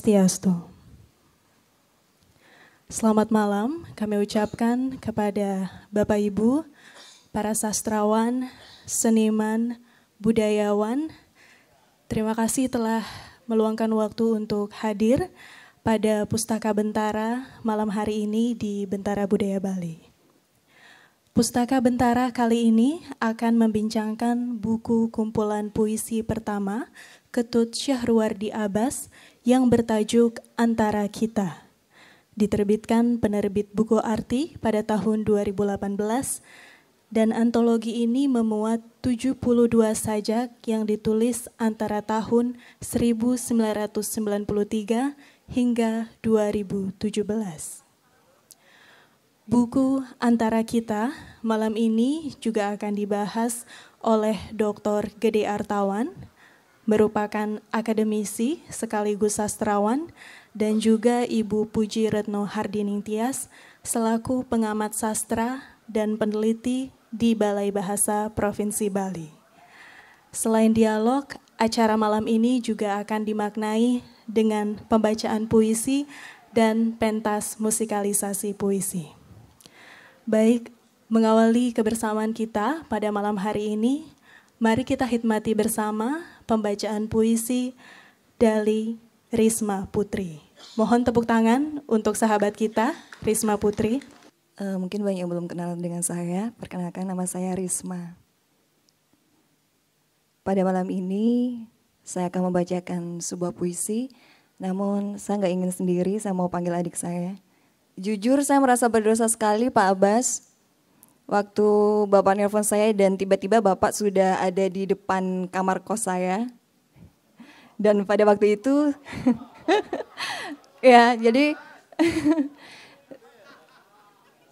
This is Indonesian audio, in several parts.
Swastiastu. Selamat malam kami ucapkan kepada Bapak Ibu, para sastrawan, seniman, budayawan. Terima kasih telah meluangkan waktu untuk hadir pada Pustaka Bentara malam hari ini di Bentara Budaya Bali. Pustaka Bentara kali ini akan membincangkan buku kumpulan puisi pertama Ketut Syahruardi Abbas yang bertajuk Antara Kita. Diterbitkan penerbit Buku Arti pada tahun 2018 dan antologi ini memuat 72 sajak yang ditulis antara tahun 1993 hingga 2017. Buku Antara Kita malam ini juga akan dibahas oleh Dr. Gede Artawan, merupakan akademisi sekaligus sastrawan dan juga Ibu Puji Retno Hardiningtyas selaku pengamat sastra dan peneliti di Balai Bahasa Provinsi Bali. Selain dialog, acara malam ini juga akan dimaknai dengan pembacaan puisi dan pentas musikalisasi puisi. Baik, mengawali kebersamaan kita pada malam hari ini, Mari kita hikmati bersama pembacaan puisi dari Risma Putri. Mohon tepuk tangan untuk sahabat kita, Risma Putri. E, mungkin banyak yang belum kenal dengan saya, perkenalkan nama saya Risma. Pada malam ini, saya akan membacakan sebuah puisi, namun saya nggak ingin sendiri, saya mau panggil adik saya. Jujur saya merasa berdosa sekali Pak Abbas, waktu bapak nelpon saya dan tiba-tiba bapak sudah ada di depan kamar kos saya. Dan pada waktu itu, ya jadi,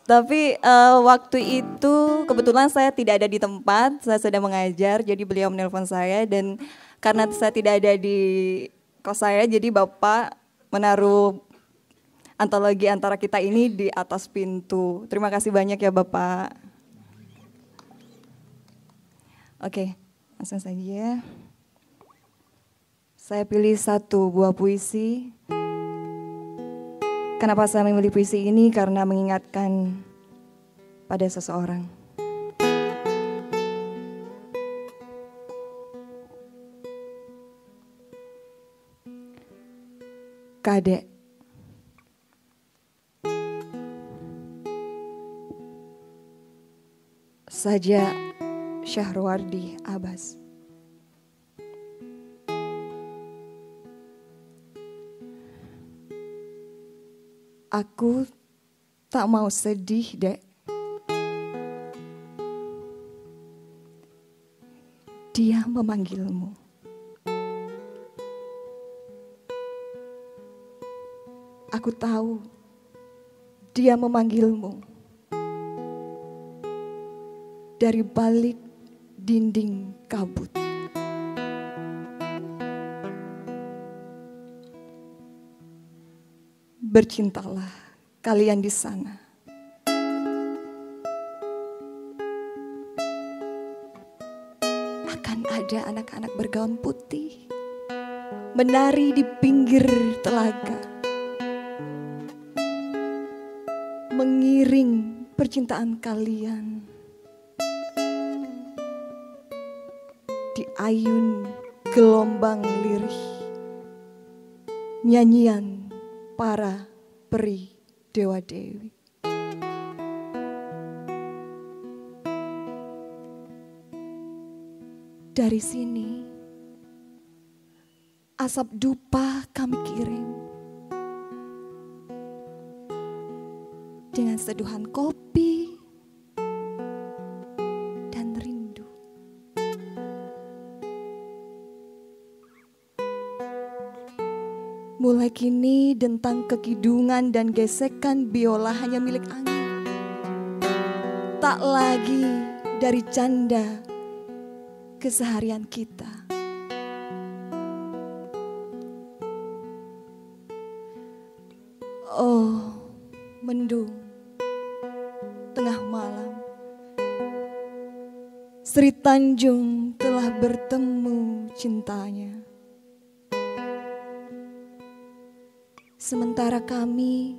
tapi uh, waktu itu kebetulan saya tidak ada di tempat, saya sedang mengajar, jadi beliau menelpon saya dan karena saya tidak ada di kos saya, jadi bapak menaruh antologi antara kita ini di atas pintu. Terima kasih banyak ya Bapak. Oke, langsung saja. Ya. Saya pilih satu buah puisi. Kenapa saya memilih puisi ini? Karena mengingatkan pada seseorang. Kadek. saja. Syahruardi Abbas. Aku tak mau sedih, Dek. Dia memanggilmu. Aku tahu dia memanggilmu dari balik dinding kabut. Bercintalah kalian di sana. Akan ada anak-anak bergaun putih menari di pinggir telaga. Mengiring percintaan kalian ayun gelombang lirih. Nyanyian para peri Dewa Dewi. Dari sini, asap dupa kami kirim. Dengan seduhan kopi, Mulai kini dentang kekidungan dan gesekan biola hanya milik angin. Tak lagi dari canda keseharian kita. Oh, mendung, tengah malam, Sri Tanjung Sementara kami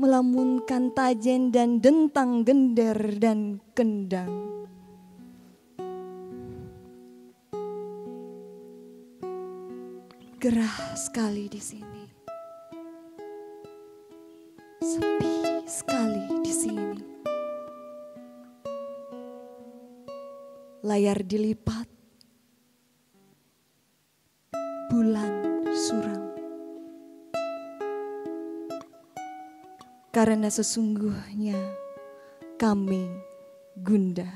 melamunkan tajen dan dentang gender dan kendang. Gerah sekali di sini. Sepi sekali di sini. Layar dilipat karena sesungguhnya kami gundah.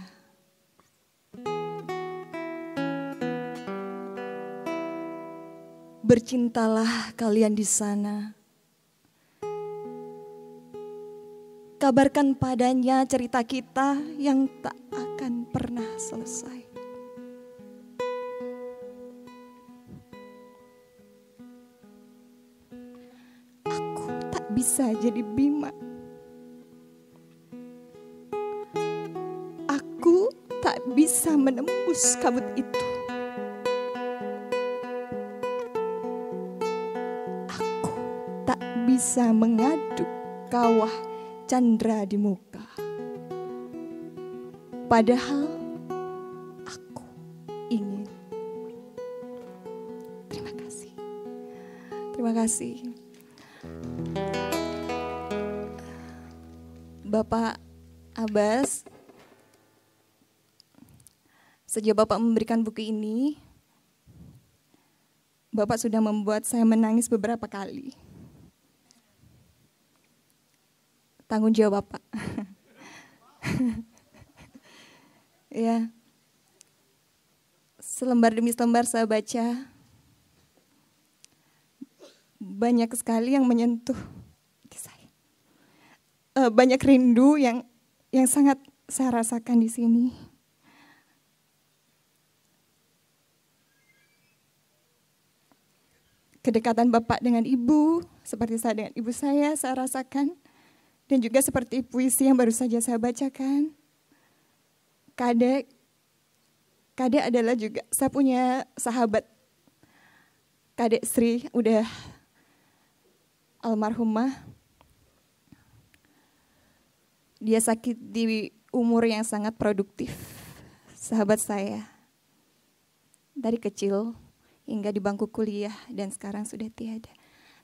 Bercintalah kalian di sana. Kabarkan padanya cerita kita yang tak akan pernah selesai. Aku tak bisa jadi Bima. bisa menembus kabut itu. Aku tak bisa mengaduk kawah Chandra di muka. Padahal aku ingin. Terima kasih. Terima kasih. Bapak Abbas, Sejak Bapak memberikan buku ini, Bapak sudah membuat saya menangis beberapa kali. Tanggung jawab Bapak. ya. Selembar demi selembar saya baca. Banyak sekali yang menyentuh eh, banyak rindu yang yang sangat saya rasakan di sini. kedekatan Bapak dengan Ibu, seperti saya dengan Ibu saya, saya rasakan. Dan juga seperti puisi yang baru saja saya bacakan. Kadek, Kadek adalah juga, saya punya sahabat. Kadek Sri, udah almarhumah. Dia sakit di umur yang sangat produktif. Sahabat saya, dari kecil hingga di bangku kuliah dan sekarang sudah tiada.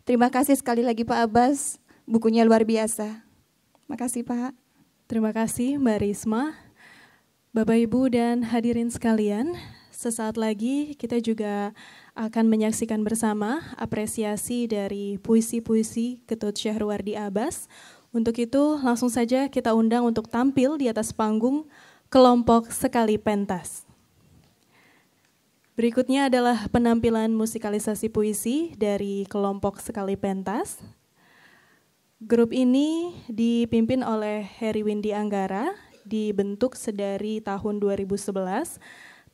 Terima kasih sekali lagi Pak Abbas, bukunya luar biasa. Makasih Pak. Terima kasih Mbak Risma, Bapak Ibu dan hadirin sekalian. Sesaat lagi kita juga akan menyaksikan bersama apresiasi dari puisi-puisi Ketut Syahruardi Abbas. Untuk itu langsung saja kita undang untuk tampil di atas panggung kelompok sekali pentas. Berikutnya adalah penampilan musikalisasi puisi dari kelompok Sekali Pentas. Grup ini dipimpin oleh Heri Windy Anggara, dibentuk sedari tahun 2011,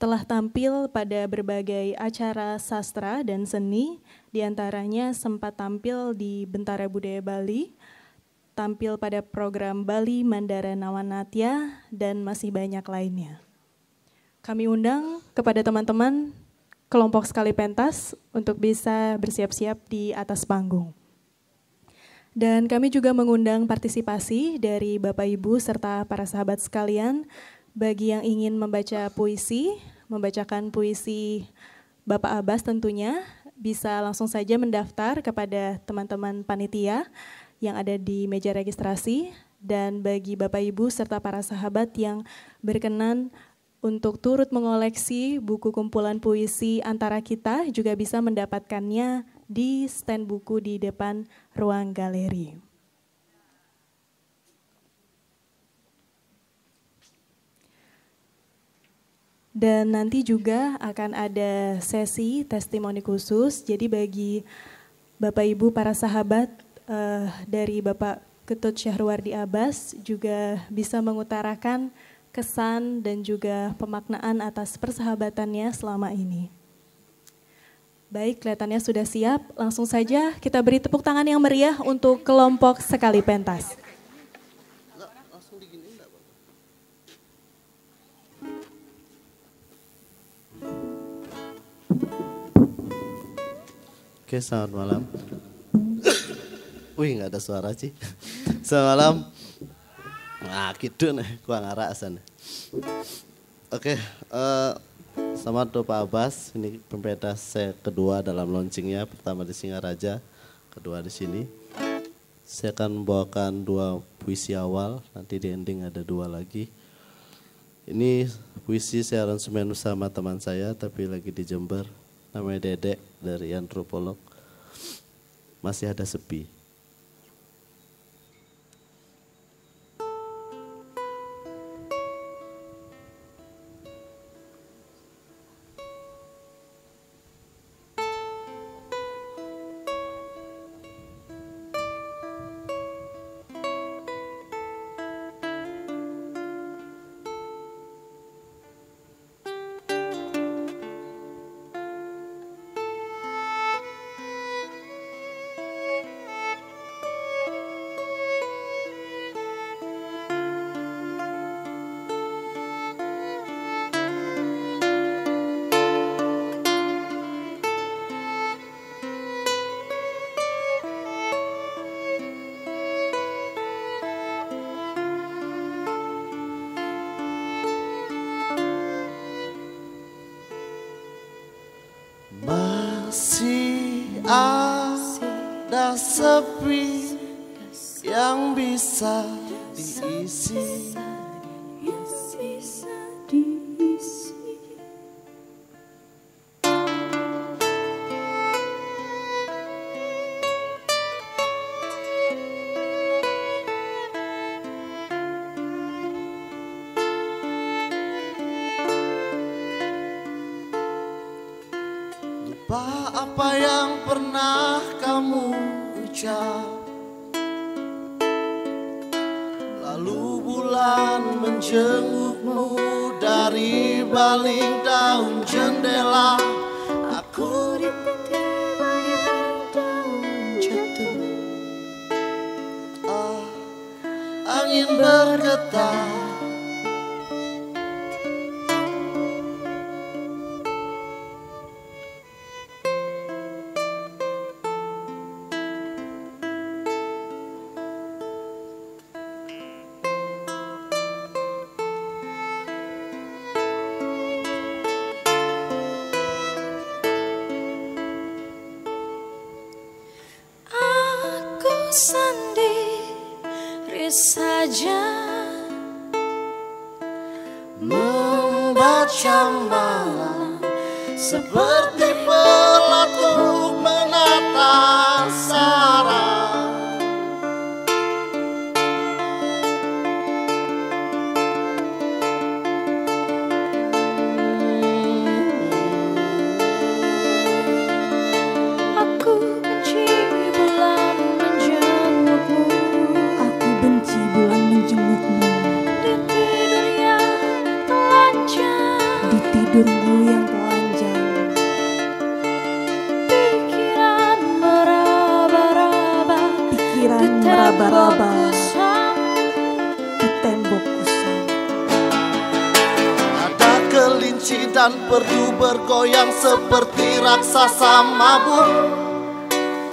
telah tampil pada berbagai acara sastra dan seni, diantaranya sempat tampil di Bentara Budaya Bali, tampil pada program Bali Mandara Nawanatya, dan masih banyak lainnya kami undang kepada teman-teman kelompok sekali pentas untuk bisa bersiap-siap di atas panggung. Dan kami juga mengundang partisipasi dari Bapak Ibu serta para sahabat sekalian bagi yang ingin membaca puisi, membacakan puisi Bapak Abbas tentunya bisa langsung saja mendaftar kepada teman-teman panitia yang ada di meja registrasi dan bagi Bapak Ibu serta para sahabat yang berkenan untuk turut mengoleksi buku kumpulan puisi antara kita juga bisa mendapatkannya di stand buku di depan ruang galeri. Dan nanti juga akan ada sesi testimoni khusus. Jadi bagi Bapak Ibu para sahabat eh, dari Bapak Ketut Syahruardi Abbas juga bisa mengutarakan kesan dan juga pemaknaan atas persahabatannya selama ini. Baik, kelihatannya sudah siap. Langsung saja kita beri tepuk tangan yang meriah untuk kelompok sekali pentas. Oke, selamat malam. Wih, nggak ada suara sih. Selamat malam. Nah, eh, gitu nih, kurang arasan. Oke, okay, uh, eh, sama tuh Pak Abbas, ini pembeda saya kedua dalam launchingnya, pertama di Singaraja, kedua di sini. Saya akan membawakan dua puisi awal, nanti di ending ada dua lagi. Ini puisi saya aransemen sama teman saya, tapi lagi di Jember, namanya Dedek dari antropolog. Masih ada sepi. sendiri saja Membaca malam seperti bagaikan perdu bergoyang seperti raksasa mabuk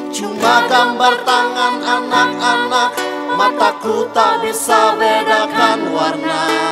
Cuma gambar tangan anak-anak Mataku tak bisa bedakan warna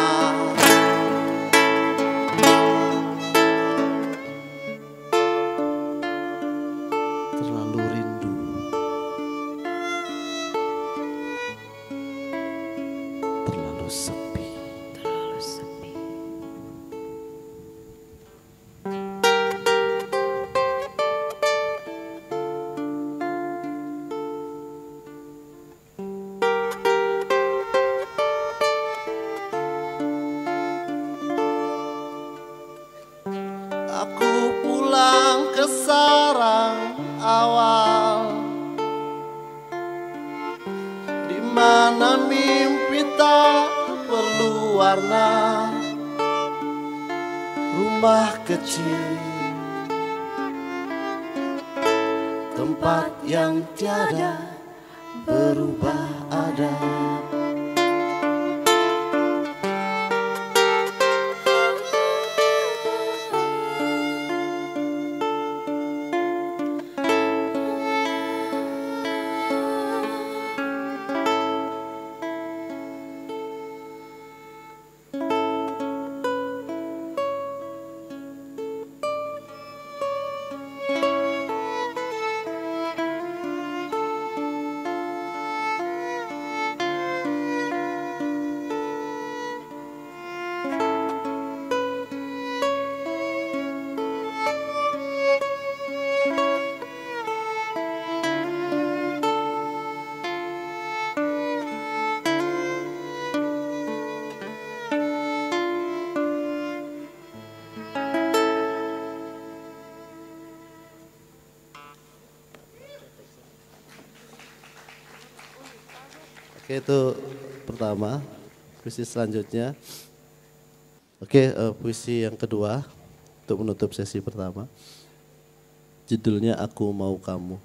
puisi selanjutnya. Oke, uh, puisi yang kedua untuk menutup sesi pertama. Judulnya Aku Mau Kamu.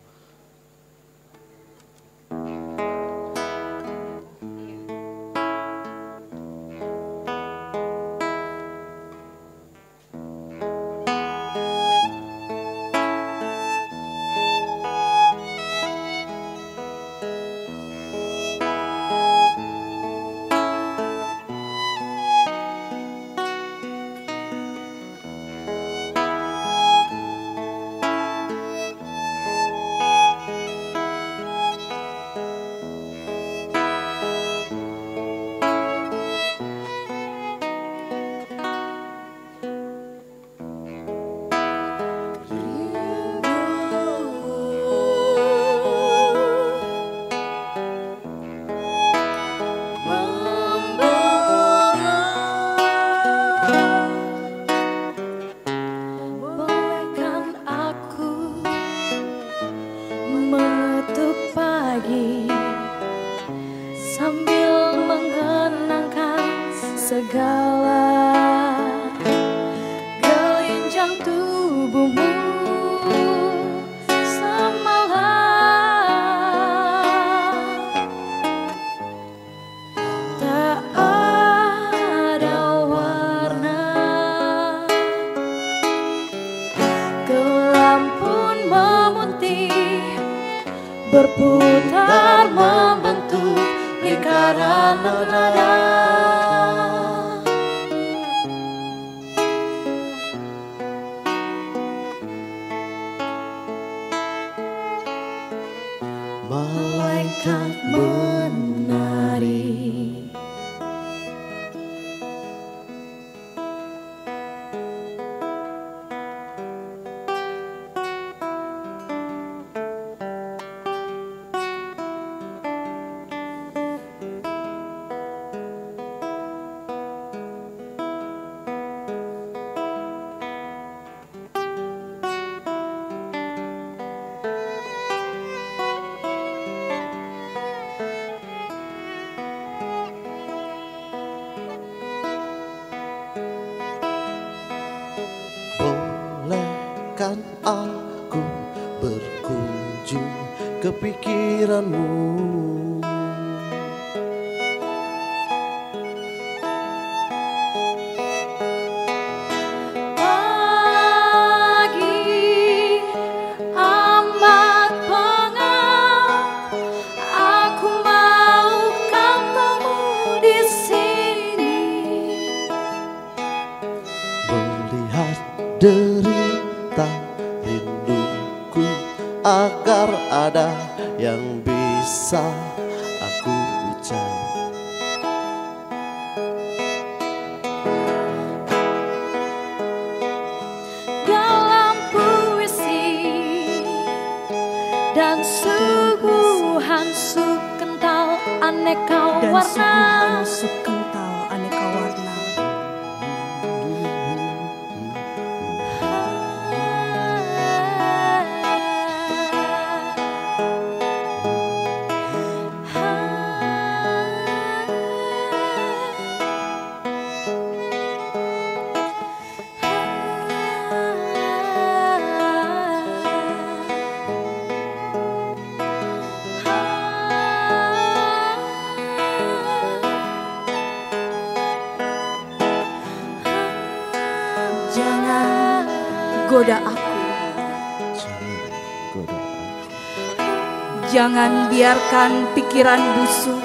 Jangan biarkan pikiran busuk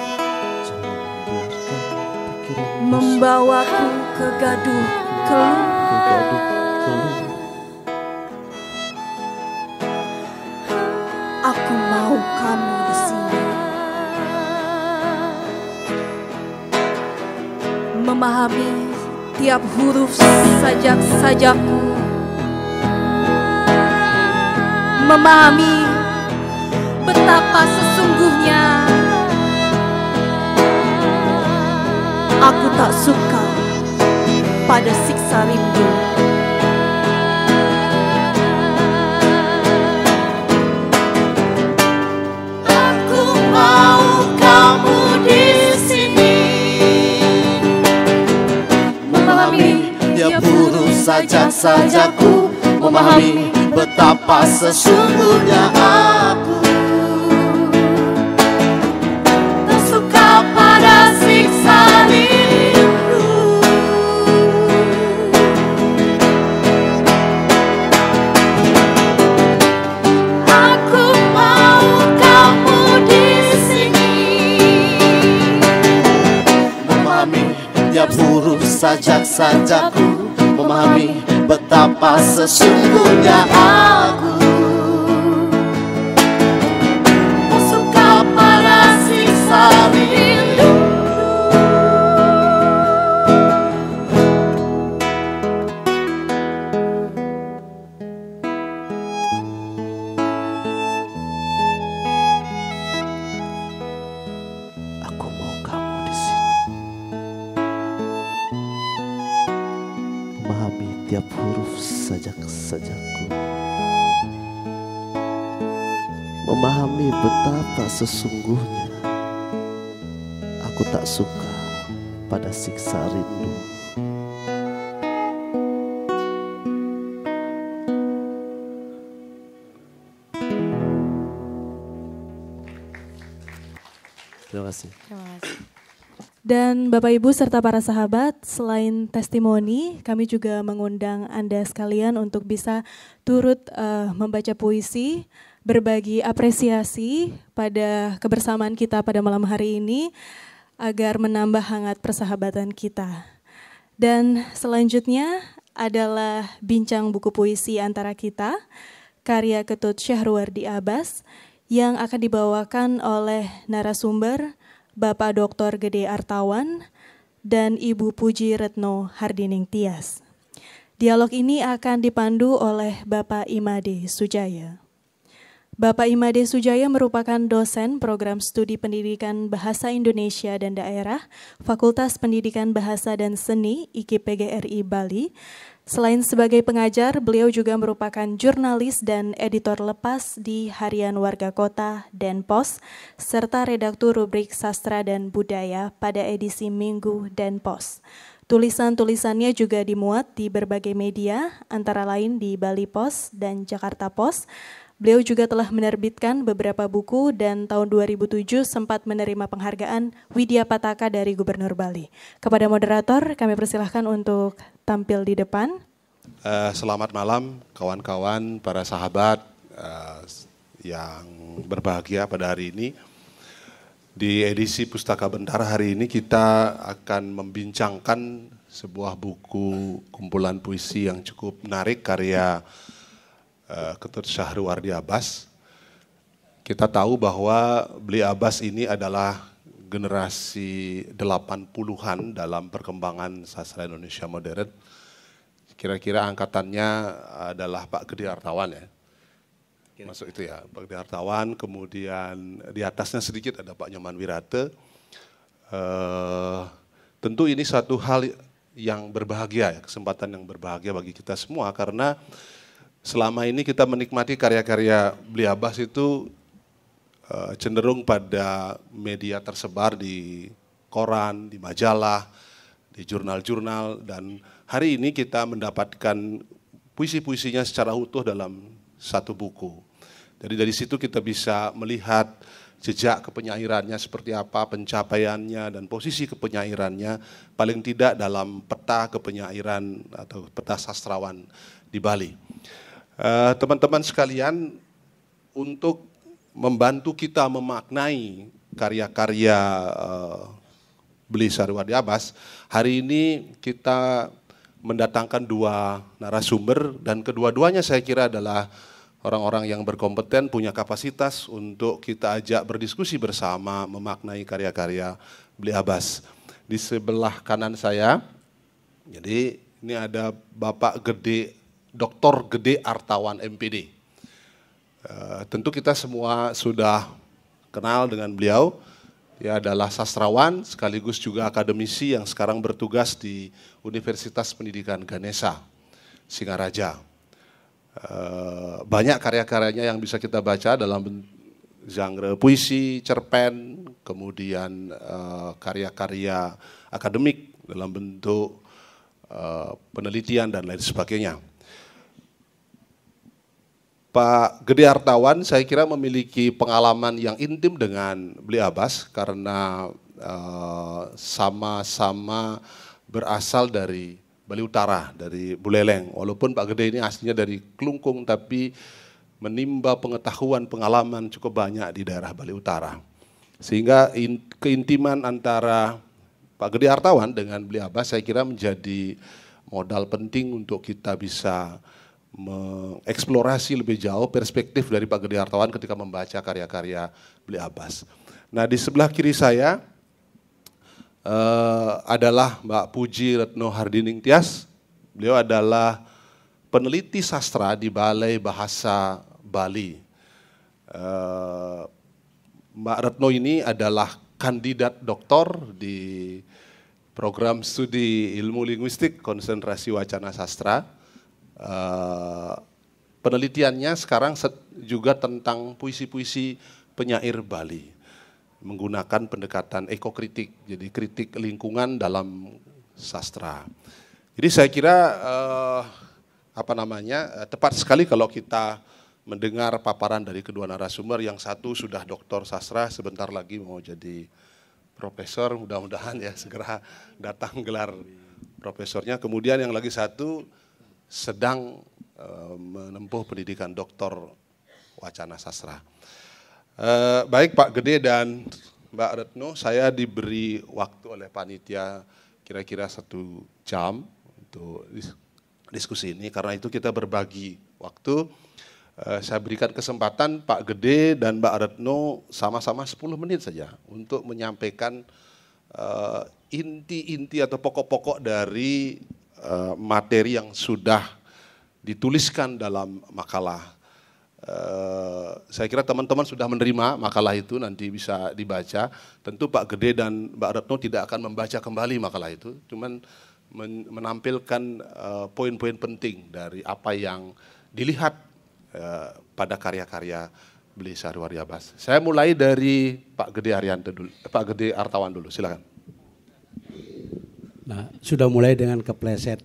membawaku ke gaduh Aku mau kamu di sini memahami tiap huruf sajak-sajakku, memahami betapa sesungguhnya aku tak suka pada siksa rindu. Aku mau kamu di sini memahami ya saja sajaku memahami betapa sesungguhnya aku. sajak sajakku memahami betapa sesungguhnya aku tiap huruf sajak-sajakku Memahami betapa sesungguhnya Aku tak suka pada siksa rindu Dan Bapak Ibu serta para sahabat, selain testimoni, kami juga mengundang Anda sekalian untuk bisa turut uh, membaca puisi, berbagi apresiasi pada kebersamaan kita pada malam hari ini agar menambah hangat persahabatan kita. Dan selanjutnya adalah bincang buku puisi antara kita karya Ketut Syahruardi Abbas yang akan dibawakan oleh narasumber Bapak Dr. Gede Artawan, dan Ibu Puji Retno Hardining Tias. Dialog ini akan dipandu oleh Bapak Imade Sujaya. Bapak Imade Sujaya merupakan dosen program studi pendidikan Bahasa Indonesia dan Daerah, Fakultas Pendidikan Bahasa dan Seni IKPGRI Bali, Selain sebagai pengajar, beliau juga merupakan jurnalis dan editor lepas di Harian Warga Kota dan Pos, serta redaktur rubrik sastra dan budaya pada edisi Minggu dan Pos. Tulisan-tulisannya juga dimuat di berbagai media, antara lain di Bali Pos dan Jakarta Pos. Beliau juga telah menerbitkan beberapa buku dan tahun 2007 sempat menerima penghargaan Widya Pataka dari Gubernur Bali. Kepada moderator, kami persilahkan untuk tampil di depan. Uh, selamat malam kawan-kawan, para sahabat uh, yang berbahagia pada hari ini. Di edisi Pustaka Bentara hari ini kita akan membincangkan sebuah buku kumpulan puisi yang cukup menarik karya uh, Ketut Syahruardi Abbas. Kita tahu bahwa Beli Abbas ini adalah generasi 80-an dalam perkembangan sastra Indonesia modern. Kira-kira angkatannya adalah Pak Gede Artawan ya. Kira. Masuk itu ya, Pak Gede Artawan, kemudian di atasnya sedikit ada Pak Nyoman Wirate. Uh, tentu ini satu hal yang berbahagia ya, kesempatan yang berbahagia bagi kita semua karena selama ini kita menikmati karya-karya Beli Abbas itu Eh, cenderung pada media tersebar di koran, di majalah, di jurnal-jurnal dan hari ini kita mendapatkan puisi-puisinya secara utuh dalam satu buku. Jadi dari situ kita bisa melihat jejak kepenyairannya seperti apa, pencapaiannya dan posisi kepenyairannya paling tidak dalam peta kepenyairan atau peta sastrawan di Bali. Eh, teman-teman uh, teman -teman sekalian, untuk membantu kita memaknai karya-karya uh, eh, Beli Sarwadi Abbas, hari ini kita mendatangkan dua narasumber dan kedua-duanya saya kira adalah orang-orang yang berkompeten punya kapasitas untuk kita ajak berdiskusi bersama memaknai karya-karya Beli Abbas. Di sebelah kanan saya, jadi ini ada Bapak Gede, Dr. Gede Artawan MPD. Eh, tentu kita semua sudah kenal dengan beliau. Dia adalah sastrawan sekaligus juga akademisi yang sekarang bertugas di Universitas Pendidikan Ganesha, Singaraja. Eh, banyak karya-karyanya yang bisa kita baca dalam genre puisi, cerpen, kemudian eh, karya-karya akademik dalam bentuk penelitian dan lain sebagainya. Pak Gede Hartawan saya kira memiliki pengalaman yang intim dengan Beli Abbas karena eh, sama-sama uh, berasal dari Bali Utara, dari Buleleng. Walaupun Pak Gede ini aslinya dari Klungkung tapi menimba pengetahuan, pengalaman cukup banyak di daerah Bali Utara. Sehingga in, keintiman antara Pak Gede Hartawan dengan Beli Abbas saya kira menjadi modal penting untuk kita bisa mengeksplorasi lebih jauh perspektif dari Pak Gede Hartawan ketika membaca karya-karya Beli Abbas. Nah di sebelah kiri saya uh, adalah Mbak Puji Retno Hardining Tias. Beliau adalah peneliti sastra di Balai Bahasa Bali. Uh, Mbak Retno ini adalah kandidat doktor di program studi ilmu linguistik konsentrasi wacana sastra Eh, penelitiannya sekarang juga tentang puisi-puisi penyair Bali menggunakan pendekatan ekokritik, jadi kritik lingkungan dalam sastra. Jadi saya kira eh, apa namanya eh, tepat sekali kalau kita mendengar paparan dari kedua narasumber yang satu sudah doktor sastra sebentar lagi mau jadi profesor mudah-mudahan ya segera datang gelar profesornya kemudian yang lagi satu sedang eh, menempuh pendidikan doktor wacana sastra. Eh, baik Pak Gede dan Mbak Retno, saya diberi waktu oleh panitia kira-kira satu jam untuk diskusi ini. Karena itu kita berbagi waktu. Eh, saya berikan kesempatan Pak Gede dan Mbak Retno sama-sama 10 menit saja untuk menyampaikan inti-inti atau pokok-pokok dari Eh, materi yang sudah dituliskan dalam makalah. Eh, saya kira teman-teman sudah menerima makalah itu nanti bisa dibaca. Tentu Pak Gede dan Mbak Retno tidak akan membaca kembali makalah itu, cuman menampilkan eh, poin-poin penting dari apa yang dilihat pada karya-karya beli Syahriwar Abbas. Saya mulai dari Pak Gede Arianto dulu, Pak Gede Artawan dulu, silakan. Nah, sudah mulai dengan kepleset.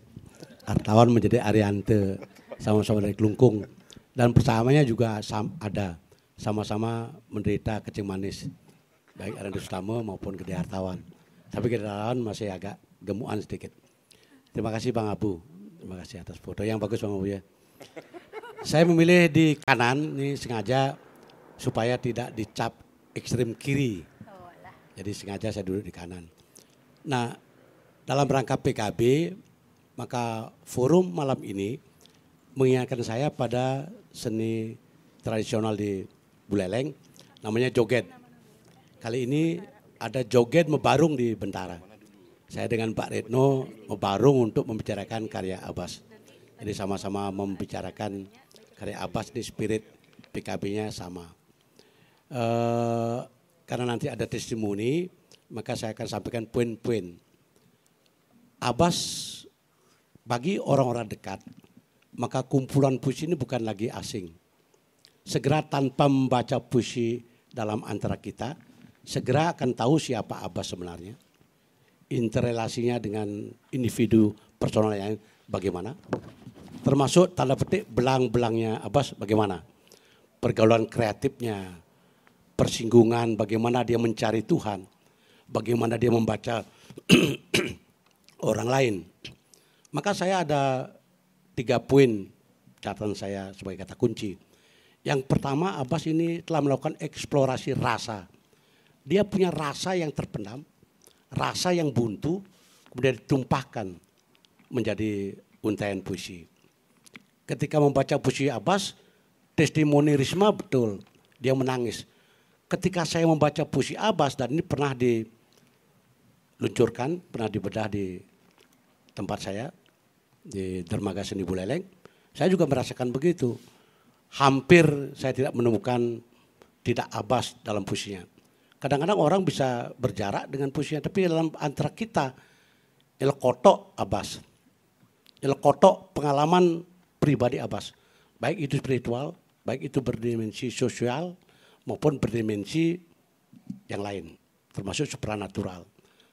Artawan menjadi Ariante sama-sama dari Kelungkung dan persamaannya juga sam ada sama-sama menderita kencing manis baik Ariante Sutama maupun Gede Hartawan. Tapi Gede Hartawan masih agak gemukan sedikit. Terima kasih Bang Abu. Terima kasih atas foto yang bagus Bang Abu ya. Saya memilih di kanan ini sengaja supaya tidak dicap ekstrim kiri. Oh, Jadi sengaja saya duduk di kanan. Nah, dalam rangka PKB, maka forum malam ini mengingatkan saya pada seni tradisional di Buleleng, namanya joget. Kali ini ada joget mebarung di Bentara. Saya dengan Pak Retno mebarung untuk membicarakan karya Abbas. Ini sama-sama membicarakan karya Abbas di spirit PKB-nya sama. Uh, karena nanti ada testimoni, maka saya akan sampaikan poin-poin Abbas bagi orang-orang dekat, maka kumpulan puisi ini bukan lagi asing. Segera tanpa membaca puisi dalam antara kita, segera akan tahu siapa Abbas sebenarnya. Interrelasinya dengan individu personal yang bagaimana. Termasuk tanda petik belang-belangnya Abbas bagaimana. Pergaulan kreatifnya, persinggungan, bagaimana dia mencari Tuhan. Bagaimana dia membaca orang lain. Maka saya ada tiga poin catatan saya sebagai kata kunci. Yang pertama Abbas ini telah melakukan eksplorasi rasa. Dia punya rasa yang terpendam, rasa yang buntu, kemudian ditumpahkan menjadi untaian puisi. Ketika membaca puisi Abbas, testimoni Risma betul, dia menangis. Ketika saya membaca puisi Abbas, dan ini pernah diluncurkan, pernah dibedah di tempat saya di Dermaga Seni Buleleng, saya juga merasakan begitu. Hampir saya tidak menemukan tidak abas dalam puisinya. Kadang-kadang orang bisa berjarak dengan puisinya, tapi dalam antara kita ilkoto abas. Ilkoto pengalaman pribadi abas. Baik itu spiritual, baik itu berdimensi sosial maupun berdimensi yang lain, termasuk supranatural.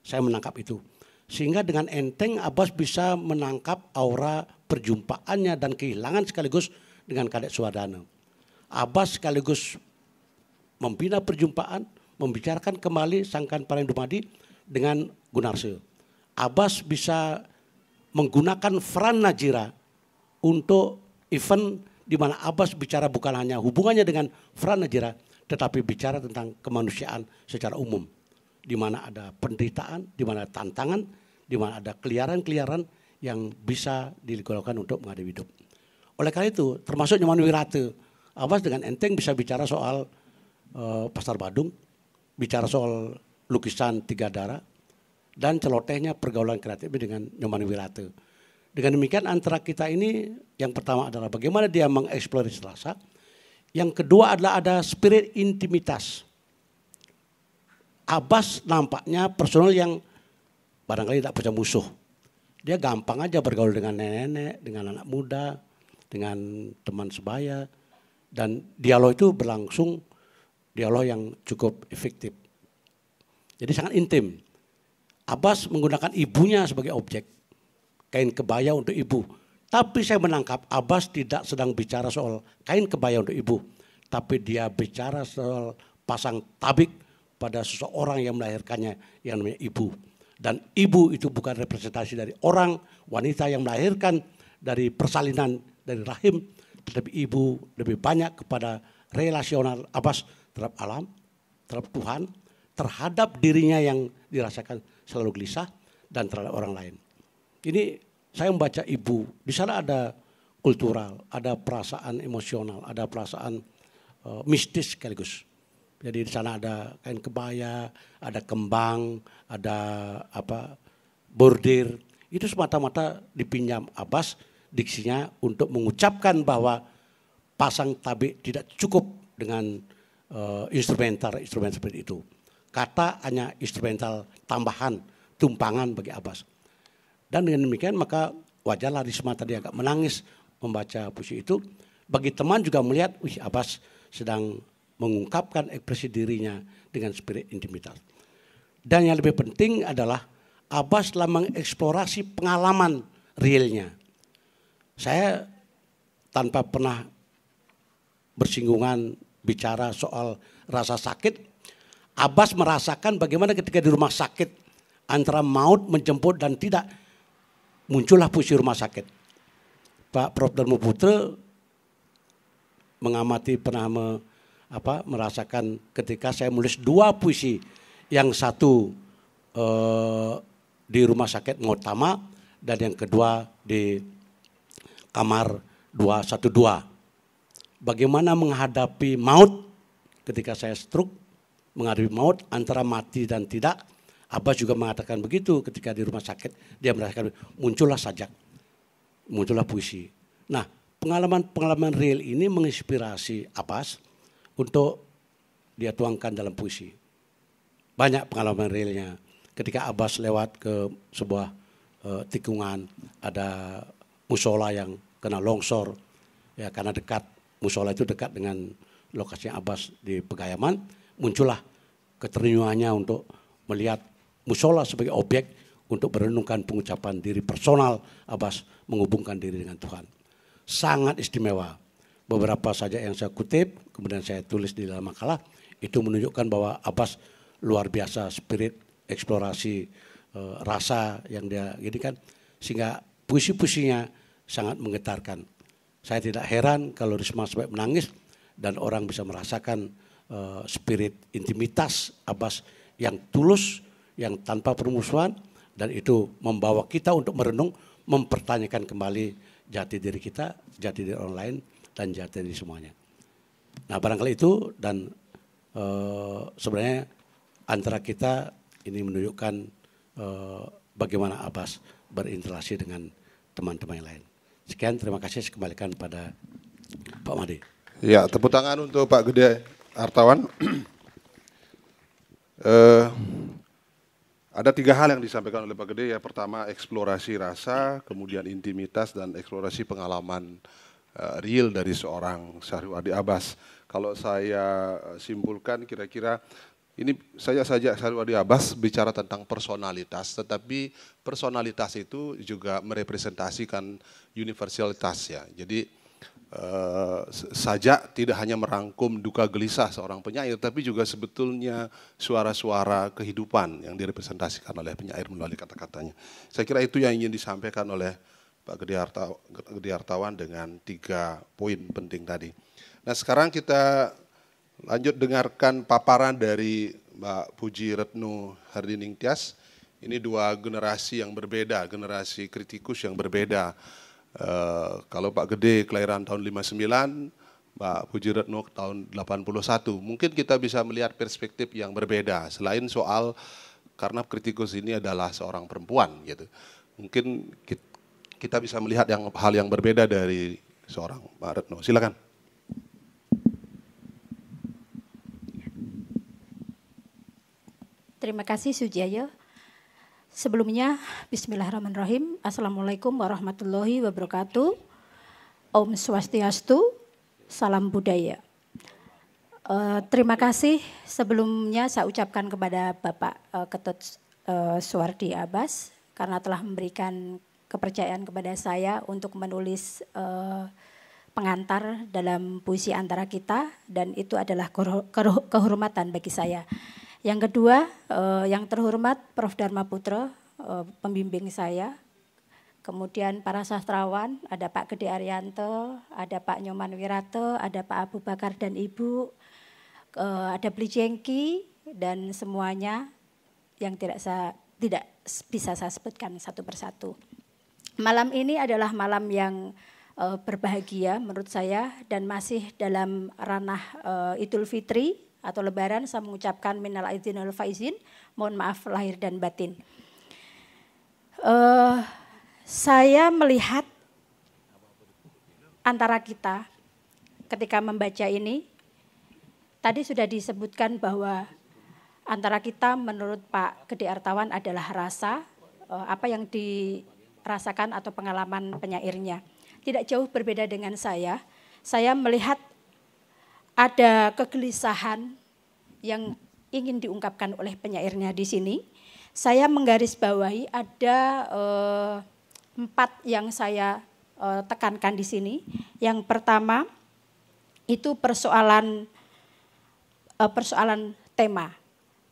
Saya menangkap itu sehingga dengan enteng Abbas bisa menangkap aura perjumpaannya dan kehilangan sekaligus dengan Kadek suadana. Abbas sekaligus membina perjumpaan, membicarakan kembali Sangkan paling Dumadi dengan Gunarsil. Abbas bisa menggunakan Fran Najira untuk event di mana Abbas bicara bukan hanya hubungannya dengan Fran Najira, tetapi bicara tentang kemanusiaan secara umum. Di mana ada penderitaan, di mana tantangan, di mana ada keliaran-keliaran yang bisa digolongkan untuk menghadapi hidup. Oleh karena itu, termasuk Nyoman Wirate, Abbas dengan enteng bisa bicara soal uh, Pasar Badung, bicara soal lukisan Tiga Darah, dan celotehnya pergaulan kreatif dengan Nyoman Wirate. Dengan demikian antara kita ini yang pertama adalah bagaimana dia mengeksplorasi rasa, yang kedua adalah ada spirit intimitas. Abbas nampaknya personal yang barangkali tidak punya musuh. Dia gampang aja bergaul dengan nenek-nenek, dengan anak muda, dengan teman sebaya. Dan dialog itu berlangsung dialog yang cukup efektif. Jadi sangat intim. Abbas menggunakan ibunya sebagai objek. Kain kebaya untuk ibu. Tapi saya menangkap Abbas tidak sedang bicara soal kain kebaya untuk ibu. Tapi dia bicara soal pasang tabik pada seseorang yang melahirkannya yang namanya ibu. Dan ibu itu bukan representasi dari orang, wanita yang melahirkan dari persalinan dari rahim, tetapi ibu lebih banyak kepada relasional abas terhadap alam, terhadap Tuhan, terhadap dirinya yang dirasakan selalu gelisah dan terhadap orang lain. Ini saya membaca ibu, di sana ada kultural, ada perasaan emosional, ada perasaan uh, mistis sekaligus. Jadi di sana ada kain kebaya, ada kembang, ada apa bordir itu semata-mata dipinjam Abbas diksinya untuk mengucapkan bahwa pasang tabi tidak cukup dengan uh, eh, instrumental instrumen seperti itu. Kata hanya instrumental tambahan, tumpangan bagi Abbas. Dan dengan demikian maka wajarlah Risma tadi agak menangis membaca puisi itu. Bagi teman juga melihat, wih Abbas sedang mengungkapkan ekspresi dirinya dengan spirit intimitas. Dan yang lebih penting adalah Abbas telah mengeksplorasi pengalaman realnya. Saya tanpa pernah bersinggungan bicara soal rasa sakit, Abbas merasakan bagaimana ketika di rumah sakit antara maut menjemput dan tidak muncullah puisi rumah sakit. Pak Prof. Darmo Putra mengamati pernah me, apa, merasakan ketika saya menulis dua puisi yang satu eh, di rumah sakit Ngotama dan yang kedua di kamar 212. Bagaimana menghadapi maut ketika saya stroke, menghadapi maut antara mati dan tidak. Abbas juga mengatakan begitu ketika di rumah sakit dia merasakan muncullah sajak, muncullah puisi. Nah pengalaman-pengalaman real ini menginspirasi Abbas untuk dia tuangkan dalam puisi banyak pengalaman realnya. Ketika Abbas lewat ke sebuah uh, tikungan, ada musola yang kena longsor, ya karena dekat musola itu dekat dengan lokasi Abbas di Pegayaman, muncullah keternyuannya untuk melihat musola sebagai objek untuk merenungkan pengucapan diri personal Abbas menghubungkan diri dengan Tuhan. Sangat istimewa. Beberapa saja yang saya kutip, kemudian saya tulis di dalam makalah, itu menunjukkan bahwa Abbas luar biasa spirit eksplorasi e, rasa yang dia ini kan sehingga puisi-puisinya sangat menggetarkan. Saya tidak heran kalau Risma sampai menangis dan orang bisa merasakan e, spirit intimitas Abbas yang tulus, yang tanpa permusuhan dan itu membawa kita untuk merenung, mempertanyakan kembali jati diri kita, jati diri orang lain dan jati diri semuanya. Nah barangkali itu dan e, sebenarnya antara kita ini menunjukkan eh, bagaimana Abbas berinteraksi dengan teman-teman yang lain. Sekian, terima kasih. Saya kembalikan pada Pak Madi. Ya, tepuk tangan untuk Pak Gede Hartawan. eh, ada tiga hal yang disampaikan oleh Pak Gede ya. Pertama, eksplorasi rasa, kemudian intimitas, dan eksplorasi pengalaman uh, real dari seorang syahrul Adi Abbas. Kalau saya simpulkan kira-kira ini saya saja Sarwadi Abbas bicara tentang personalitas, tetapi personalitas itu juga merepresentasikan universalitas ya. Jadi eh, saja tidak hanya merangkum duka gelisah seorang penyair, tapi juga sebetulnya suara-suara kehidupan yang direpresentasikan oleh penyair melalui kata-katanya. Saya kira itu yang ingin disampaikan oleh Pak Gede Hartawan dengan tiga poin penting tadi. Nah sekarang kita Lanjut dengarkan paparan dari Mbak Puji Retno Hardining Tias. Ini dua generasi yang berbeda, generasi kritikus yang berbeda. E, kalau Pak Gede kelahiran tahun 59, Mbak Puji Retno tahun 81. Mungkin kita bisa melihat perspektif yang berbeda selain soal karena kritikus ini adalah seorang perempuan gitu. Mungkin kita bisa melihat yang hal yang berbeda dari seorang Mbak Retno. Silakan. Terima kasih Sujaya. Sebelumnya, Bismillahirrahmanirrahim. Assalamualaikum warahmatullahi wabarakatuh. Om Swastiastu, salam budaya. Uh, terima kasih sebelumnya saya ucapkan kepada Bapak uh, Ketut uh, Suwardi Abbas karena telah memberikan kepercayaan kepada saya untuk menulis uh, pengantar dalam puisi antara kita dan itu adalah kehormatan bagi saya. Yang kedua, eh, yang terhormat Prof. Dharma Putra, eh, pembimbing saya. Kemudian para sastrawan, ada Pak Gede Arianto, ada Pak Nyoman Wirato, ada Pak Abu Bakar dan Ibu, eh, ada Bli Jengki, dan semuanya yang tidak saya, tidak bisa saya sebutkan satu persatu. Malam ini adalah malam yang berbahagia menurut saya dan masih dalam ranah Idul Fitri atau lebaran saya mengucapkan minal aidin wal faizin, mohon maaf lahir dan batin. Uh, saya melihat antara kita ketika membaca ini tadi sudah disebutkan bahwa antara kita menurut Pak Gede Artawan adalah rasa uh, apa yang dirasakan atau pengalaman penyairnya. Tidak jauh berbeda dengan saya. Saya melihat ada kegelisahan yang ingin diungkapkan oleh penyairnya di sini. Saya menggarisbawahi ada eh, empat yang saya eh, tekankan di sini. Yang pertama itu persoalan eh, persoalan tema.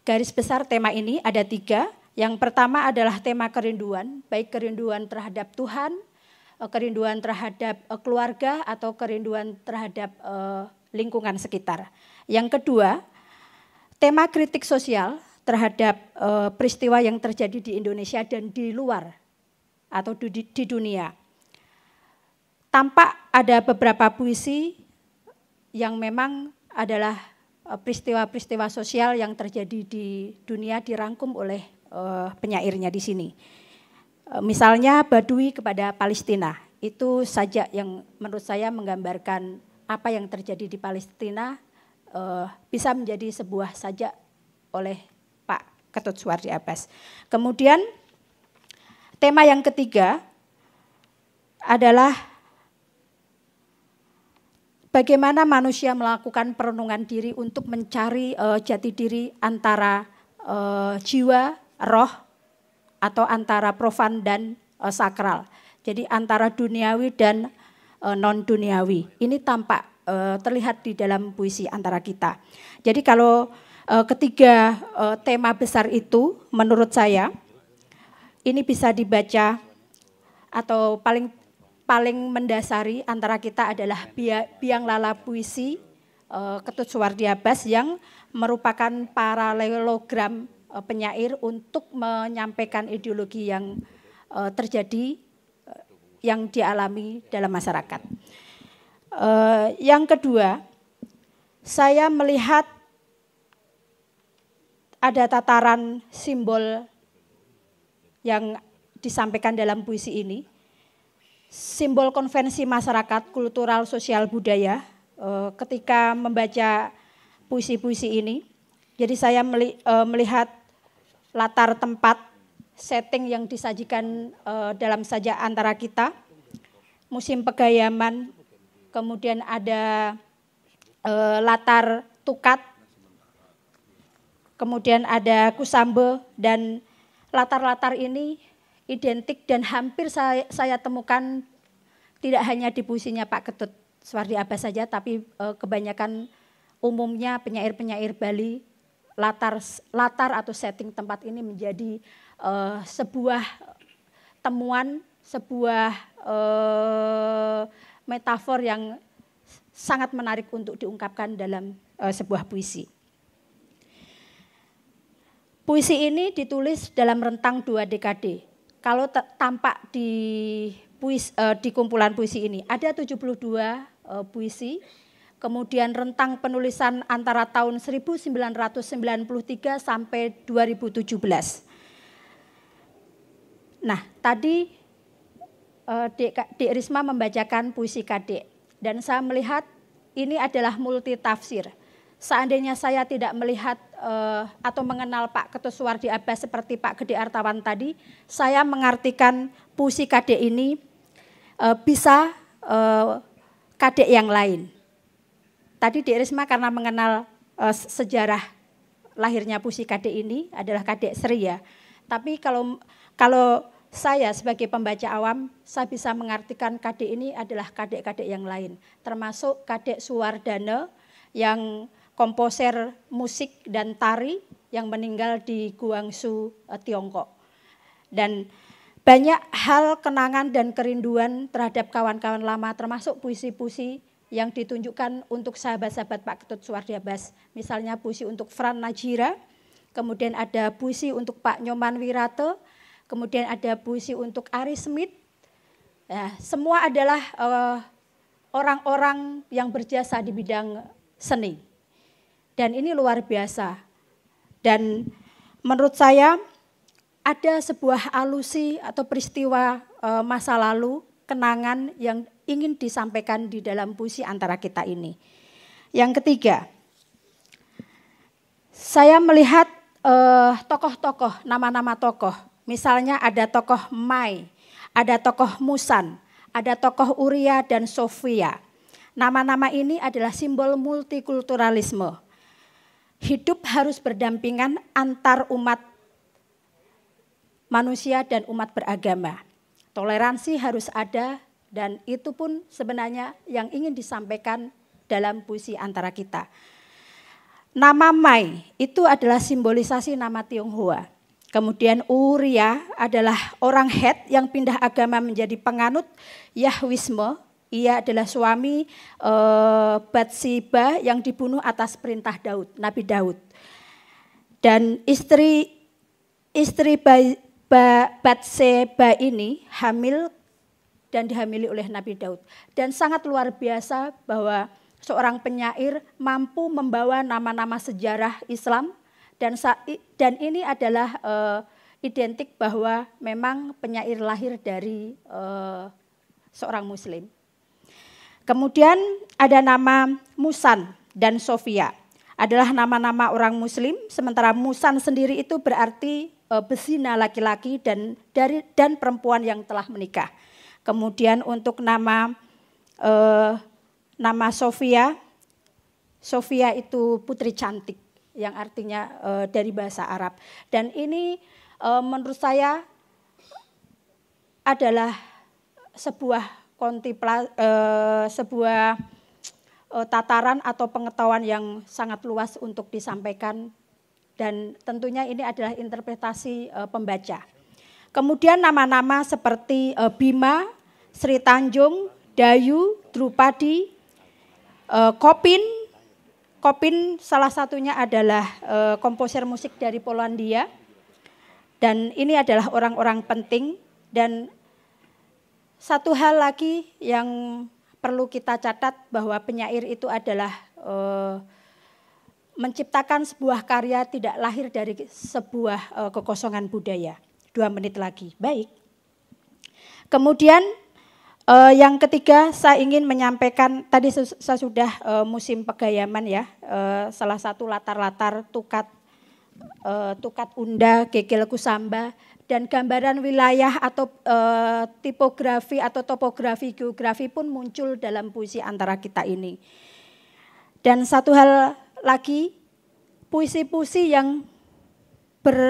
Garis besar tema ini ada tiga. Yang pertama adalah tema kerinduan, baik kerinduan terhadap Tuhan, eh, kerinduan terhadap eh, keluarga atau kerinduan terhadap uh, lingkungan sekitar. Yang kedua, tema kritik sosial terhadap e, peristiwa yang terjadi di Indonesia dan di luar atau di, di dunia. Tampak ada beberapa puisi yang memang adalah eh, peristiwa-peristiwa sosial yang terjadi di dunia dirangkum oleh uh, penyairnya di sini. Uh, misalnya Badui kepada Palestina, itu saja yang menurut saya menggambarkan apa yang terjadi di Palestina uh, bisa menjadi sebuah saja oleh Pak Ketut Suwardi Abbas. Kemudian tema yang ketiga adalah bagaimana manusia melakukan perenungan diri untuk mencari uh, jati diri antara uh, jiwa, roh, atau antara profan dan uh, sakral. Jadi antara duniawi dan Eh, non duniawi. Ini tampak eh, terlihat di dalam puisi antara kita. Jadi kalau eh, ketiga tema besar itu menurut saya ini bisa dibaca atau paling paling mendasari antara kita adalah biang lala puisi Ketut Suwardiabas yang merupakan paralelogram penyair untuk menyampaikan ideologi yang terjadi yang dialami dalam masyarakat. Eh, yang kedua, saya melihat ada tataran simbol yang disampaikan dalam puisi ini. Simbol konvensi masyarakat, kultural, sosial, budaya eh, ketika membaca puisi-puisi ini. Jadi saya eh, melihat latar tempat setting yang disajikan uh, dalam saja antara kita, musim pegayaman, kemudian ada uh, latar tukat, kemudian ada kusambe dan latar-latar ini identik dan hampir saya, saya temukan tidak hanya di puisinya Pak Ketut Swardi Abbas saja, tapi uh, kebanyakan umumnya penyair-penyair Bali latar latar atau setting tempat ini menjadi uh, sebuah temuan, sebuah uh, metafor yang sangat menarik untuk diungkapkan dalam uh, sebuah puisi. Puisi ini ditulis dalam rentang dua dekade. Kalau tampak di puisi, uh, di kumpulan puisi ini ada 72 uh, puisi. Kemudian rentang penulisan antara tahun 1993 sampai 2017. Nah, tadi uh, eh, Dek, Risma membacakan puisi Kadek dan saya melihat ini adalah multi tafsir. Seandainya saya tidak melihat eh, atau mengenal Pak Ketus Suwardi Abbas seperti Pak Gede Artawan tadi, saya mengartikan puisi Kadek ini eh, bisa uh, yang lain. Tadi Dek Risma karena mengenal sejarah lahirnya puisi Kadek ini adalah Kadek Sri ya. Tapi kalau kalau saya sebagai pembaca awam, saya bisa mengartikan kadek ini adalah kadek-kadek yang lain, termasuk kadek Suwardana yang komposer musik dan tari yang meninggal di Guangzhou, eh, Tiongkok. Dan banyak hal kenangan dan kerinduan terhadap kawan-kawan lama termasuk puisi-puisi yang ditunjukkan untuk sahabat-sahabat Pak Ketut Suwardiabas. Misalnya puisi untuk Fran Najira, kemudian ada puisi untuk Pak Nyoman Wirato kemudian ada puisi untuk Ari Smith. Ya, semua adalah eh, orang-orang uh, yang berjasa di bidang seni. Dan ini luar biasa. Dan menurut saya ada sebuah alusi atau peristiwa uh, masa lalu, kenangan yang ingin disampaikan di dalam puisi antara kita ini. Yang ketiga, saya melihat eh, tokoh-tokoh, nama-nama tokoh. Misalnya ada tokoh Mai, ada tokoh Musan, ada tokoh Uria dan Sofia. Nama-nama ini adalah simbol multikulturalisme. Hidup harus berdampingan antar umat manusia dan umat beragama. Toleransi harus ada dan itu pun sebenarnya yang ingin disampaikan dalam puisi antara kita. Nama Mai itu adalah simbolisasi nama Tionghoa. Kemudian Uria adalah orang Het yang pindah agama menjadi penganut Yahwisme. Ia adalah suami eh, Batsiba yang dibunuh atas perintah Daud, Nabi Daud. Dan istri istri ba, Batseba ini hamil dan dihamili oleh Nabi Daud. Dan sangat luar biasa bahwa seorang penyair mampu membawa nama-nama sejarah Islam dan dan ini adalah uh, identik bahwa memang penyair lahir dari uh, seorang muslim. Kemudian ada nama Musan dan Sofia adalah nama-nama orang muslim sementara Musan sendiri itu berarti uh, eh, bezina laki-laki dan dari dan perempuan yang telah menikah. Kemudian untuk nama uh, nama Sofia Sofia itu putri cantik yang artinya e, dari bahasa Arab. Dan ini e, menurut saya adalah sebuah kontipla, e, sebuah e, tataran atau pengetahuan yang sangat luas untuk disampaikan dan tentunya ini adalah interpretasi e, pembaca. Kemudian nama-nama seperti e, Bima, Sri Tanjung, Dayu, Drupadi, e, Kopin, Kopin salah satunya adalah e, komposer musik dari Polandia dan ini adalah orang-orang penting dan satu hal lagi yang perlu kita catat bahwa penyair itu adalah e, menciptakan sebuah karya tidak lahir dari sebuah e, kekosongan budaya. Dua menit lagi, baik. Kemudian Uh, yang ketiga, saya ingin menyampaikan tadi saya sudah uh, musim pegayaman ya, uh, salah satu latar-latar tukat uh, tukat unda, kekil kusamba dan gambaran wilayah atau uh, tipografi atau topografi geografi pun muncul dalam puisi antara kita ini. Dan satu hal lagi, puisi-puisi yang ber,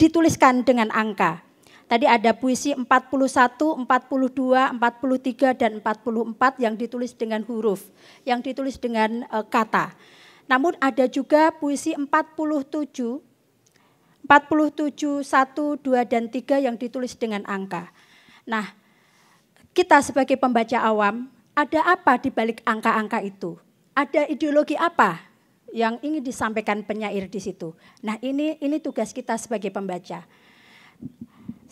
dituliskan dengan angka Tadi ada puisi 41, 42, 43, dan 44 yang ditulis dengan huruf, yang ditulis dengan e, kata. Namun ada juga puisi 47, 47, 1, 2, dan 3 yang ditulis dengan angka. Nah, kita sebagai pembaca awam, ada apa di balik angka-angka itu? Ada ideologi apa yang ingin disampaikan penyair di situ? Nah, ini ini tugas kita sebagai pembaca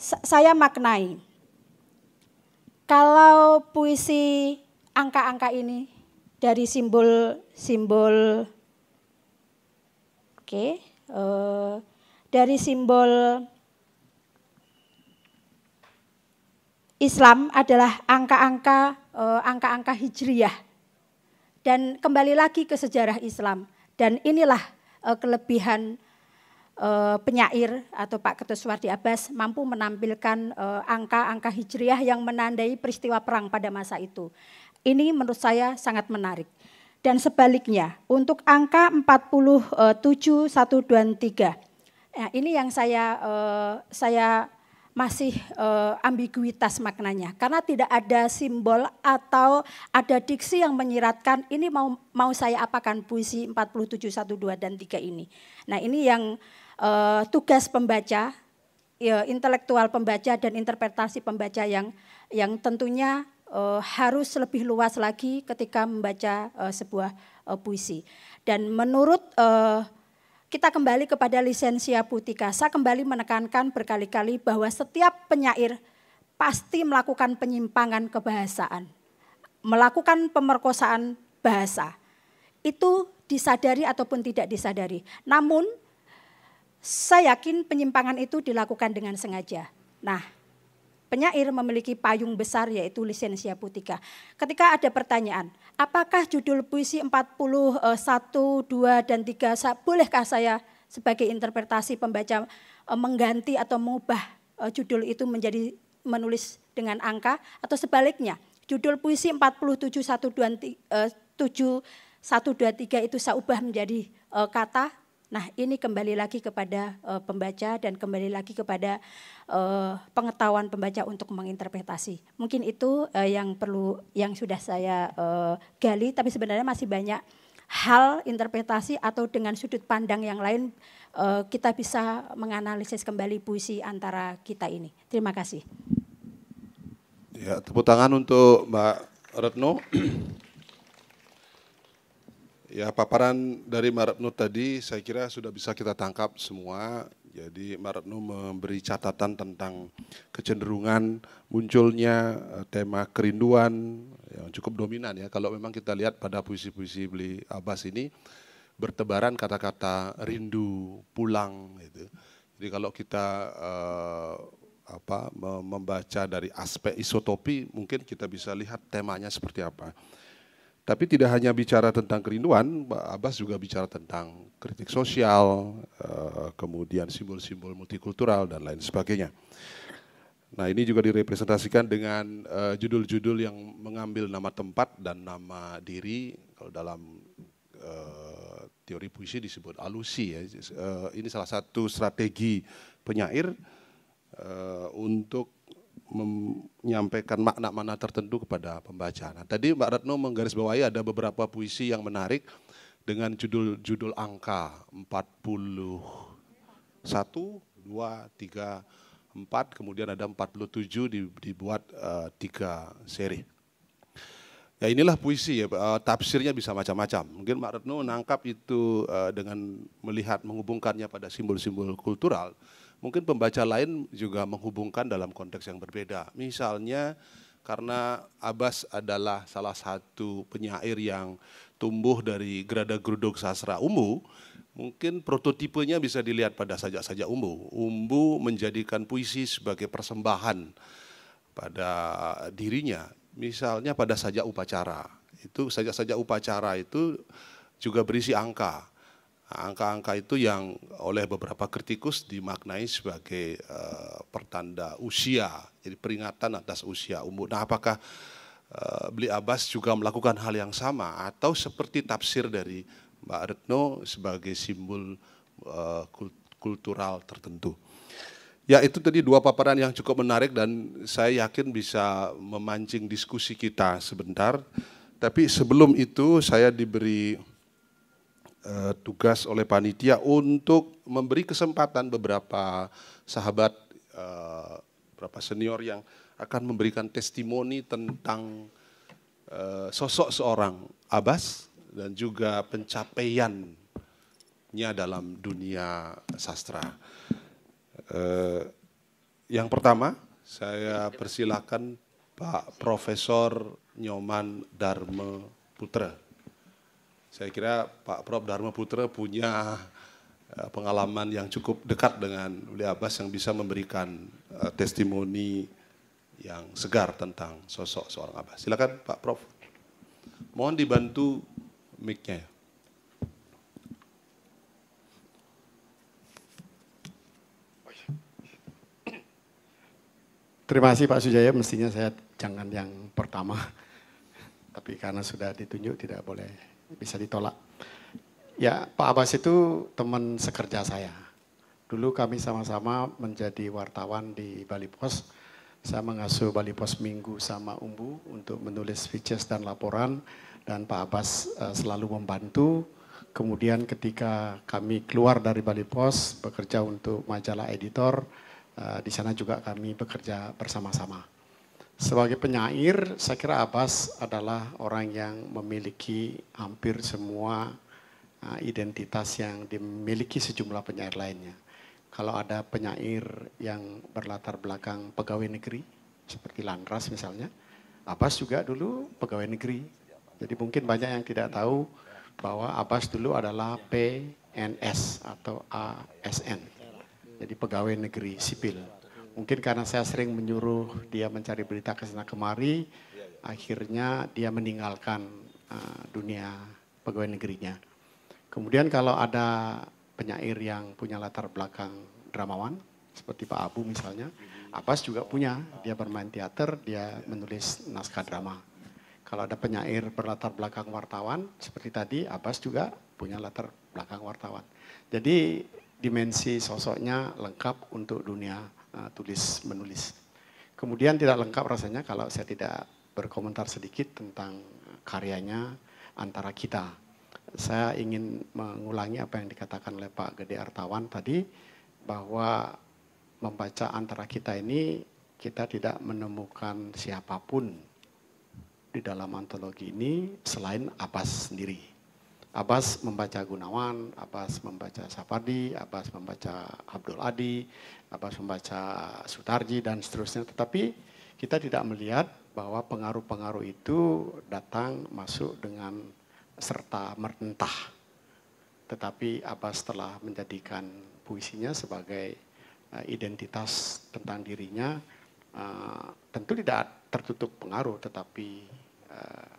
saya maknai. Kalau puisi angka-angka ini dari simbol-simbol oke, okay, uh, eh, dari simbol Islam adalah angka-angka angka eh, angka-angka hijriyah. Dan kembali lagi ke sejarah Islam dan inilah uh, kelebihan Eh, penyair atau Pak Ketua Suwardi Abbas mampu menampilkan eh, angka-angka uh, hijriah yang menandai peristiwa perang pada masa itu. Ini menurut saya sangat menarik. Dan sebaliknya, untuk angka 47123, ya, ini yang saya uh, saya masih uh, ambiguitas maknanya karena tidak ada simbol atau ada diksi yang menyiratkan ini mau mau saya apakan puisi 47123 dan 3 ini. Nah, ini yang uh, tugas pembaca, ya, intelektual pembaca dan interpretasi pembaca yang yang tentunya uh, harus lebih luas lagi ketika membaca uh, sebuah uh, puisi. Dan menurut uh, kita kembali kepada lisensia Putikasa kembali menekankan berkali-kali bahwa setiap penyair pasti melakukan penyimpangan kebahasaan, melakukan pemerkosaan bahasa. Itu disadari ataupun tidak disadari. Namun saya yakin penyimpangan itu dilakukan dengan sengaja. Nah, penyair memiliki payung besar yaitu lisensia putika. Ketika ada pertanyaan, apakah judul puisi 41, 2, dan 3, bolehkah saya sebagai interpretasi pembaca eh, mengganti atau mengubah eh, judul itu menjadi menulis dengan angka atau sebaliknya. Judul puisi eh, tiga itu saya ubah menjadi kata Nah, ini kembali lagi kepada uh, pembaca dan kembali lagi kepada uh, pengetahuan pembaca untuk menginterpretasi. Mungkin itu uh, yang perlu yang sudah saya uh, gali tapi sebenarnya masih banyak hal interpretasi atau dengan sudut pandang yang lain uh, kita bisa menganalisis kembali puisi antara kita ini. Terima kasih. Ya, tepuk tangan untuk Mbak Retno. Ya paparan dari Maretno tadi saya kira sudah bisa kita tangkap semua. Jadi Maretno memberi catatan tentang kecenderungan munculnya eh, tema kerinduan yang cukup dominan ya. Kalau memang kita lihat pada puisi-puisi Beli Abbas ini bertebaran kata-kata rindu, pulang gitu. Jadi kalau kita uh, apa membaca dari aspek isotopi mungkin kita bisa lihat temanya seperti apa. Tapi tidak hanya bicara tentang kerinduan, Pak Abbas juga bicara tentang kritik sosial, eh, kemudian simbol-simbol multikultural dan lain sebagainya. Nah ini juga direpresentasikan dengan eh, judul-judul yang mengambil nama tempat dan nama diri. Kalau dalam eh, teori puisi disebut alusi ya. Ini salah satu strategi penyair untuk menyampaikan makna-makna tertentu kepada pembaca. Nah, tadi Mbak Ratno menggarisbawahi ada beberapa puisi yang menarik dengan judul-judul angka puluh satu, dua, tiga, empat, kemudian ada 47 dibuat uh, tiga seri. Ya inilah puisi ya, uh, tafsirnya bisa macam-macam. Mungkin Mbak Retno menangkap itu uh, dengan melihat menghubungkannya pada simbol-simbol kultural. Mungkin pembaca lain juga menghubungkan dalam konteks yang berbeda. Misalnya karena Abbas adalah salah satu penyair yang tumbuh dari gerada geruduk sastra umbu, mungkin prototipenya bisa dilihat pada sajak-sajak umbu. Umbu menjadikan puisi sebagai persembahan pada dirinya, misalnya pada sajak upacara. Itu sajak-sajak upacara itu juga berisi angka angka-angka itu yang oleh beberapa kritikus dimaknai sebagai uh, pertanda usia, jadi peringatan atas usia umur. Nah, apakah uh, Beli Abbas juga melakukan hal yang sama atau seperti tafsir dari Mbak Retno sebagai simbol uh, kultural tertentu? Ya, itu tadi dua paparan yang cukup menarik dan saya yakin bisa memancing diskusi kita sebentar. Tapi sebelum itu saya diberi uh, tugas oleh panitia untuk memberi kesempatan beberapa sahabat uh, beberapa senior yang akan memberikan testimoni tentang uh, sosok seorang Abbas dan juga pencapaiannya dalam dunia sastra. Uh, yang pertama, saya persilakan Pak Profesor Nyoman Dharma Putra. Saya kira Pak Prof. Dharma Putra punya eh, pengalaman yang cukup dekat dengan Uli Abbas yang bisa memberikan eh, testimoni yang segar tentang sosok seorang Abbas. Silakan Pak Prof. Mohon dibantu mic-nya ya. Terima kasih Pak Sujaya, mestinya saya jangan yang pertama. Tapi karena sudah ditunjuk tidak boleh bisa ditolak. Ya, Pak Abbas itu teman sekerja saya. Dulu kami sama-sama menjadi wartawan di Bali Pos. Saya mengasuh Bali Pos Minggu sama Umbu untuk menulis features dan laporan. Dan Pak Abbas eh, selalu membantu. Kemudian ketika kami keluar dari Bali Pos, bekerja untuk majalah editor, eh, di sana juga kami bekerja bersama-sama. Sebagai penyair, saya kira Abbas adalah orang yang memiliki hampir semua eh, identitas yang dimiliki sejumlah penyair lainnya. Kalau ada penyair yang berlatar belakang pegawai negeri, seperti Landras misalnya, Abbas juga dulu pegawai negeri. Jadi mungkin banyak yang tidak tahu bahwa Abbas dulu adalah PNS atau ASN, jadi pegawai negeri sipil. Mungkin karena saya sering menyuruh dia mencari berita ke sana kemari, ya, ya. akhirnya dia meninggalkan uh, dunia pegawai negerinya. Kemudian kalau ada penyair yang punya latar belakang dramawan, seperti Pak Abu misalnya, mhm. Abbas juga punya, dia bermain teater, dia menulis naskah drama. Kalau ada penyair berlatar belakang wartawan, seperti tadi Abbas juga punya latar belakang wartawan. Jadi dimensi sosoknya lengkap untuk dunia Eh, tulis menulis. Kemudian tidak lengkap rasanya kalau saya tidak berkomentar sedikit tentang karyanya antara kita. Saya ingin mengulangi apa yang dikatakan oleh Pak Gede Artawan tadi bahwa membaca antara kita ini kita tidak menemukan siapapun di dalam antologi ini selain apa sendiri Abbas membaca Gunawan, Abbas membaca Sapardi, Abbas membaca Abdul Adi, Abbas membaca Sutarji dan seterusnya. Tetapi kita tidak melihat bahwa pengaruh-pengaruh itu datang masuk dengan serta merentah. Tetapi Abbas telah menjadikan puisinya sebagai eh, identitas tentang dirinya. Eh, tentu tidak tertutup pengaruh, tetapi eh,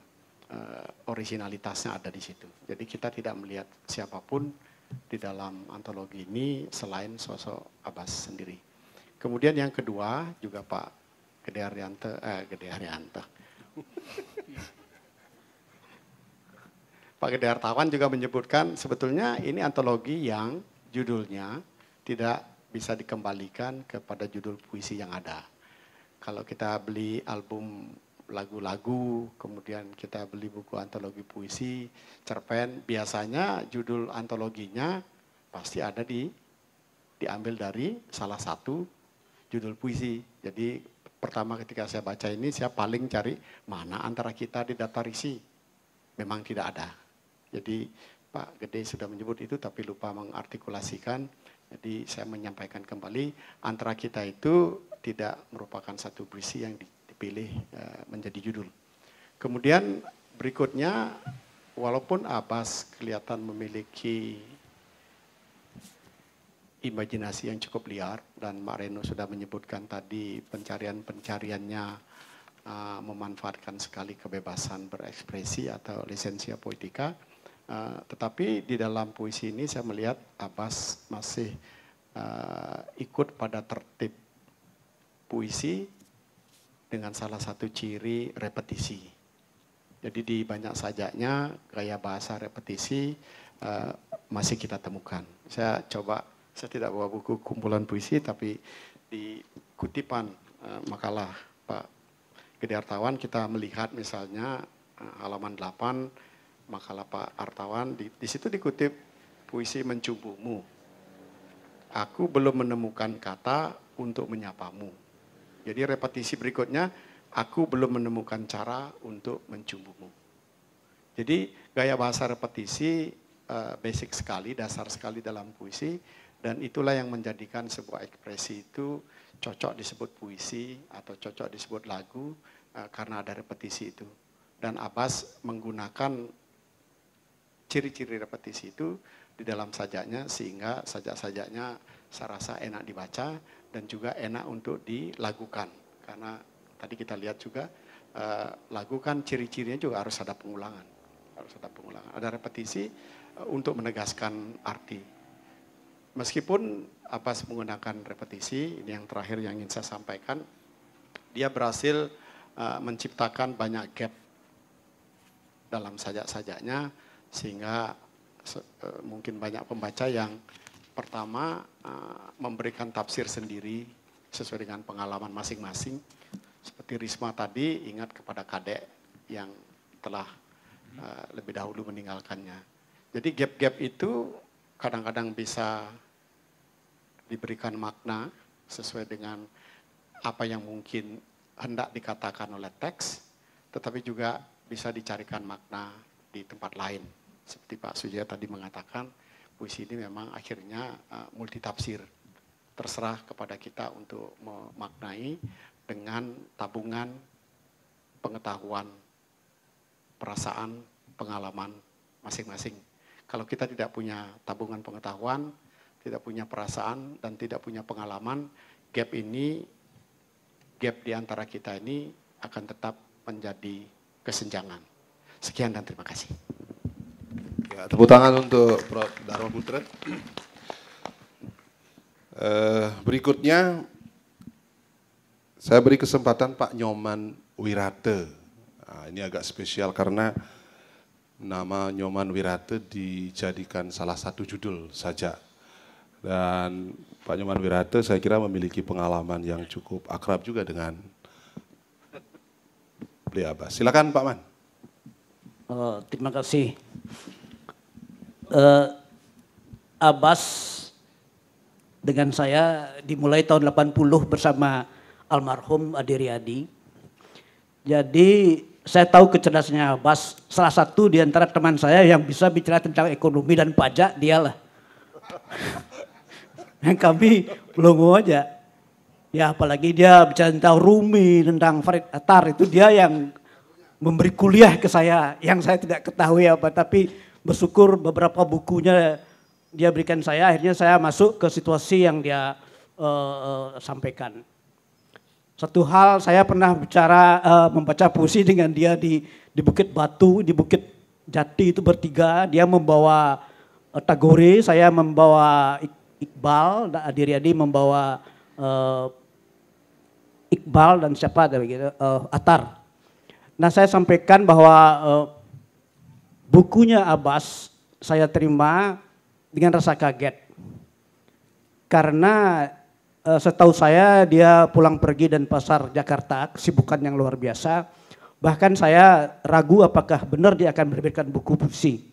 Eh, originalitasnya ada di situ. Jadi kita tidak melihat siapapun di dalam antologi ini selain sosok Abbas sendiri. Kemudian yang kedua juga Pak Gede Arianto, eh, Gede Arianto. Pak Gede Hartawan juga menyebutkan sebetulnya ini antologi yang judulnya tidak bisa dikembalikan kepada judul puisi yang ada. Kalau kita beli album lagu-lagu, kemudian kita beli buku antologi puisi, cerpen. Biasanya judul antologinya pasti ada di diambil dari salah satu judul puisi. Jadi pertama ketika saya baca ini saya paling cari mana antara kita di daftar isi. Memang tidak ada. Jadi Pak Gede sudah menyebut itu tapi lupa mengartikulasikan. Jadi saya menyampaikan kembali antara kita itu tidak merupakan satu puisi yang pilih ya, menjadi judul. Kemudian berikutnya, walaupun Abbas kelihatan memiliki imajinasi yang cukup liar dan Mak Reno sudah menyebutkan tadi pencarian-pencariannya uh, memanfaatkan sekali kebebasan berekspresi atau lisensia poetika. Uh, ah, tetapi di dalam puisi ini saya melihat Abbas masih uh, ikut pada tertib puisi dengan salah satu ciri repetisi. Jadi di banyak sajaknya gaya bahasa repetisi uh, masih kita temukan. Saya coba, saya tidak bawa buku kumpulan puisi tapi di kutipan uh, makalah Pak Gede Artawan kita melihat misalnya uh, halaman 8 makalah Pak Artawan di, di situ dikutip puisi mencubumu. Aku belum menemukan kata untuk menyapamu jadi repetisi berikutnya, aku belum menemukan cara untuk mencumbumu. Jadi gaya bahasa repetisi eh, basic sekali, dasar sekali dalam puisi, dan itulah yang menjadikan sebuah ekspresi itu cocok disebut puisi atau cocok disebut lagu eh, karena ada repetisi itu. Dan Abbas menggunakan ciri-ciri repetisi itu di dalam sajaknya sehingga sajak-sajaknya saya rasa enak dibaca dan juga enak untuk dilakukan karena tadi kita lihat juga uh, ciri-cirinya juga harus ada pengulangan harus ada pengulangan ada repetisi eh, untuk menegaskan arti meskipun apa menggunakan repetisi ini yang terakhir yang ingin saya sampaikan dia berhasil eh, menciptakan banyak gap dalam sajak-sajaknya sehingga mungkin banyak pembaca yang pertama eh, memberikan tafsir sendiri sesuai dengan pengalaman masing-masing. Seperti Risma tadi ingat kepada kadek yang telah eh, lebih dahulu meninggalkannya. Jadi gap-gap itu kadang-kadang bisa diberikan makna sesuai dengan apa yang mungkin hendak dikatakan oleh teks, tetapi juga bisa dicarikan makna di tempat lain. Seperti Pak Sujaya tadi mengatakan, puisi ini memang akhirnya uh, multitafsir. Terserah kepada kita untuk memaknai dengan tabungan pengetahuan, perasaan, pengalaman masing-masing. Kalau kita tidak punya tabungan pengetahuan, tidak punya perasaan, dan tidak punya pengalaman, gap ini, gap di antara kita ini akan tetap menjadi kesenjangan. Sekian dan terima kasih. Tepuk tangan untuk Prof. Dharma Putra. Uh, eh, berikutnya, saya beri kesempatan Pak Nyoman Wirate. Nah, ini agak spesial karena nama Nyoman Wirate dijadikan salah satu judul saja. Dan Pak Nyoman Wirate saya kira memiliki pengalaman yang cukup akrab juga dengan beliau. Silakan Pak Man. Uh, terima kasih uh, Abbas dengan saya dimulai tahun 80 bersama almarhum Adi Jadi saya tahu kecerdasannya Abbas. Salah satu di antara teman saya yang bisa bicara tentang ekonomi dan pajak dialah. yang kami belum aja. Ya apalagi dia bicara tentang Rumi, tentang Farid Atar itu dia yang memberi kuliah ke saya yang saya tidak ketahui apa tapi bersyukur beberapa bukunya dia berikan saya akhirnya saya masuk ke situasi yang dia uh, sampaikan. Satu hal saya pernah bicara uh, membaca puisi dengan dia di di Bukit Batu, di Bukit Jati itu bertiga, dia membawa uh, Tagore, saya membawa Iqbal, Adiryadi membawa uh, Iqbal dan siapa begitu uh, Atar. Nah, saya sampaikan bahwa uh, Bukunya Abbas saya terima dengan rasa kaget. Karena eh, setahu saya dia pulang pergi dan pasar Jakarta, kesibukan yang luar biasa. Bahkan saya ragu apakah benar dia akan menerbitkan buku puisi.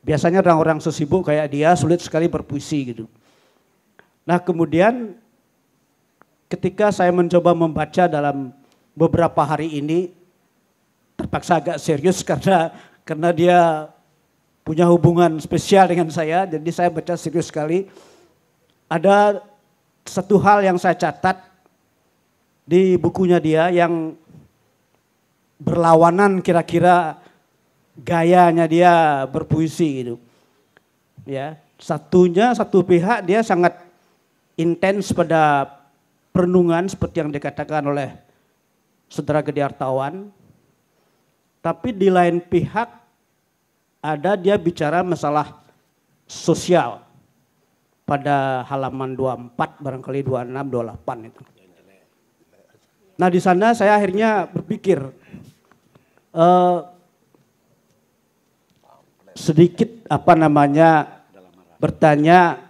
Biasanya orang-orang sesibuk kayak dia sulit sekali berpuisi gitu. Nah kemudian ketika saya mencoba membaca dalam beberapa hari ini terpaksa agak serius karena karena dia punya hubungan spesial dengan saya, jadi saya baca serius sekali. Ada satu hal yang saya catat di bukunya dia yang berlawanan kira-kira gayanya dia berpuisi gitu. Ya, satunya satu pihak dia sangat intens pada perenungan seperti yang dikatakan oleh saudara Gede Artawan tapi di lain pihak ada dia bicara masalah sosial pada halaman 24 barangkali 26 28 itu. Nah di sana saya akhirnya berpikir eh, sedikit apa namanya bertanya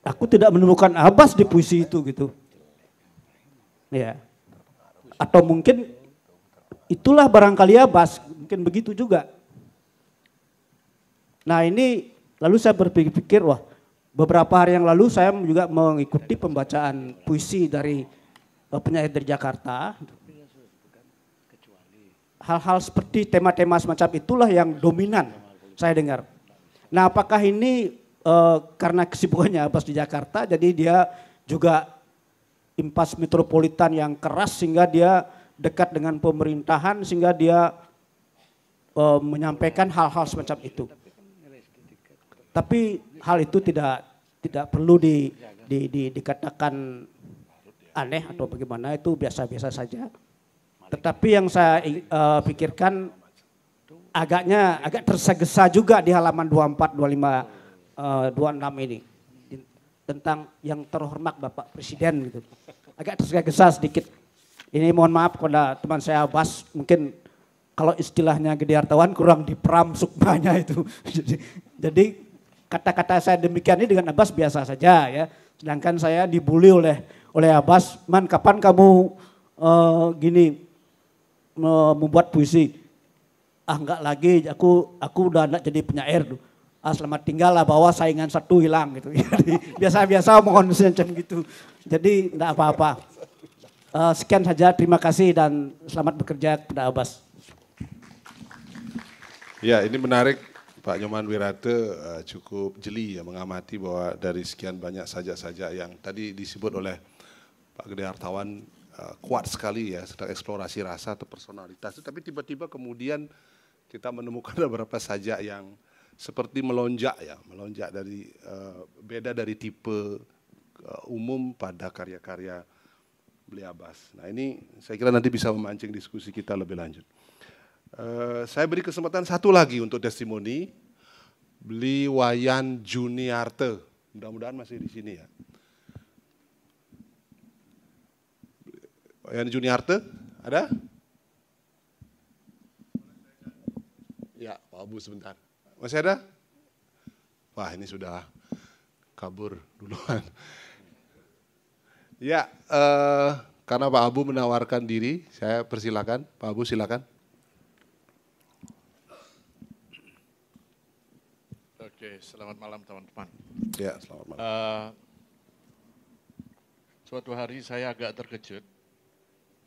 aku tidak menemukan Abbas di puisi itu gitu ya atau mungkin Itulah barangkali ya bas mungkin begitu juga. Nah ini lalu saya berpikir, wah beberapa hari yang lalu saya juga mengikuti pembacaan puisi dari eh, penyair dari Jakarta. Hal-hal seperti tema-tema semacam itulah yang dominan saya dengar. Nah apakah ini uh, karena kesibukannya Abbas di Jakarta jadi dia juga impas metropolitan yang keras sehingga dia dekat dengan pemerintahan sehingga dia e, menyampaikan hal-hal semacam itu. Tapi hal itu tidak tidak perlu di, di, di, dikatakan aneh atau bagaimana itu biasa-biasa saja. Tetapi yang saya e, pikirkan agaknya agak tersegesa juga di halaman 24, 25, e, 26 ini tentang yang terhormat Bapak Presiden gitu. Agak tersegesa sedikit ini mohon maaf kepada teman saya Abbas, mungkin kalau istilahnya Gede Hartawan kurang diperam sukmanya itu. Jadi kata-kata saya demikian ini dengan Abbas biasa saja ya. Sedangkan saya dibully oleh oleh Abbas, "Man, kapan kamu uh, gini uh, membuat puisi?" Ah, enggak lagi, aku aku udah enggak jadi penyair tuh ah, selamat tinggal lah bahwa saingan satu hilang gitu. Biasa-biasa mohon macam gitu. Jadi enggak apa-apa. Uh, sekian saja, terima kasih dan selamat bekerja kepada Abbas. Ya, ini menarik. Pak Nyoman Wirate uh, eh, cukup jeli ya, mengamati bahwa dari sekian banyak sajak-sajak yang tadi disebut oleh Pak Gede Hartawan uh, kuat sekali ya sedang eksplorasi rasa atau personalitas tapi tiba-tiba kemudian kita menemukan beberapa sajak yang seperti melonjak ya, melonjak dari uh, beda dari tipe uh, umum pada karya-karya beli Abbas. Nah ini saya kira nanti bisa memancing diskusi kita lebih lanjut. Uh, saya beri kesempatan satu lagi untuk testimoni, beli Wayan Juniarte. Mudah-mudahan masih di sini ya. Wayan Juniarte, ada? Ya, Pak Abu sebentar. Masih ada? Wah ini sudah kabur duluan. Ya, uh, karena Pak Abu menawarkan diri, saya persilakan. Pak Abu silakan. Oke, selamat malam teman-teman. Ya, selamat malam. Uh, suatu hari saya agak terkejut.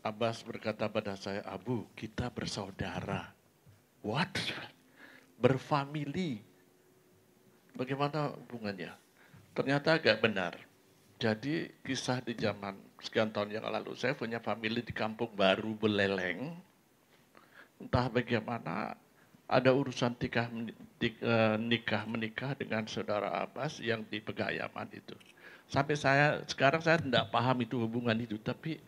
Abbas berkata pada saya, Abu, kita bersaudara. What? Berfamili. Bagaimana hubungannya? Ternyata agak benar jadi kisah di zaman sekian tahun yang lalu saya punya family di kampung baru Beleleng. Entah bagaimana ada urusan tikah, e, nikah menikah dengan saudara Abbas yang di Pegayaman itu. Sampai saya sekarang saya tidak paham itu hubungan itu, tapi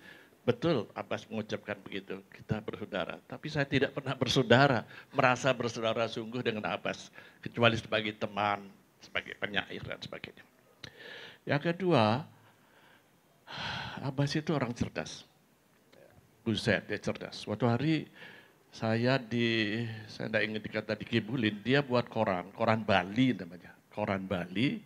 betul Abbas mengucapkan begitu. Kita bersaudara, tapi saya tidak pernah bersaudara, merasa bersaudara sungguh dengan Abbas kecuali sebagai teman, sebagai penyair dan sebagainya. Yang kedua, Abbas itu orang cerdas. Buset, dia cerdas. Suatu hari saya di, saya tidak ingat dikata Kibulin, dia buat koran, koran Bali namanya. Koran Bali,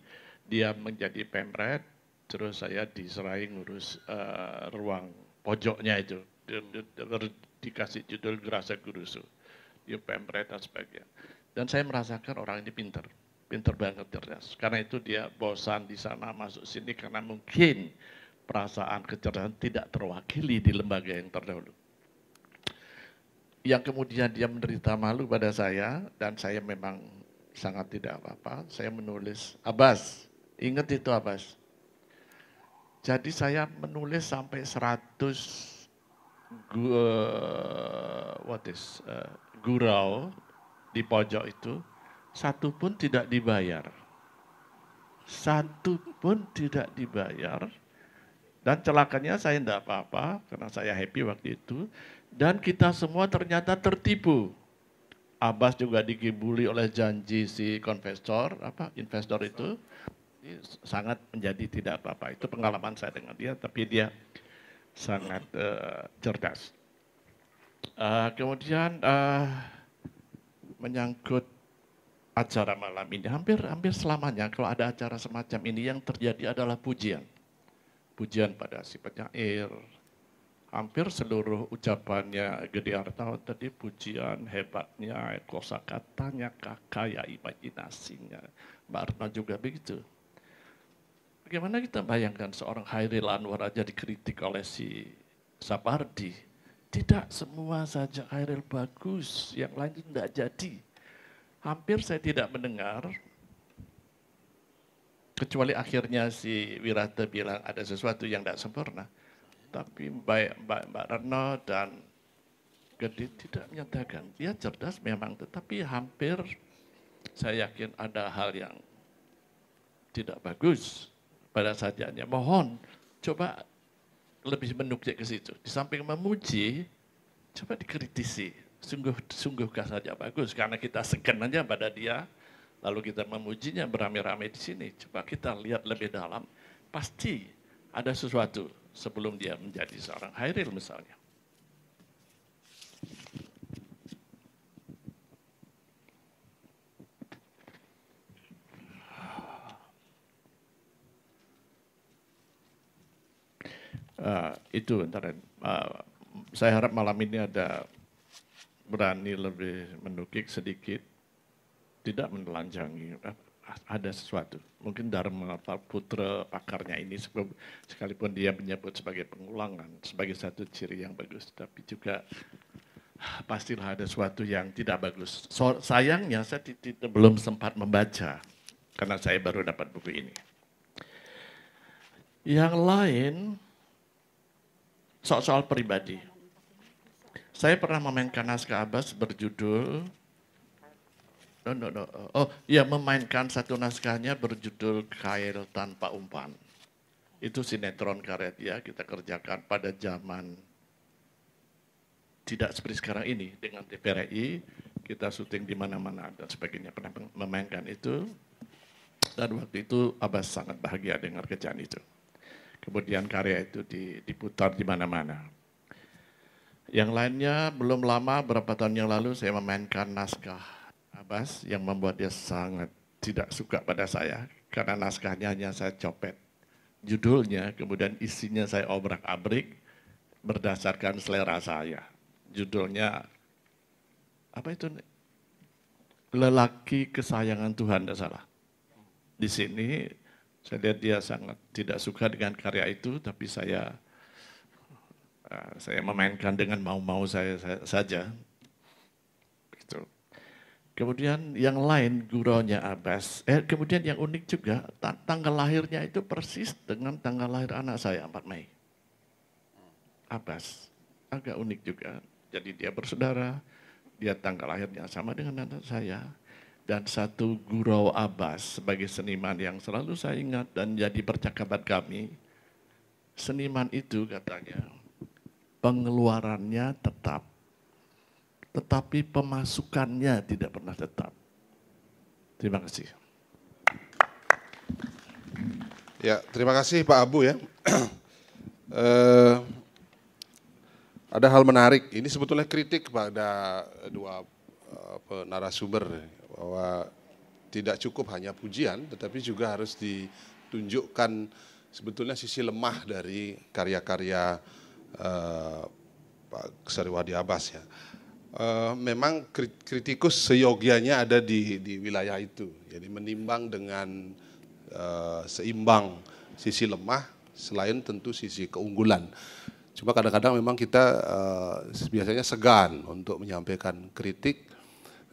dia menjadi pemret, terus saya diserai ngurus uh, ruang pojoknya itu. Di, di, di, dikasih judul Gerasa Gurusu. Dia pemret dan sebagainya. Dan saya merasakan orang ini pinter pinter banget cerdas. Karena itu dia bosan di sana masuk sini karena mungkin perasaan kecerdasan tidak terwakili di lembaga yang terdahulu. Yang kemudian dia menderita malu pada saya dan saya memang sangat tidak apa-apa. Saya menulis, Abbas, ingat itu Abbas. Jadi saya menulis sampai 100 gu, eh, what is, uh, gurau di pojok itu satu pun tidak dibayar. Satu pun tidak dibayar. Dan celakanya saya tidak apa-apa karena saya happy waktu itu. Dan kita semua ternyata tertipu. Abbas juga digibuli oleh janji si konvestor, apa investor itu sangat menjadi tidak apa-apa. Itu pengalaman saya dengan dia, tapi dia sangat uh, cerdas. Uh, kemudian uh, menyangkut acara malam ini hampir hampir selamanya kalau ada acara semacam ini yang terjadi adalah pujian. Pujian pada si penyair. Hampir seluruh ucapannya Gede Artawa tadi pujian hebatnya, katanya, kaya imajinasinya. Mbak Arna juga begitu. Bagaimana kita bayangkan seorang Hairil Anwar aja dikritik oleh si Sapardi. Tidak semua saja Hairil bagus, yang lain tidak jadi hampir saya tidak mendengar kecuali akhirnya si Wirata bilang ada sesuatu yang tidak sempurna. Tapi baik Mbak, Mbak Reno dan Gedit tidak menyatakan. Dia ya, cerdas memang, tetapi hampir saya yakin ada hal yang tidak bagus pada sajanya. Mohon coba lebih menukik ke situ. Di samping memuji, coba dikritisi sungguh sungguhkah saja bagus karena kita segan aja pada dia lalu kita memujinya beramai-ramai di sini coba kita lihat lebih dalam pasti ada sesuatu sebelum dia menjadi seorang Hairil misalnya Uh, itu ntar uh, eh, saya harap malam ini ada berani lebih mendukik sedikit, tidak menelanjangi. Eh, ada sesuatu. Mungkin Dharma Putra pakarnya ini sekalipun dia menyebut sebagai pengulangan, sebagai satu ciri yang bagus, tapi juga pastilah ada sesuatu yang tidak bagus. So, sayangnya saya tidak, belum sempat membaca karena saya baru dapat buku ini. Yang lain soal-soal pribadi saya pernah memainkan naskah Abbas berjudul No, no, no. Oh, ya memainkan satu naskahnya berjudul Kail Tanpa Umpan. Itu sinetron karet ya kita kerjakan pada zaman tidak seperti sekarang ini dengan TPRI kita syuting di mana-mana dan sebagainya pernah memainkan itu dan waktu itu Abbas sangat bahagia dengan kerjaan itu. Kemudian karya itu diputar di mana-mana. Yang lainnya belum lama berapa tahun yang lalu saya memainkan naskah Abbas yang membuat dia sangat tidak suka pada saya karena naskahnya hanya saya copet. Judulnya kemudian isinya saya obrak-abrik berdasarkan selera saya. Judulnya apa itu? Lelaki kesayangan Tuhan, tidak salah. Di sini saya lihat dia sangat tidak suka dengan karya itu, tapi saya Eh, saya memainkan dengan mau-mau saya, saja. Gitu. Kemudian yang lain gurunya Abbas. Eh, kemudian yang unik juga tanggal lahirnya itu persis dengan tanggal lahir anak saya 4 Mei. Abbas. Agak unik juga. Jadi dia bersaudara, dia tanggal lahirnya sama dengan anak saya. Dan satu gurau Abbas sebagai seniman yang selalu saya ingat dan jadi percakapan kami. Seniman itu katanya, pengeluarannya tetap, tetapi pemasukannya tidak pernah tetap. Terima kasih. Ya, terima kasih Pak Abu ya. eh, ada hal menarik. Ini sebetulnya kritik pada dua apa, narasumber bahwa tidak cukup hanya pujian, tetapi juga harus ditunjukkan sebetulnya sisi lemah dari karya-karya Eh, Pak Sariwadi Abbas ya. Uh, memang kritikus seyogianya ada di, di wilayah itu. Jadi menimbang dengan uh, seimbang sisi lemah, selain tentu sisi keunggulan. Cuma kadang-kadang memang kita uh, biasanya segan untuk menyampaikan kritik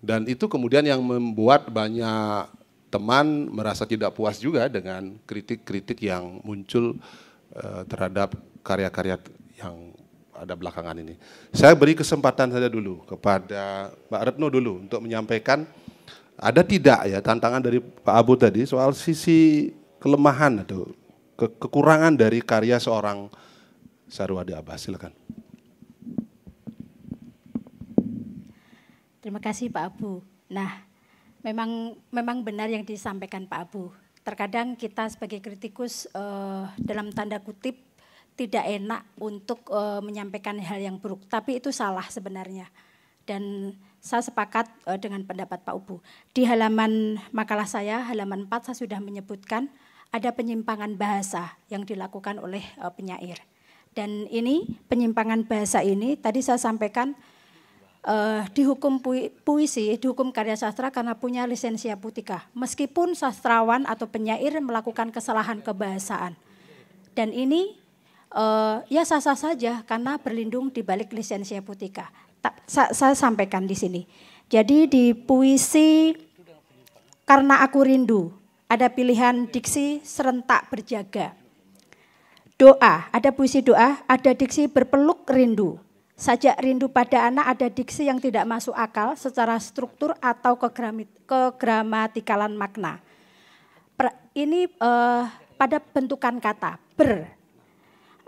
dan itu kemudian yang membuat banyak teman merasa tidak puas juga dengan kritik-kritik yang muncul uh, terhadap karya-karya yang ada belakangan ini. Saya beri kesempatan saja dulu kepada Mbak Retno dulu untuk menyampaikan ada tidak ya tantangan dari Pak Abu tadi soal sisi kelemahan atau ke kekurangan dari karya seorang Sarwadi Abbas. Silakan. Terima kasih Pak Abu. Nah, memang memang benar yang disampaikan Pak Abu. Terkadang kita sebagai kritikus eh, dalam tanda kutip tidak enak untuk e, menyampaikan hal yang buruk, tapi itu salah sebenarnya. Dan saya sepakat e, dengan pendapat Pak Ubu. Di halaman makalah saya, halaman 4 saya sudah menyebutkan ada penyimpangan bahasa yang dilakukan oleh e, penyair. Dan ini penyimpangan bahasa ini tadi saya sampaikan uh, dihukum puisi, dihukum karya sastra karena punya lisensi putika. Meskipun sastrawan atau penyair melakukan kesalahan kebahasaan. Dan ini uh, ya sah-sah saja karena berlindung di balik lisensi putika. Ta, sa, saya sampaikan di sini. Jadi di puisi karena aku rindu ada pilihan diksi serentak berjaga. Doa, ada puisi doa, ada diksi berpeluk rindu. Sajak rindu pada anak ada diksi yang tidak masuk akal secara struktur atau kegramatikalan makna. ini uh, pada bentukan kata ber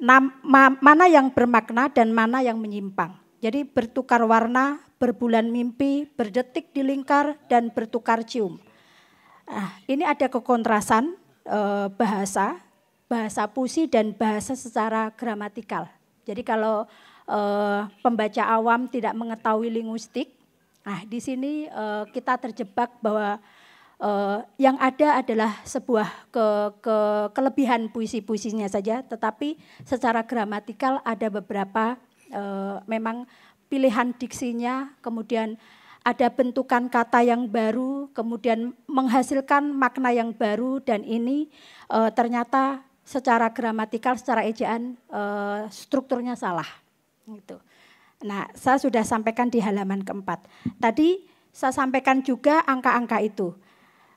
mana yang bermakna dan mana yang menyimpang. Jadi bertukar warna, berbulan mimpi, berdetik di lingkar, dan bertukar cium. Nah, ini ada kekontrasan e, bahasa, bahasa puisi dan bahasa secara gramatikal. Jadi kalau e, pembaca awam tidak mengetahui linguistik, nah di sini e, kita terjebak bahwa Eh, yang ada adalah sebuah ke, ke, kelebihan puisi-puisinya saja, tetapi secara gramatikal ada beberapa uh, memang pilihan diksinya, kemudian ada bentukan kata yang baru, kemudian menghasilkan makna yang baru dan ini uh, ternyata secara gramatikal, secara ejaan uh, strukturnya salah. Gitu. Nah, saya sudah sampaikan di halaman keempat. Tadi saya sampaikan juga angka-angka itu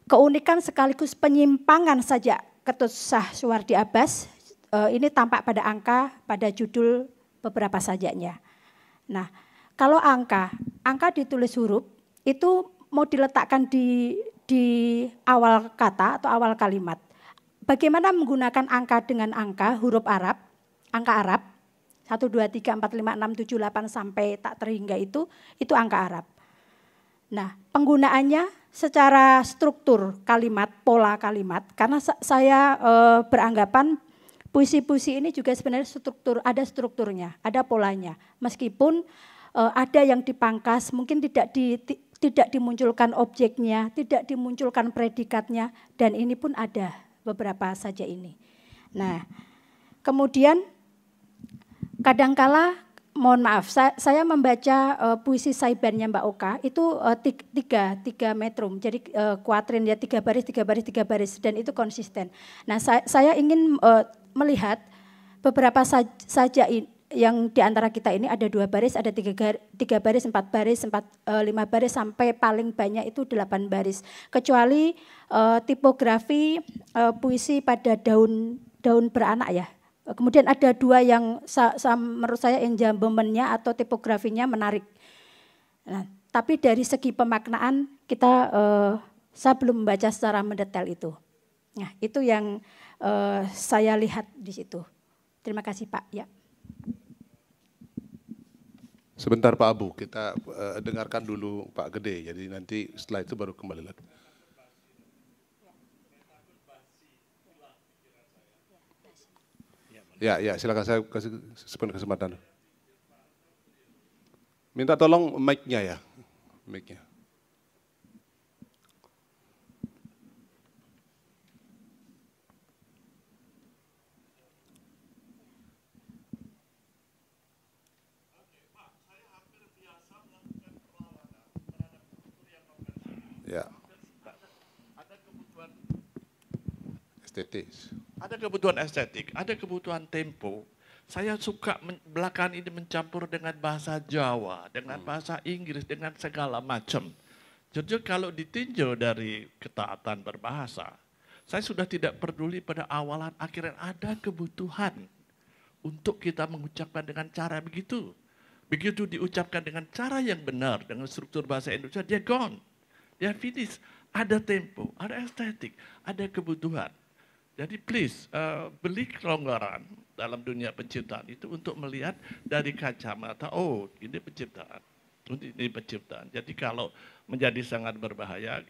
keunikan sekaligus penyimpangan saja ketusah Sah Suwardi Abbas eh, ini tampak pada angka pada judul beberapa sajaknya. Nah, kalau angka, angka ditulis huruf itu mau diletakkan di di awal kata atau awal kalimat. Bagaimana menggunakan angka dengan angka huruf Arab, angka Arab 1 2 3 4 5 6 7 8 sampai tak terhingga itu itu angka Arab. Nah, penggunaannya secara struktur kalimat, pola kalimat. Karena saya eh, beranggapan puisi-puisi ini juga sebenarnya struktur, ada strukturnya, ada polanya. Meskipun eh, ada yang dipangkas, mungkin tidak di, tidak dimunculkan objeknya, tidak dimunculkan predikatnya, dan ini pun ada beberapa saja ini. Nah, kemudian kadangkala mohon maaf, saya, saya membaca uh, puisi Saibannya Mbak Oka itu uh, tiga, tiga metrum, jadi uh, kuatrin ya tiga baris, tiga baris, tiga baris dan itu konsisten. Nah saya, saya ingin uh, melihat beberapa saj, in, yang di antara kita ini ada dua baris, ada tiga, tiga baris, empat baris, empat, uh, lima baris, sampai paling banyak itu delapan baris. Kecuali uh, tipografi uh, puisi pada daun daun beranak ya, Kemudian ada dua yang menurut saya enjambemennya atau tipografinya menarik. Nah, tapi dari segi pemaknaan kita eh, saya belum membaca secara mendetail itu. Nah, itu yang eh, saya lihat di situ. Terima kasih Pak. Ya. Sebentar Pak Abu, kita uh, dengarkan dulu Pak Gede. Jadi nanti setelah itu baru kembali lagi. Ya, ya, silakan saya kasih kesempatan. Minta tolong mic-nya ya. Mic-nya. estetis. Ada kebutuhan estetik, ada kebutuhan tempo. Saya suka belakang ini mencampur dengan bahasa Jawa, dengan hmm. bahasa Inggris, dengan segala macam. Jadi kalau ditinjau dari ketaatan berbahasa, saya sudah tidak peduli pada awalan akhiran ada kebutuhan untuk kita mengucapkan dengan cara begitu. Begitu diucapkan dengan cara yang benar, dengan struktur bahasa Indonesia, dia gone. Dia finish. Ada tempo, ada estetik, ada kebutuhan. Jadi please, uh, beli kelonggaran dalam dunia penciptaan itu untuk melihat dari kacamata, oh ini penciptaan, ini penciptaan. Jadi kalau menjadi sangat berbahaya,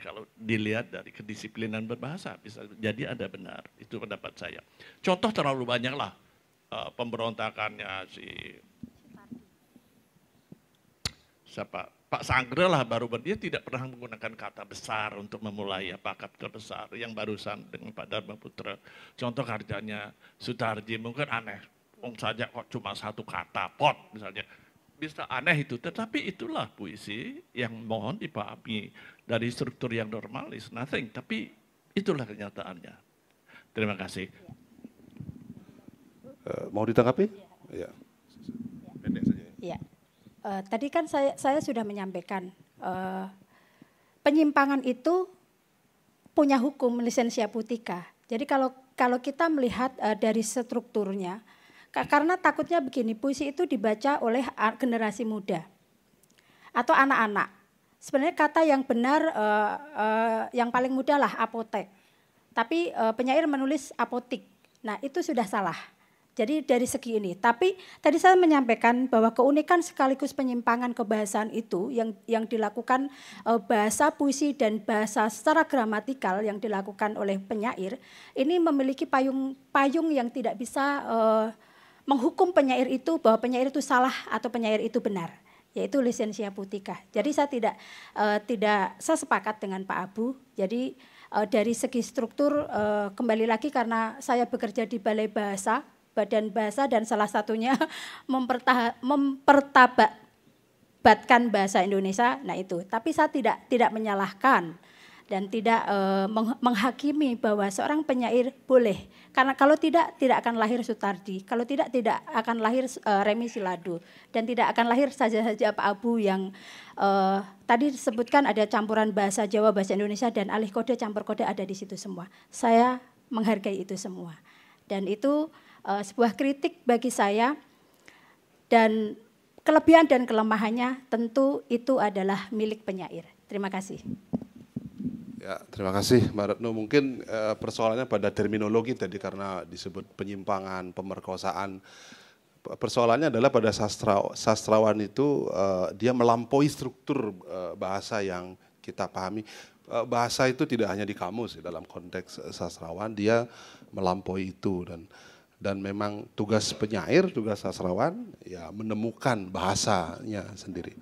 kalau dilihat dari kedisiplinan berbahasa, bisa jadi ada benar. Itu pendapat saya. Contoh terlalu banyak lah uh, eh, pemberontakannya si siapa Pak Sangre lah baru dia tidak pernah menggunakan kata besar untuk memulai apa ya, kapital besar yang barusan dengan Pak Dharma Putra. Contoh kerjanya Sutarji mungkin aneh, Om saja kok cuma satu kata pot misalnya bisa aneh itu, tetapi itulah puisi yang mohon dipahami dari struktur yang normalis is nothing, tapi itulah kenyataannya. Terima kasih. Uh, mau ditanggapi? Ya. ya. Pendek saja. Ya uh, tadi kan saya, saya sudah menyampaikan uh, penyimpangan itu punya hukum lisensia putika. Jadi kalau kalau kita melihat uh, dari strukturnya, karena takutnya begini, puisi itu dibaca oleh generasi muda atau anak-anak. Sebenarnya kata yang benar, uh, uh, yang paling mudah lah apotek. Tapi uh, penyair menulis apotik. Nah itu sudah salah jadi dari segi ini, tapi tadi saya menyampaikan bahwa keunikan sekaligus penyimpangan kebahasaan itu yang yang dilakukan e, bahasa puisi dan bahasa secara gramatikal yang dilakukan oleh penyair ini memiliki payung payung yang tidak bisa e, menghukum penyair itu bahwa penyair itu salah atau penyair itu benar yaitu lisensia putika. Jadi saya tidak e, tidak saya sepakat dengan Pak Abu. Jadi e, dari segi struktur e, kembali lagi karena saya bekerja di Balai Bahasa badan bahasa dan salah satunya mempertabatkan bahasa Indonesia. Nah itu, tapi saya tidak tidak menyalahkan dan tidak e, menghakimi bahwa seorang penyair boleh karena kalau tidak tidak akan lahir Sutardi kalau tidak tidak akan lahir e, Remi Silado dan tidak akan lahir saja-saja Pak Abu yang e, tadi disebutkan ada campuran bahasa Jawa bahasa Indonesia dan alih kode campur kode ada di situ semua saya menghargai itu semua dan itu uh, sebuah kritik bagi saya dan kelebihan dan kelemahannya tentu itu adalah milik penyair. Terima kasih. Ya, terima kasih Mbak Retno. Mungkin uh, persoalannya pada terminologi tadi karena disebut penyimpangan, pemerkosaan. Persoalannya adalah pada sastra sastrawan itu uh, dia melampaui struktur uh, bahasa yang kita pahami. bahasa itu tidak hanya di kamus dalam konteks sastrawan dia melampaui itu dan dan memang tugas penyair, tugas sastrawan ya menemukan bahasanya sendiri.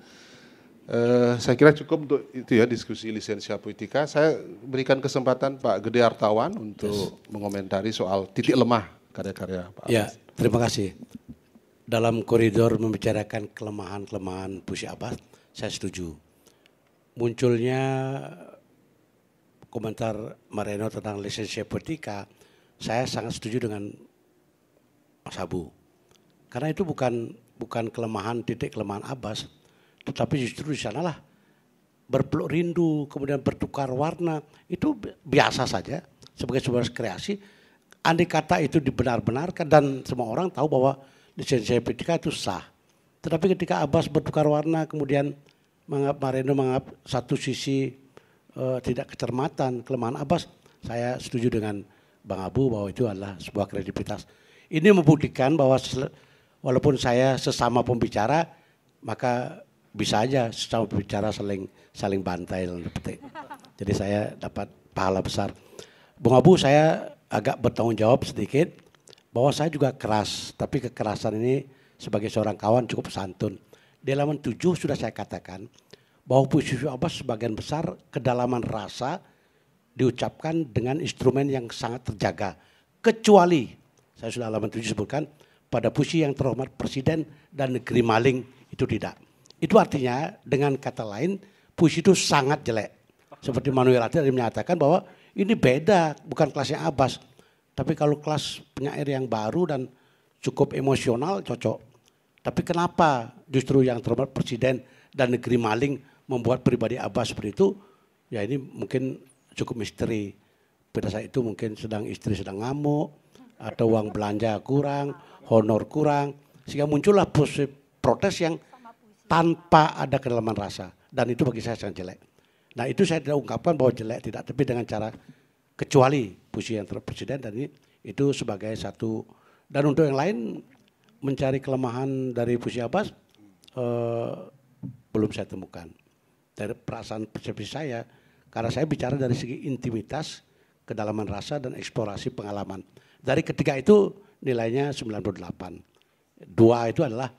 Eh, saya kira cukup untuk itu ya diskusi lisensia politika. Saya berikan kesempatan Pak Gede Artawan untuk yes. mengomentari soal titik lemah karya-karya Pak. Ya, terima kasih. Dalam koridor membicarakan kelemahan-kelemahan puisi Abbas, saya setuju. Munculnya komentar Mareno tentang lisensia politika, saya sangat setuju dengan sabu. Karena itu bukan bukan kelemahan titik kelemahan Abbas, tetapi justru di sanalah berpeluk rindu, kemudian bertukar warna, itu biasa saja sebagai sebuah kreasi. Andai kata itu dibenar-benarkan dan semua orang tahu bahwa lisensi epitika itu sah. Tetapi ketika Abbas bertukar warna, kemudian Marino menganggap satu sisi uh, tidak kecermatan, kelemahan Abbas, saya setuju dengan Bang Abu bahwa itu adalah sebuah kredibilitas ini membuktikan bahwa walaupun saya sesama pembicara, maka bisa aja sesama pembicara saling saling bantai dan petik. Jadi saya dapat pahala besar. Bung Abu saya agak bertanggung jawab sedikit bahwa saya juga keras, tapi kekerasan ini sebagai seorang kawan cukup santun. Di halaman 7 sudah saya katakan bahwa puisi Abbas sebagian besar kedalaman rasa diucapkan dengan instrumen yang sangat terjaga. Kecuali saya sudah alamat itu sebutkan, pada puisi yang terhormat presiden dan negeri maling itu tidak. Itu artinya dengan kata lain puisi itu sangat jelek. Seperti Manuel Atir menyatakan bahwa ini beda, bukan kelasnya Abbas. Tapi kalau kelas penyair yang baru dan cukup emosional cocok. Tapi kenapa justru yang terhormat presiden dan negeri maling membuat pribadi Abbas seperti itu? Ya ini mungkin cukup misteri. Pada saat itu mungkin sedang istri sedang ngamuk, ada uang belanja kurang, honor kurang, sehingga muncullah protes yang tanpa ada kedalaman rasa. Dan itu bagi saya sangat jelek. Nah itu saya tidak ungkapkan bahwa jelek tidak, tapi dengan cara kecuali puisi yang terpresiden dan ini itu sebagai satu dan untuk yang lain mencari kelemahan dari puisi Abbas eh, belum saya temukan dari perasaan persepsi saya karena saya bicara dari segi intimitas kedalaman rasa dan eksplorasi pengalaman dari ketiga itu nilainya 98. Dua itu adalah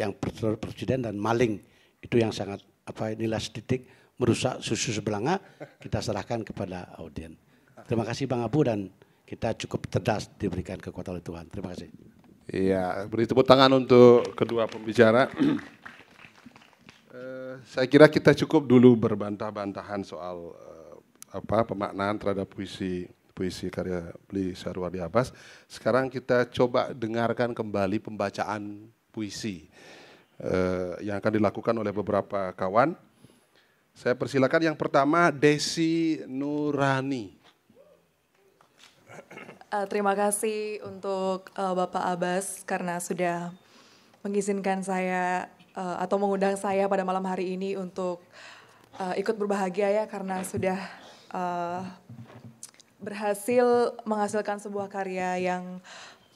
yang presiden dan maling. Itu yang sangat apa nilai setitik merusak susu sebelanga kita serahkan kepada audien. Terima kasih Bang Abu dan kita cukup cerdas diberikan kekuatan oleh Tuhan. Terima kasih. Iya, beri tepuk tangan untuk kedua pembicara. Eh, saya kira kita cukup dulu berbantah-bantahan soal eh, apa pemaknaan terhadap puisi puisi karya Bli Syarwadi Abbas. Sekarang kita coba dengarkan kembali pembacaan puisi uh, yang akan dilakukan oleh beberapa kawan. Saya persilakan yang pertama Desi Nurani. Uh, terima kasih untuk uh, Bapak Abbas karena sudah mengizinkan saya uh, atau mengundang saya pada malam hari ini untuk uh, ikut berbahagia ya karena sudah uh, berhasil menghasilkan sebuah karya yang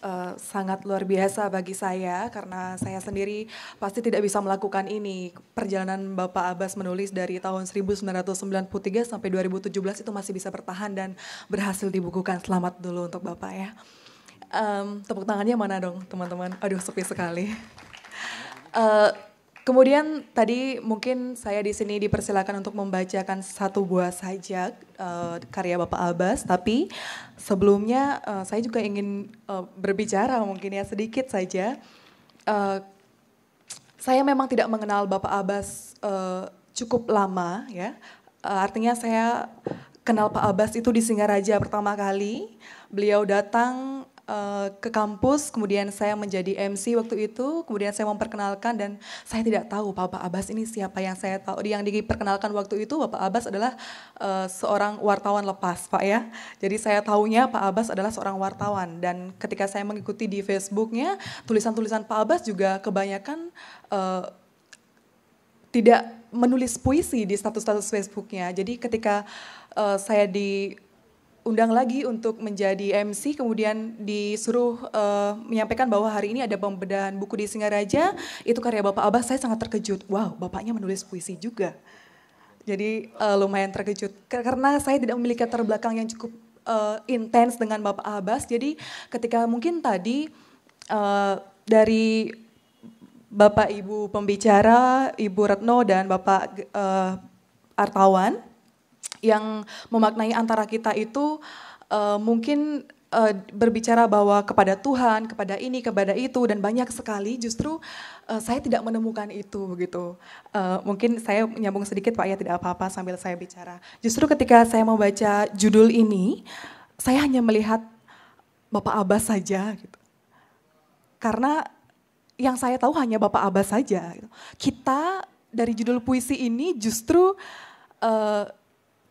uh, sangat luar biasa bagi saya karena saya sendiri pasti tidak bisa melakukan ini. Perjalanan Bapak Abbas menulis dari tahun 1993 sampai 2017 itu masih bisa bertahan dan berhasil dibukukan. Selamat dulu untuk Bapak ya. Um, tepuk tangannya mana dong teman-teman? Aduh sepi sekali. Uh, Kemudian tadi mungkin saya di sini dipersilakan untuk membacakan satu buah sajak uh, karya Bapak Abbas, tapi sebelumnya uh, saya juga ingin uh, berbicara mungkin ya sedikit saja. Uh, saya memang tidak mengenal Bapak Abbas uh, cukup lama ya. Uh, artinya saya kenal Pak Abbas itu di Singaraja pertama kali. Beliau datang Eh, ke kampus, kemudian saya menjadi MC waktu itu, kemudian saya memperkenalkan dan saya tidak tahu Bapak Abbas ini siapa yang saya tahu. Yang diperkenalkan waktu itu Bapak Abbas adalah uh, seorang wartawan lepas, Pak ya. Jadi saya tahunya Pak Abbas adalah seorang wartawan dan ketika saya mengikuti di Facebooknya, tulisan-tulisan Pak Abbas juga kebanyakan uh, tidak menulis puisi di status-status Facebooknya. Jadi ketika uh, saya di undang lagi untuk menjadi MC kemudian disuruh uh, menyampaikan bahwa hari ini ada pembedahan buku di Singaraja itu karya Bapak Abah saya sangat terkejut wow bapaknya menulis puisi juga jadi uh, lumayan terkejut karena saya tidak memiliki latar belakang yang cukup uh, intens dengan Bapak Abbas jadi ketika mungkin tadi uh, dari Bapak Ibu pembicara Ibu Retno dan Bapak uh, Artawan yang memaknai antara kita itu uh, mungkin uh, berbicara bahwa kepada Tuhan, kepada ini, kepada itu, dan banyak sekali justru uh, saya tidak menemukan itu begitu. Uh, mungkin saya nyambung sedikit Pak ya tidak apa-apa sambil saya bicara. Justru ketika saya membaca judul ini, saya hanya melihat Bapak Abbas saja gitu. Karena yang saya tahu hanya Bapak Abbas saja. Gitu. Kita dari judul puisi ini justru uh,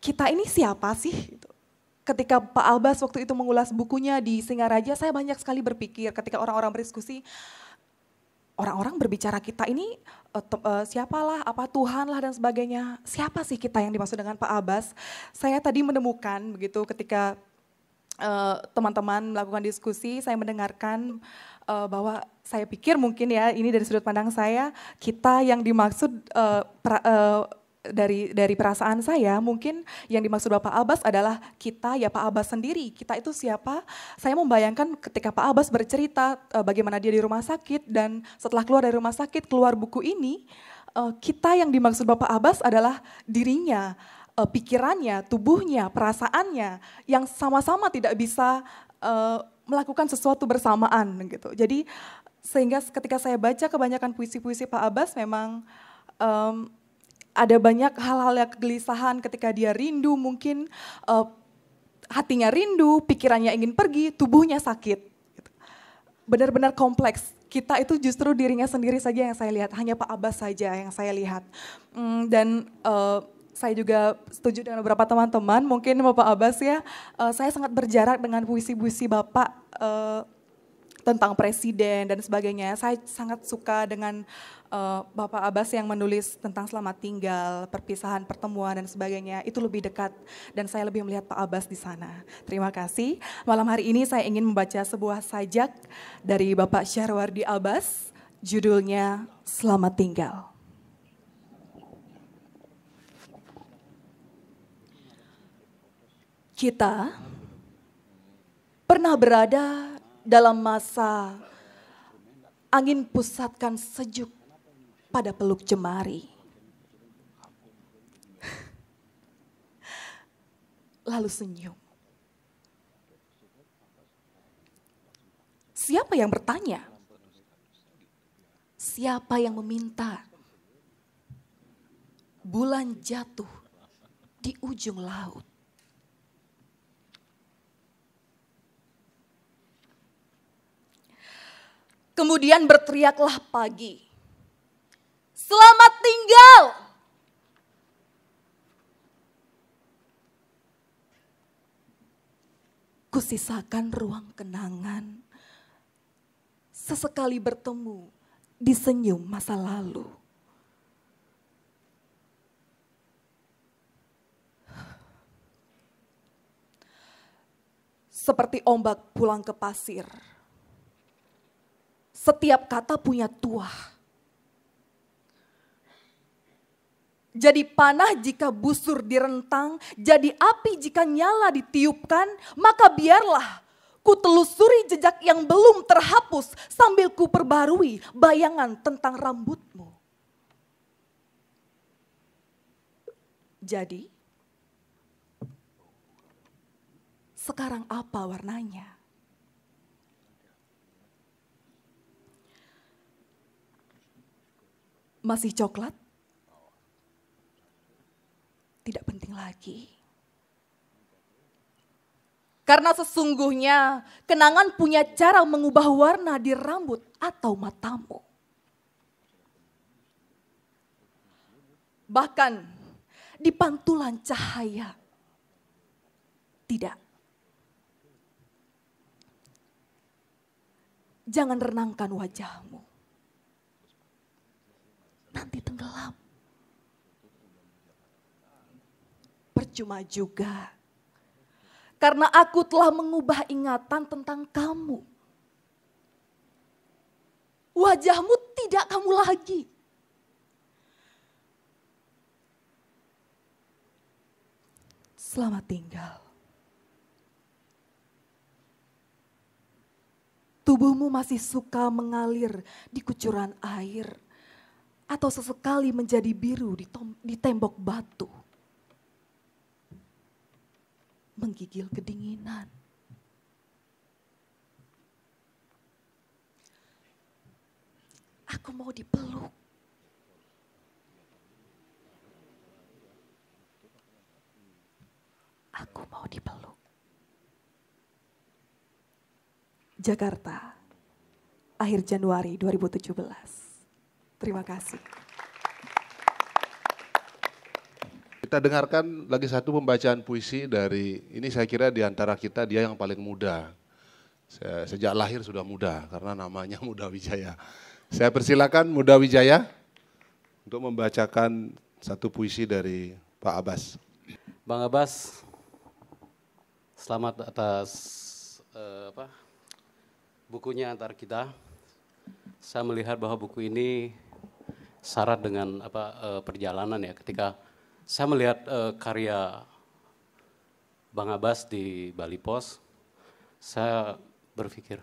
kita ini siapa sih? Gitu. Ketika Pak Albas waktu itu mengulas bukunya di Singaraja, saya banyak sekali berpikir ketika orang-orang berdiskusi, orang-orang berbicara kita ini uh, uh, siapalah, apa Tuhan lah dan sebagainya. Siapa sih kita yang dimaksud dengan Pak Albas? Saya tadi menemukan begitu ketika eh, teman-teman uh, melakukan diskusi, saya mendengarkan uh, bahwa saya pikir mungkin ya ini dari sudut pandang saya kita yang dimaksud uh, pra, uh, dari dari perasaan saya mungkin yang dimaksud Bapak Abbas adalah kita ya Pak Abbas sendiri. Kita itu siapa? Saya membayangkan ketika Pak Abbas bercerita uh, bagaimana dia di rumah sakit dan setelah keluar dari rumah sakit keluar buku ini uh, kita yang dimaksud Bapak Abbas adalah dirinya, uh, pikirannya, tubuhnya, perasaannya yang sama-sama tidak bisa uh, melakukan sesuatu bersamaan gitu. Jadi sehingga ketika saya baca kebanyakan puisi-puisi Pak Abbas memang um, ada banyak hal-hal yang kegelisahan ketika dia rindu mungkin uh, hatinya rindu, pikirannya ingin pergi, tubuhnya sakit. Benar-benar kompleks. Kita itu justru dirinya sendiri saja yang saya lihat, hanya Pak Abbas saja yang saya lihat. Mm, dan uh, saya juga setuju dengan beberapa teman-teman, mungkin Bapak Abbas ya, uh, saya sangat berjarak dengan puisi-puisi Bapak uh, tentang presiden dan sebagainya. Saya sangat suka dengan uh, Bapak Abbas yang menulis tentang selamat tinggal, perpisahan, pertemuan dan sebagainya itu lebih dekat dan saya lebih melihat Pak Abbas di sana. Terima kasih. Malam hari ini saya ingin membaca sebuah sajak dari Bapak Syarwardi Abbas, judulnya Selamat Tinggal. Kita pernah berada dalam masa angin pusatkan sejuk pada peluk jemari. Lalu senyum. Siapa yang bertanya? Siapa yang meminta? Bulan jatuh di ujung laut. Kemudian berteriaklah pagi. Selamat tinggal. Kusisakan ruang kenangan. Sesekali bertemu di senyum masa lalu. Seperti ombak pulang ke pasir. Setiap kata punya tuah jadi panah jika busur direntang, jadi api jika nyala ditiupkan, maka biarlah ku telusuri jejak yang belum terhapus sambil ku perbarui bayangan tentang rambutmu. Jadi, sekarang apa warnanya? Masih coklat? tidak penting lagi. Karena sesungguhnya kenangan punya cara mengubah warna di rambut atau matamu. Bahkan di pantulan cahaya. Tidak. Jangan renangkan wajahmu. Nanti tenggelam. percuma juga. Karena aku telah mengubah ingatan tentang kamu. Wajahmu tidak kamu lagi. Selamat tinggal. Tubuhmu masih suka mengalir di kucuran air atau sesekali menjadi biru di, di tembok batu menggigil kedinginan. Aku mau dipeluk. Aku mau dipeluk. Jakarta, akhir Januari 2017. Terima kasih. Kita dengarkan lagi satu pembacaan puisi dari ini saya kira di antara kita dia yang paling muda. Saya, sejak lahir sudah muda karena namanya Muda Wijaya. Saya persilakan Muda Wijaya untuk membacakan satu puisi dari Pak Abbas. Bang Abbas, selamat atas eh, apa, bukunya antar kita. Saya melihat bahwa buku ini syarat dengan apa eh, perjalanan ya ketika saya melihat uh, karya Bang Abbas di Bali Pos, saya berpikir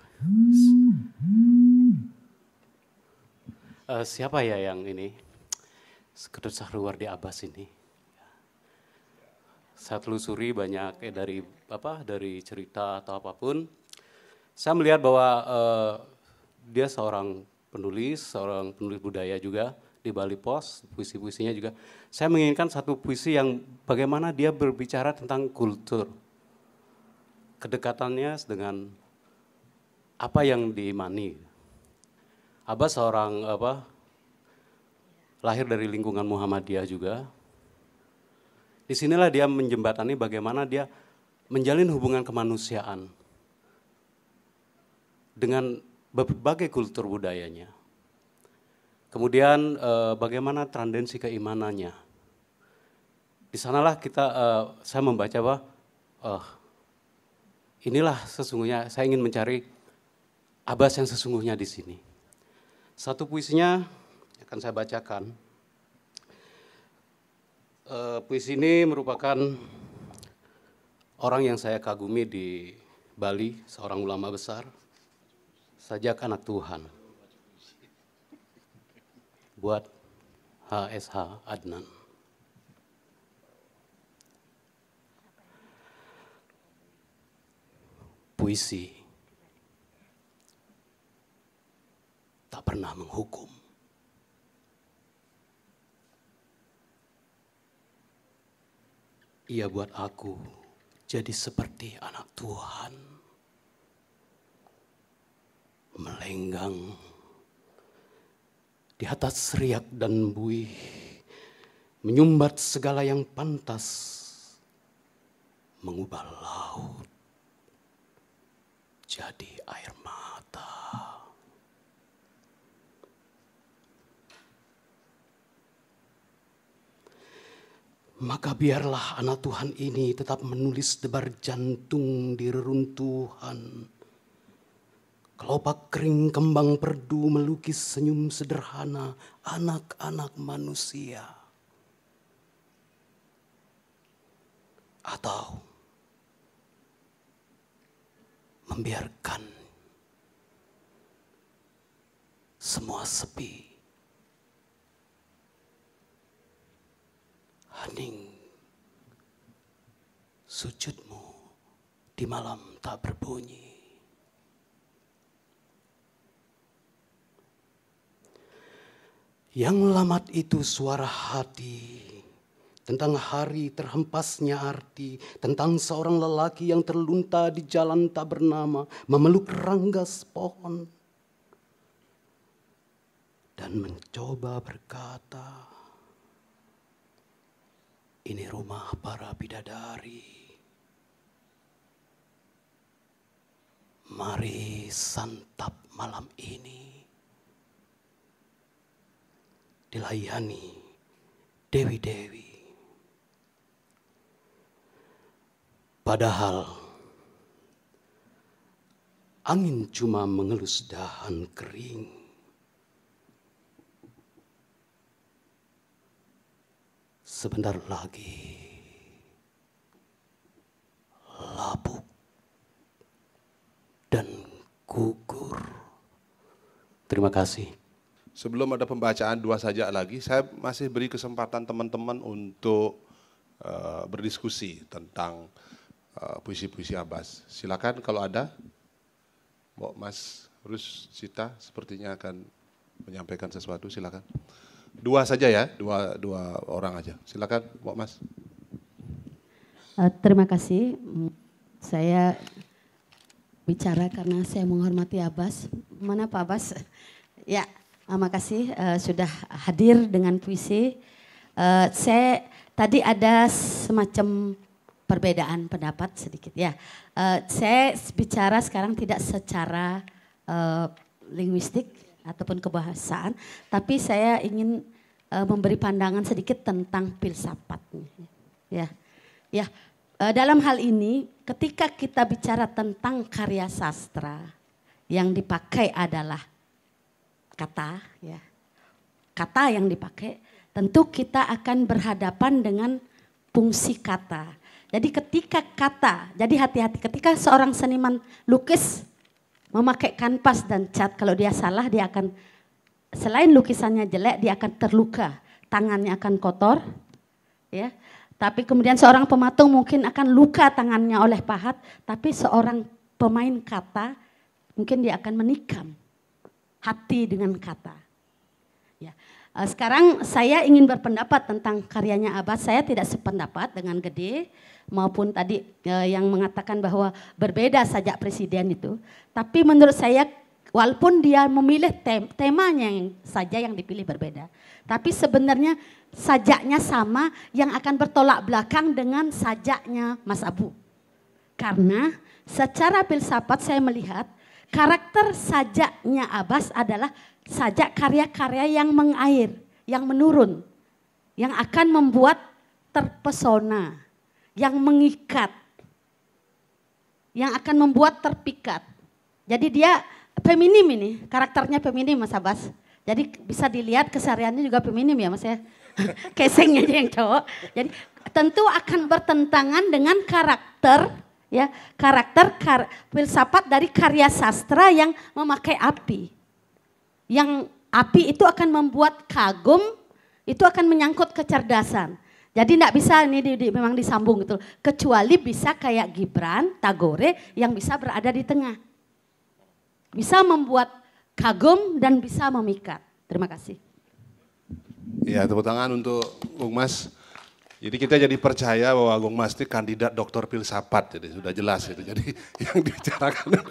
uh, siapa ya yang ini Sekretut Sahruar di Abbas ini. Saya telusuri banyak eh, dari apa dari cerita atau apapun. Saya melihat bahwa uh, dia seorang penulis, seorang penulis budaya juga di Bali Pos, puisi-puisinya juga. Saya menginginkan satu puisi yang bagaimana dia berbicara tentang kultur. Kedekatannya dengan apa yang diimani. Abah seorang apa lahir dari lingkungan Muhammadiyah juga. Disinilah dia menjembatani bagaimana dia menjalin hubungan kemanusiaan dengan berbagai kultur budayanya. Kemudian eh, bagaimana tendensi keimanannya. Di sanalah kita, eh, saya membaca bahwa eh, inilah sesungguhnya, saya ingin mencari abbas yang sesungguhnya di sini. Satu puisinya akan saya bacakan. Eh, puisi ini merupakan orang yang saya kagumi di Bali, seorang ulama besar, sajak anak Tuhan buat HSH Adnan. Puisi tak pernah menghukum. Ia buat aku jadi seperti anak Tuhan melenggang di atas riak dan buih, menyumbat segala yang pantas, mengubah laut jadi air mata. Maka biarlah anak Tuhan ini tetap menulis debar jantung di reruntuhan Kelopak kering kembang perdu melukis senyum sederhana anak-anak manusia. Atau membiarkan semua sepi. Hening sujudmu di malam tak berbunyi. Yang lamat itu suara hati tentang hari terhempasnya arti, tentang seorang lelaki yang terlunta di jalan tak bernama, memeluk rangga pohon, dan mencoba berkata, "Ini rumah para bidadari. Mari santap malam ini." dilayani dewi-dewi. Padahal angin cuma mengelus dahan kering. Sebentar lagi lapuk dan gugur. Terima kasih sebelum ada pembacaan dua saja lagi, saya masih beri kesempatan teman-teman untuk uh, berdiskusi tentang eh, puisi-puisi uh, Abbas. Silakan kalau ada, Mbok Mas Rus Sita sepertinya akan menyampaikan sesuatu. Silakan. Dua saja ya, dua dua orang aja. Silakan, Mbok Mas. Uh, terima kasih. Saya bicara karena saya menghormati Abbas. Mana Pak Abbas? ya. Terima ah, kasih uh, eh, sudah hadir dengan puisi. Uh, saya tadi ada semacam perbedaan pendapat sedikit ya. Uh, saya bicara sekarang tidak secara uh, linguistik ataupun kebahasaan, tapi saya ingin uh, memberi pandangan sedikit tentang filsafatnya. Ya, ya. Uh, dalam hal ini, ketika kita bicara tentang karya sastra, yang dipakai adalah kata ya. Kata yang dipakai tentu kita akan berhadapan dengan fungsi kata. Jadi ketika kata, jadi hati-hati ketika seorang seniman lukis memakai kanvas dan cat kalau dia salah dia akan selain lukisannya jelek dia akan terluka, tangannya akan kotor ya. Tapi kemudian seorang pematung mungkin akan luka tangannya oleh pahat, tapi seorang pemain kata mungkin dia akan menikam hati dengan kata. Ya. Eh, sekarang saya ingin berpendapat tentang karyanya Abbas. Saya tidak sependapat dengan Gede maupun tadi eh, yang mengatakan bahwa berbeda saja presiden itu. Tapi menurut saya walaupun dia memilih tem temanya yang saja yang dipilih berbeda. Tapi sebenarnya sajaknya sama yang akan bertolak belakang dengan sajaknya Mas Abu. Karena secara filsafat saya melihat Karakter sajaknya Abbas adalah sajak karya-karya yang mengair, yang menurun, yang akan membuat terpesona, yang mengikat, yang akan membuat terpikat. Jadi dia feminim ini, karakternya feminim Mas Abbas. Jadi bisa dilihat kesehariannya juga feminim ya Mas ya. Kesengnya aja yang cowok. Jadi tentu akan bertentangan dengan karakter ya karakter kar, filsafat dari karya sastra yang memakai api yang api itu akan membuat kagum itu akan menyangkut kecerdasan jadi tidak bisa ini di, di, memang disambung gitu kecuali bisa kayak Gibran Tagore yang bisa berada di tengah bisa membuat kagum dan bisa memikat terima kasih ya tepuk tangan untuk Bung Mas jadi kita jadi percaya bahwa Agung Mas ini kandidat doktor filsafat, jadi sudah jelas itu. Jadi yang dibicarakan. Eh,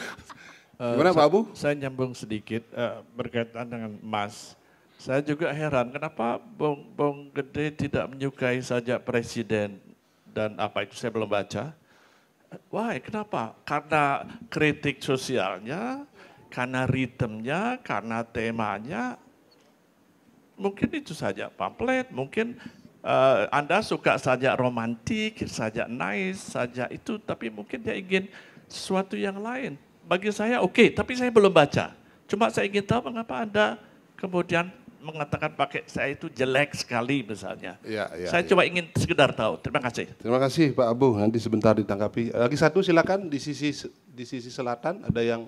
Gimana uh, Pak Abu? Saya nyambung sedikit uh, berkaitan dengan Mas. Saya juga heran kenapa Bung, Bung Gede tidak menyukai saja presiden dan apa itu saya belum baca. Wah, Kenapa? Karena kritik sosialnya, karena ritmenya, karena temanya. Mungkin itu saja pamflet, mungkin uh, Anda suka saja romantik, saja nice, saja itu, tapi mungkin dia ingin sesuatu yang lain. Bagi saya oke, okay, tapi saya belum baca. Cuma saya ingin tahu mengapa Anda kemudian mengatakan pakai saya itu jelek sekali misalnya. Ya, ya, saya ya. coba ingin sekedar tahu. Terima kasih. Terima kasih Pak Abu. Nanti sebentar ditanggapi. Eh, lagi satu silakan di sisi di sisi selatan ada yang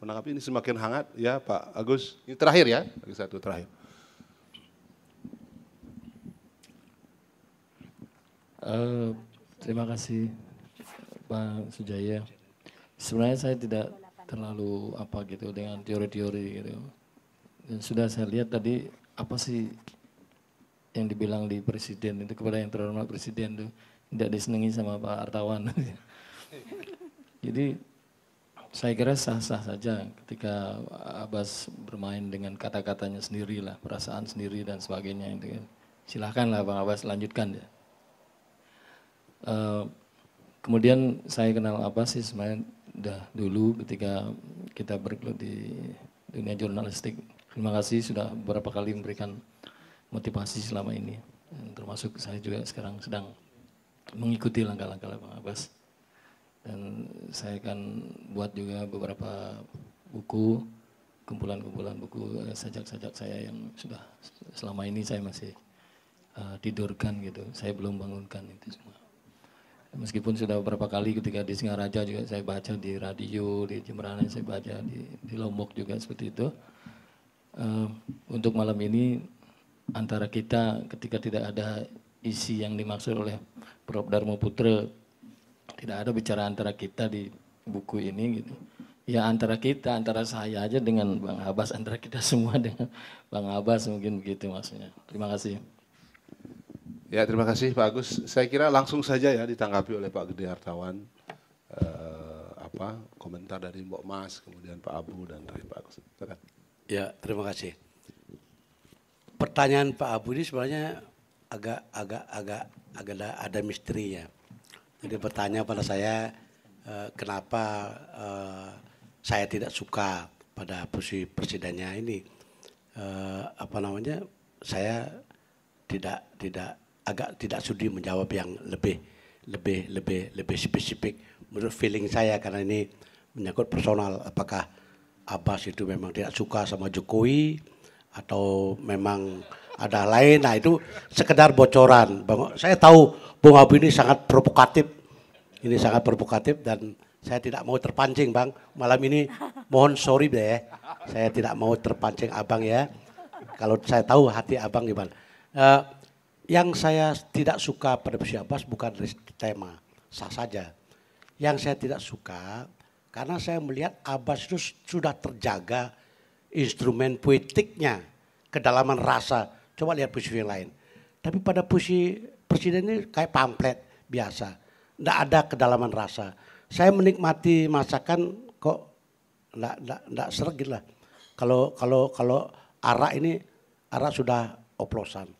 menanggapi ini semakin hangat ya Pak Agus. Ini terakhir ya. Lagi satu terakhir. Uh, terima kasih Bang Sujaya. Sebenarnya saya tidak terlalu apa gitu dengan teori-teori gitu. Dan sudah saya lihat tadi apa sih yang dibilang di presiden itu kepada yang terhormat presiden itu tidak disenangi sama Pak Artawan. Jadi saya kira sah-sah saja ketika Abbas bermain dengan kata-katanya sendiri lah, perasaan sendiri dan sebagainya itu. Silahkanlah Bang Abbas lanjutkan ya. Eh, kemudian saya kenal apa sih sebenarnya dah dulu ketika kita bergelut di dunia jurnalistik. Terima kasih sudah beberapa kali memberikan motivasi selama ini. termasuk saya juga sekarang sedang mengikuti langkah-langkah Bang Abbas. Dan saya akan buat juga beberapa buku, kumpulan-kumpulan buku eh, sajak-sajak saya yang sudah selama ini saya masih uh, tidurkan gitu. Saya belum bangunkan itu semua meskipun sudah beberapa kali ketika di Singaraja juga saya baca di radio di Jemberana saya baca di, di Lombok juga seperti itu uh, untuk malam ini antara kita ketika tidak ada isi yang dimaksud oleh Prof Darmo Putra tidak ada bicara antara kita di buku ini gitu ya antara kita antara saya aja dengan Bang Abbas antara kita semua dengan Bang Abbas mungkin begitu maksudnya terima kasih Ya terima kasih Pak Agus. Saya kira langsung saja ya ditanggapi oleh Pak Gede Hartawan eh, apa komentar dari Mbok Mas, kemudian Pak Abu dan dari Pak Agus. Silakan. Ya terima kasih. Pertanyaan Pak Abu ini sebenarnya agak agak agak agak ada, ada misterinya. Jadi bertanya pada saya eh, kenapa eh, saya tidak suka pada posisi presidennya ini. Eh, apa namanya? Saya tidak tidak agak tidak sudi menjawab yang lebih lebih lebih lebih spesifik menurut feeling saya karena ini menyangkut personal apakah Abbas itu memang tidak suka sama Jokowi atau memang ada lain nah itu sekedar bocoran Bang saya tahu Bung Abi ini sangat provokatif ini sangat provokatif dan saya tidak mau terpancing Bang malam ini mohon sorry deh saya tidak mau terpancing Abang ya kalau saya tahu hati Abang gimana uh, yang saya tidak suka pada Syekh Abbas bukan tema, sah saja. Yang saya tidak suka karena saya melihat Abbas itu sudah terjaga instrumen politiknya, kedalaman rasa. Coba lihat puisi yang lain. Tapi pada puisi presiden ini kayak pamflet biasa. Tidak ada kedalaman rasa. Saya menikmati masakan kok tidak sergit lah. Kalau kalau kalau arah ini arah sudah oplosan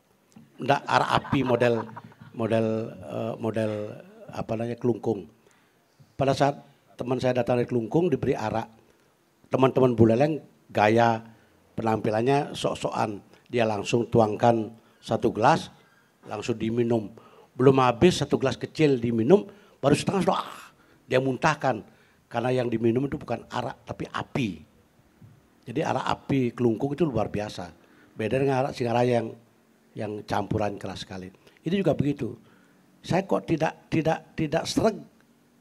ndak arah api model model eh, model apa namanya kelungkung. Pada saat teman saya datang dari kelungkung diberi arak, teman-teman buleleng gaya penampilannya sok-sokan. Dia langsung tuangkan satu gelas, langsung diminum. Belum habis satu gelas kecil diminum, baru setengah sudah ah, dia muntahkan. Karena yang diminum itu bukan arak tapi api. Jadi arak api kelungkung itu luar biasa. Beda dengan arak singaraya yang yang campuran keras sekali. Itu juga begitu. Saya kok tidak tidak tidak sereg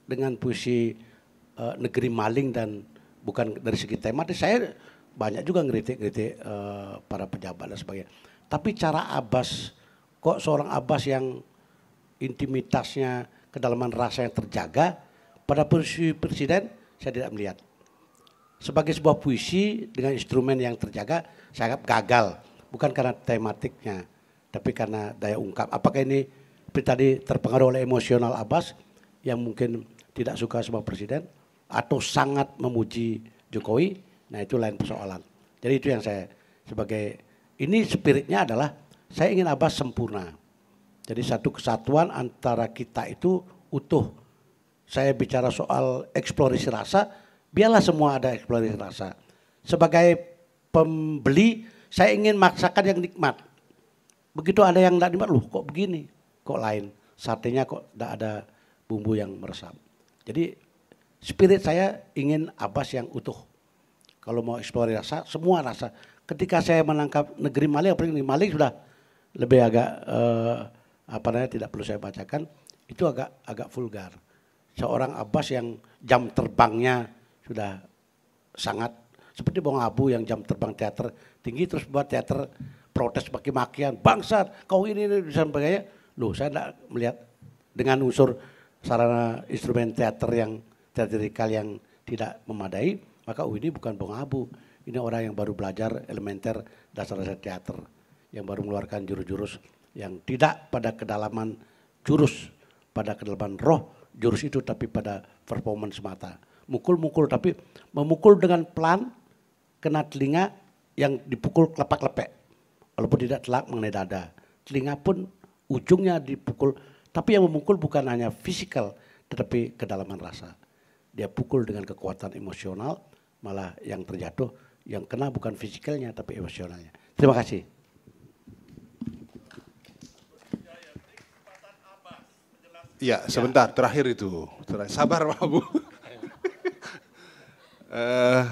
dengan puisi uh, negeri maling dan bukan dari segi tematik Saya banyak juga ngeritik-ngeritik uh, para pejabat dan sebagainya. Tapi cara Abbas kok seorang Abbas yang intimitasnya kedalaman rasa yang terjaga pada puisi presiden saya tidak melihat. Sebagai sebuah puisi dengan instrumen yang terjaga saya anggap gagal bukan karena tematiknya tapi karena daya ungkap. Apakah ini tadi terpengaruh oleh emosional Abbas yang mungkin tidak suka sama presiden atau sangat memuji Jokowi? Nah itu lain persoalan. Jadi itu yang saya sebagai ini spiritnya adalah saya ingin Abbas sempurna. Jadi satu kesatuan antara kita itu utuh. Saya bicara soal eksplorasi rasa, biarlah semua ada eksplorasi rasa. Sebagai pembeli, saya ingin maksakan yang nikmat. Begitu ada yang tidak dimakan, loh kok begini, kok lain. Satenya kok tidak ada bumbu yang meresap. Jadi spirit saya ingin abas yang utuh. Kalau mau eksplorasi rasa, semua rasa. Ketika saya menangkap negeri Mali, apalagi Mali sudah lebih agak eh, apa namanya tidak perlu saya bacakan. Itu agak agak vulgar. Seorang abas yang jam terbangnya sudah sangat seperti Bang Abu yang jam terbang teater tinggi terus buat teater protes pakai makian, bangsa, kau ini, ini dan sebagainya. Loh, saya tidak melihat dengan unsur sarana instrumen teater yang teatrikal yang tidak memadai, maka oh ini bukan bunga abu, Ini orang yang baru belajar elementer dasar-dasar teater, yang baru mengeluarkan jurus-jurus yang tidak pada kedalaman jurus, pada kedalaman roh jurus itu, tapi pada performance mata. Mukul-mukul, tapi memukul dengan pelan, kena telinga yang dipukul kelepak lepek. Walaupun tidak telak mengenai dada. Telinga pun ujungnya dipukul. Tapi yang memukul bukan hanya fisikal, tetapi kedalaman rasa. Dia pukul dengan kekuatan emosional, malah yang terjatuh, yang kena bukan fisikalnya, tapi emosionalnya. Terima kasih. Ya, sebentar. Ya. Terakhir itu. Terakhir. Sabar, Pak Bu. uh, eh,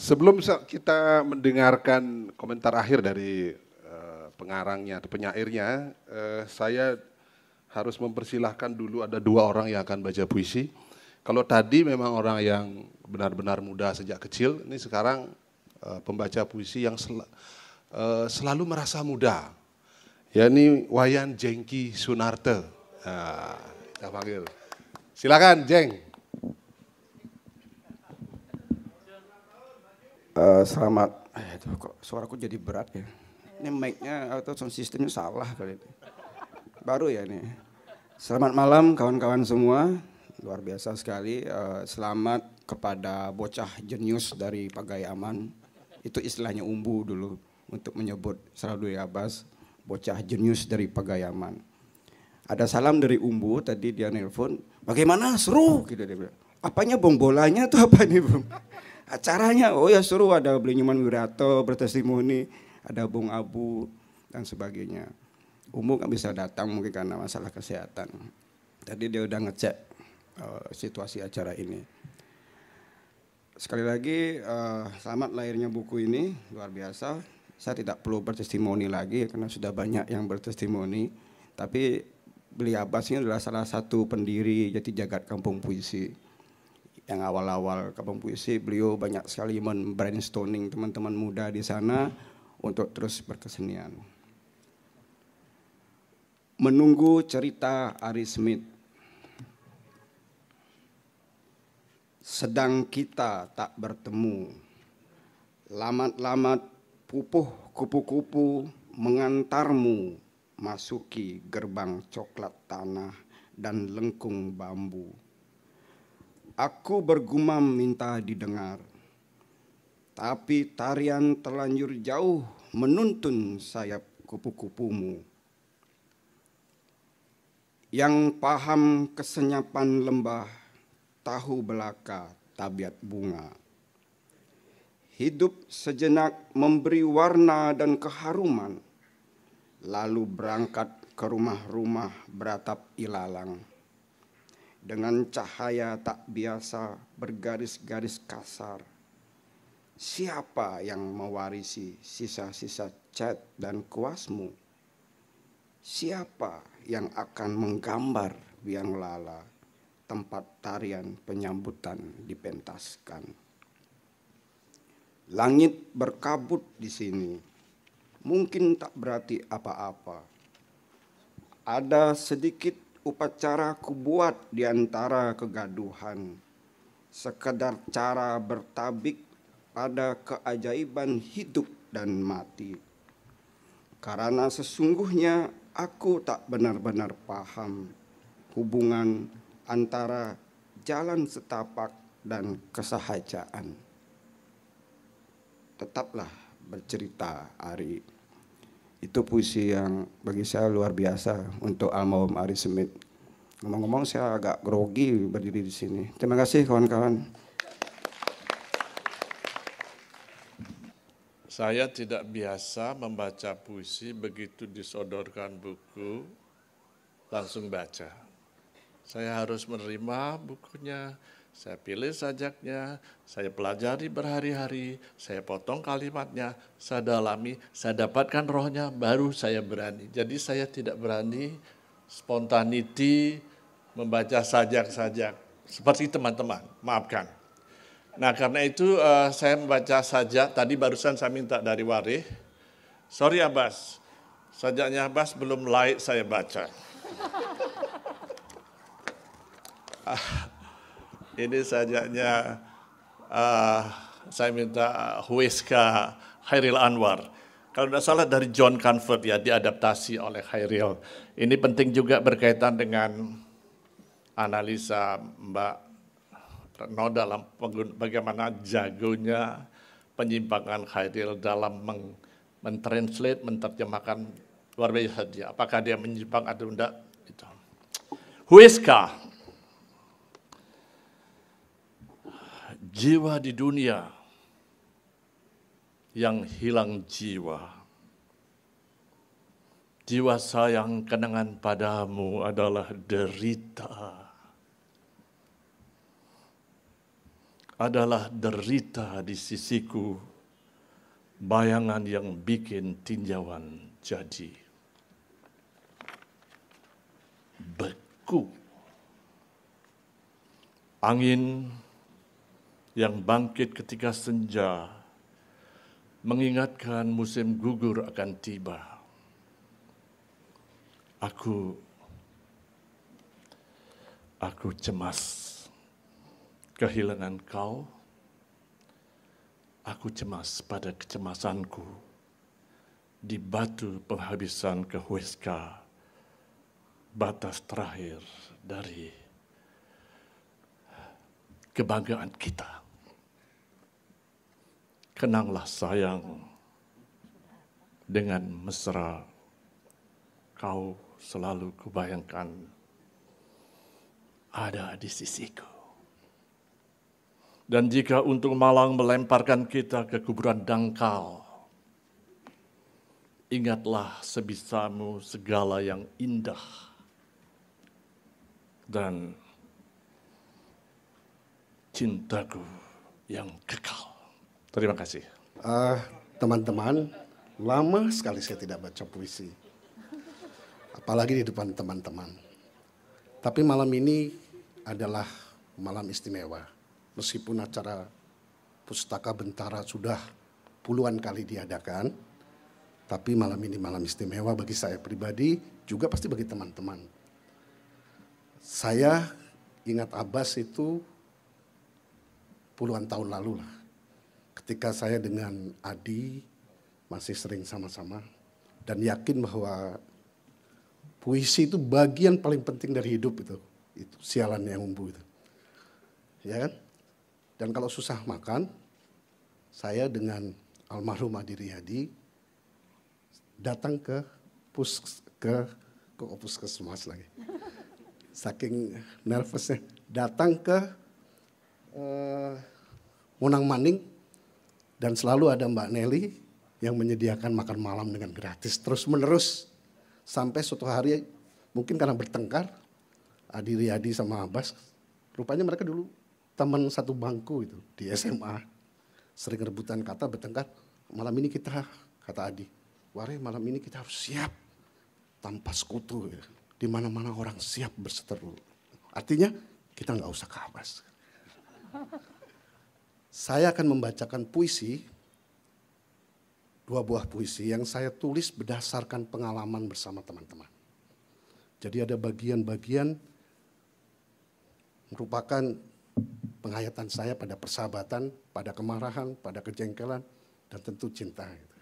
Sebelum kita mendengarkan komentar akhir dari eh, pengarangnya atau penyairnya, eh, saya harus mempersilahkan dulu ada dua orang yang akan baca puisi. Kalau tadi memang orang yang benar-benar muda sejak kecil, ini sekarang eh, pembaca puisi yang sel selalu merasa muda. Ya ini Wayan Jengki Sunarte. Nah, kita panggil. Silakan Jeng. Eh, selamat. Eh, itu kok suaraku jadi berat ya. Ini iya. mic-nya atau sound systemnya salah kali ini. Baru ya ini. Selamat malam kawan-kawan semua. Luar biasa sekali. Uh, selamat kepada bocah jenius dari Pagayaman. Itu istilahnya umbu dulu untuk menyebut Saradui Abbas bocah jenius dari Pagayaman. Ada salam dari Umbu tadi dia nelpon, bagaimana seru gitu dia bilang. Apanya bong tuh apa ini bung? acaranya oh ya seru ada Blinyoman Wirato bertestimoni ada Bung Abu dan sebagainya umum nggak bisa datang mungkin karena masalah kesehatan tadi dia udah ngecek uh, situasi acara ini sekali lagi uh, selamat lahirnya buku ini luar biasa saya tidak perlu bertestimoni lagi karena sudah banyak yang bertestimoni tapi Beli Abbas ini adalah salah satu pendiri Jati Jagat Kampung Puisi yang awal-awal kampung puisi beliau banyak sekali men brainstorming teman-teman muda di sana untuk terus berkesenian. Menunggu cerita Ari Smith. Sedang kita tak bertemu. Lamat-lamat pupuh kupu-kupu mengantarmu masuki gerbang coklat tanah dan lengkung bambu Aku bergumam minta didengar. Tapi tarian terlanjur jauh menuntun sayap kupu-kupumu. Yang paham kesenyapan lembah, tahu belaka tabiat bunga. Hidup sejenak memberi warna dan keharuman, lalu berangkat ke rumah-rumah beratap ilalang dengan cahaya tak biasa bergaris-garis kasar. Siapa yang mewarisi sisa-sisa cat dan kuasmu? Siapa yang akan menggambar biang lala tempat tarian penyambutan dipentaskan? Langit berkabut di sini, mungkin tak berarti apa-apa. Ada sedikit upacara kubuat di antara kegaduhan. Sekedar cara bertabik pada keajaiban hidup dan mati. Karena sesungguhnya aku tak benar-benar paham hubungan antara jalan setapak dan kesahajaan. Tetaplah bercerita Ari itu puisi yang bagi saya luar biasa untuk almarhum Ari Smith. Ngomong-ngomong saya agak grogi berdiri di sini. Terima kasih kawan-kawan. Saya tidak biasa membaca puisi begitu disodorkan buku langsung baca. Saya harus menerima bukunya, saya pilih sajaknya, saya pelajari berhari-hari, saya potong kalimatnya, saya dalami, saya dapatkan rohnya, baru saya berani. Jadi saya tidak berani spontaniti membaca sajak-sajak. Seperti teman-teman, maafkan. Nah karena itu uh, saya membaca sajak, tadi barusan saya minta dari Warih. Sorry Abbas, ya, sajaknya Abbas belum layak saya baca. Ah, ini sajaknya uh, saya minta Huiska Khairil Anwar. Kalau tidak salah dari John Canford ya diadaptasi oleh Khairil. Ini penting juga berkaitan dengan analisa Mbak Reno dalam bagaimana jagonya penyimpangan Khairil dalam meng mentranslate, menterjemahkan luar biasa dia. Apakah dia menyimpang atau tidak? Itu. Huiska jiwa di dunia yang hilang jiwa. Jiwa sayang kenangan padamu adalah derita. Adalah derita di sisiku, bayangan yang bikin tinjauan jadi beku. Angin yang bangkit ketika senja mengingatkan musim gugur akan tiba. Aku aku cemas kehilangan kau. Aku cemas pada kecemasanku di batu penghabisan ke kehueska batas terakhir dari kebanggaan kita. Kenanglah sayang dengan mesra kau selalu kubayangkan ada di sisiku. Dan jika untuk malang melemparkan kita ke kuburan dangkal, ingatlah sebisamu segala yang indah. Dan cintaku yang kekal. Terima kasih. teman ah, teman-teman, lama sekali saya tidak baca puisi. Apalagi di depan teman-teman. Tapi malam ini adalah malam istimewa. Meskipun acara Pustaka Bentara sudah puluhan kali diadakan, tapi malam ini malam istimewa bagi saya pribadi, juga pasti bagi teman-teman. Saya ingat Abbas itu puluhan tahun lalu lah ketika saya dengan Adi masih sering sama-sama dan yakin bahwa puisi itu bagian paling penting dari hidup itu itu sialan yang umbu itu ya kan dan kalau susah makan saya dengan almarhum Adi Riyadi datang ke pus ke ke opus lagi saking nervousnya datang ke uh, Monang Maning dan selalu ada Mbak Nelly yang menyediakan makan malam dengan gratis terus menerus sampai suatu hari mungkin karena bertengkar Adi Riyadi sama Abbas rupanya mereka dulu teman satu bangku itu di SMA sering rebutan kata bertengkar malam ini kita kata Adi Wari malam ini kita harus siap tanpa sekutu ya. di mana mana orang siap berseteru artinya kita nggak usah ke Abbas saya akan membacakan puisi, dua buah puisi yang saya tulis berdasarkan pengalaman bersama teman-teman. Jadi ada bagian-bagian merupakan penghayatan saya pada persahabatan, pada kemarahan, pada kejengkelan, dan tentu cinta. Gitu.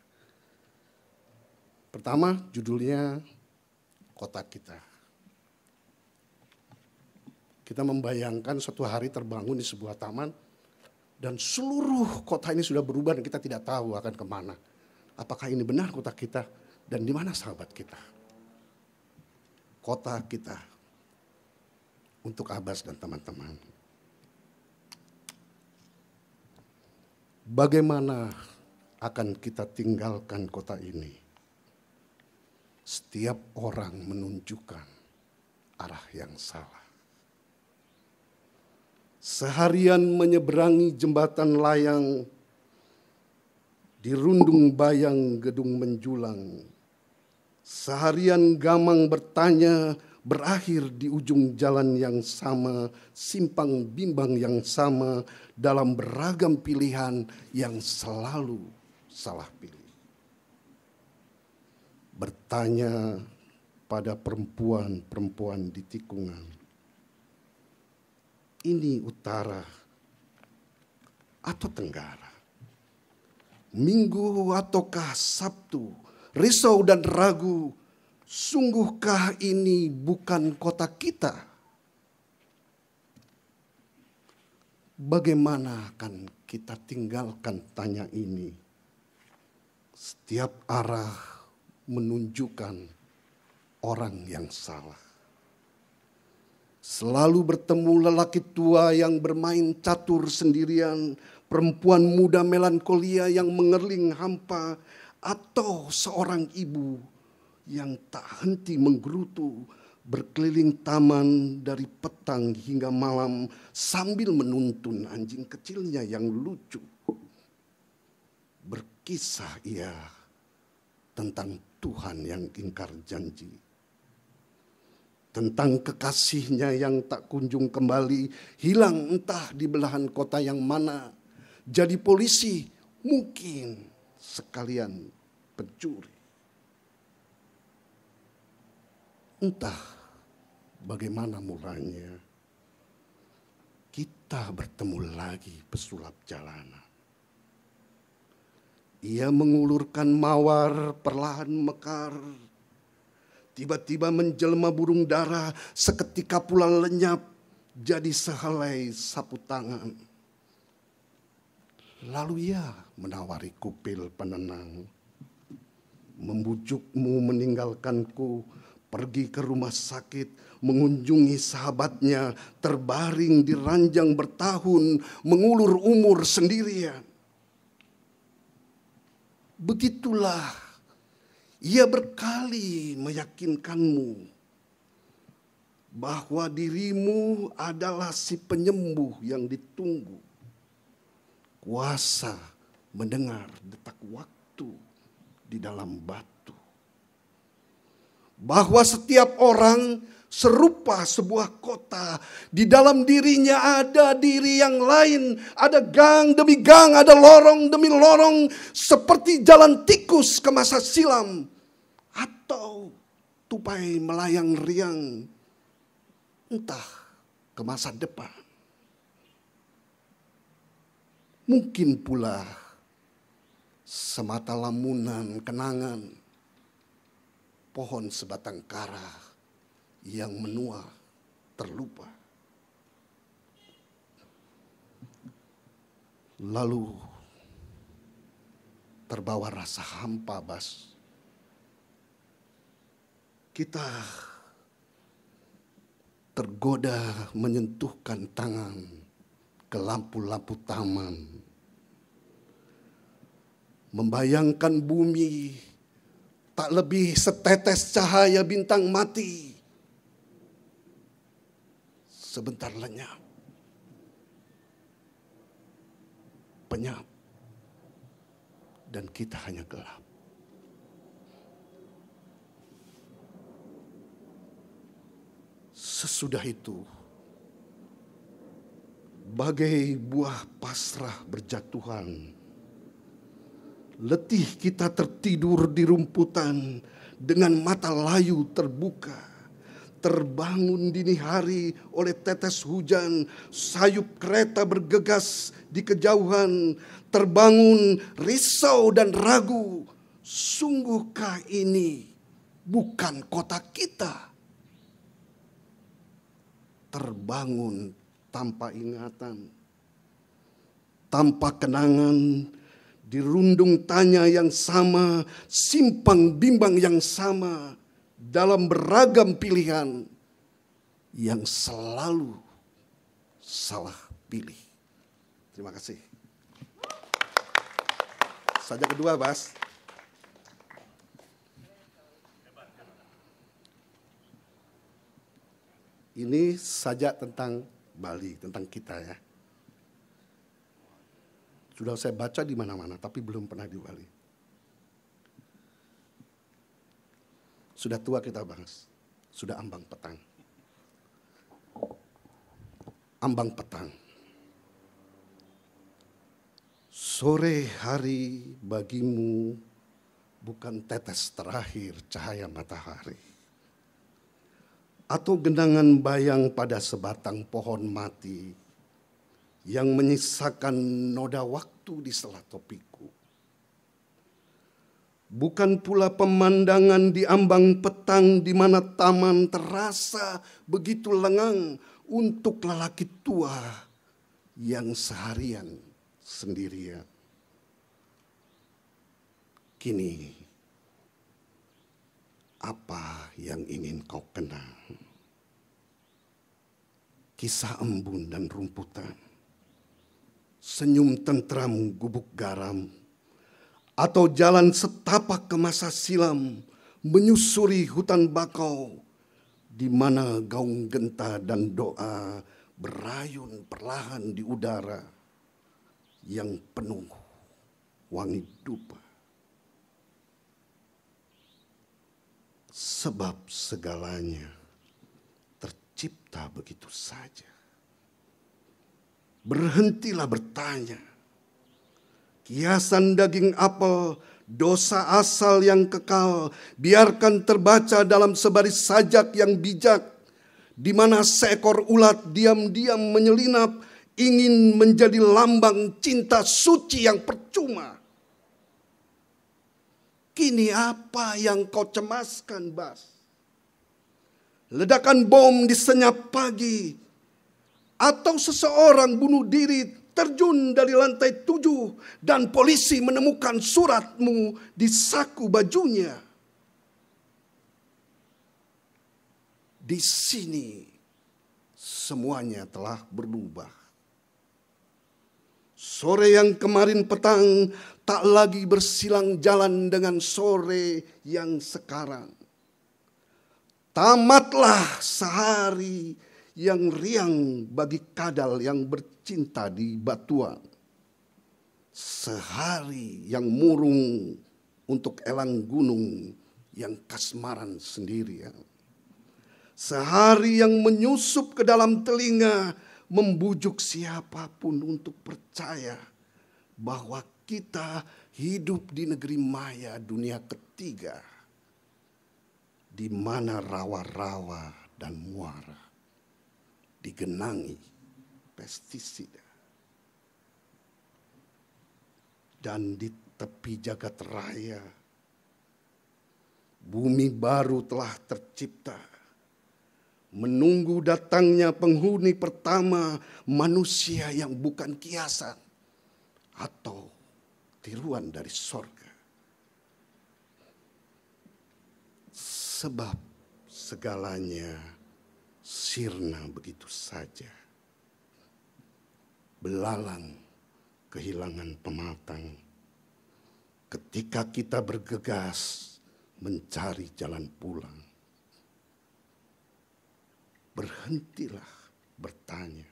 Pertama judulnya Kota Kita. Kita membayangkan suatu hari terbangun di sebuah taman, dan seluruh kota ini sudah berubah dan kita tidak tahu akan kemana. Apakah ini benar kota kita dan di mana sahabat kita? Kota kita untuk Abbas dan teman-teman. Bagaimana akan kita tinggalkan kota ini? Setiap orang menunjukkan arah yang salah seharian menyeberangi jembatan layang dirundung bayang gedung menjulang. Seharian gamang bertanya berakhir di ujung jalan yang sama, simpang bimbang yang sama, dalam beragam pilihan yang selalu salah pilih. Bertanya pada perempuan-perempuan di tikungan ini utara atau tenggara. Minggu ataukah Sabtu, risau dan ragu, sungguhkah ini bukan kota kita? Bagaimana akan kita tinggalkan tanya ini? Setiap arah menunjukkan orang yang salah. Selalu bertemu lelaki tua yang bermain catur sendirian, perempuan muda melankolia yang mengerling hampa, atau seorang ibu yang tak henti menggerutu berkeliling taman dari petang hingga malam sambil menuntun anjing kecilnya yang lucu. Berkisah ia tentang Tuhan yang ingkar janji tentang kekasihnya yang tak kunjung kembali, hilang entah di belahan kota yang mana, jadi polisi mungkin sekalian pencuri. Entah bagaimana mulanya kita bertemu lagi pesulap jalanan. Ia mengulurkan mawar perlahan mekar Tiba-tiba menjelma burung dara seketika pula lenyap jadi sehelai sapu tangan. Lalu ia menawari kupil penenang. Membujukmu meninggalkanku pergi ke rumah sakit, mengunjungi sahabatnya, terbaring di ranjang bertahun, mengulur umur sendirian. Begitulah ia berkali meyakinkanmu bahwa dirimu adalah si penyembuh yang ditunggu. Kuasa mendengar detak waktu di dalam batu. Bahwa setiap orang serupa sebuah kota. Di dalam dirinya ada diri yang lain, ada gang demi gang, ada lorong demi lorong, seperti jalan tikus ke masa silam, atau tupai melayang riang, entah ke masa depan. Mungkin pula semata lamunan kenangan pohon sebatang kara yang menua terlupa. Lalu terbawa rasa hampa bas. Kita tergoda menyentuhkan tangan ke lampu-lampu taman. Membayangkan bumi tak lebih setetes cahaya bintang mati sebentar lenyap. Penyap. Dan kita hanya gelap. Sesudah itu, bagai buah pasrah berjatuhan, letih kita tertidur di rumputan dengan mata layu terbuka terbangun dini hari oleh tetes hujan, sayup kereta bergegas di kejauhan, terbangun risau dan ragu. Sungguhkah ini bukan kota kita? Terbangun tanpa ingatan, tanpa kenangan, dirundung tanya yang sama, simpang bimbang yang sama, dalam beragam pilihan yang selalu salah pilih. Terima kasih. Saja kedua, Bas. Ini saja tentang Bali, tentang kita ya. Sudah saya baca di mana-mana, tapi belum pernah di Bali. Sudah tua kita bang, sudah ambang petang. Ambang petang. Sore hari bagimu bukan tetes terakhir cahaya matahari. Atau genangan bayang pada sebatang pohon mati yang menyisakan noda waktu di selat topik bukan pula pemandangan di ambang petang di mana taman terasa begitu lengang untuk lelaki tua yang seharian sendirian. Kini, apa yang ingin kau kenang? Kisah embun dan rumputan, senyum tentram gubuk garam atau jalan setapak ke masa silam menyusuri hutan bakau di mana gaung genta dan doa berayun perlahan di udara yang penuh wangi dupa. Sebab segalanya tercipta begitu saja. Berhentilah bertanya Kiasan daging apel, dosa asal yang kekal, biarkan terbaca dalam sebaris sajak yang bijak, di mana seekor ulat diam-diam menyelinap ingin menjadi lambang cinta suci yang percuma. Kini apa yang kau cemaskan, Bas? Ledakan bom di senyap pagi, atau seseorang bunuh diri terjun dari lantai tujuh dan polisi menemukan suratmu di saku bajunya. Di sini semuanya telah berubah. Sore yang kemarin petang tak lagi bersilang jalan dengan sore yang sekarang. Tamatlah sehari yang riang bagi kadal yang bercinta di batuan. Sehari yang murung untuk elang gunung yang kasmaran sendirian. Ya. Sehari yang menyusup ke dalam telinga membujuk siapapun untuk percaya bahwa kita hidup di negeri maya dunia ketiga di mana rawa-rawa dan muara digenangi pestisida. Dan di tepi jagat raya, bumi baru telah tercipta. Menunggu datangnya penghuni pertama manusia yang bukan kiasan atau tiruan dari sorga. Sebab segalanya sirna begitu saja. Belalang kehilangan pematang. Ketika kita bergegas mencari jalan pulang. Berhentilah bertanya.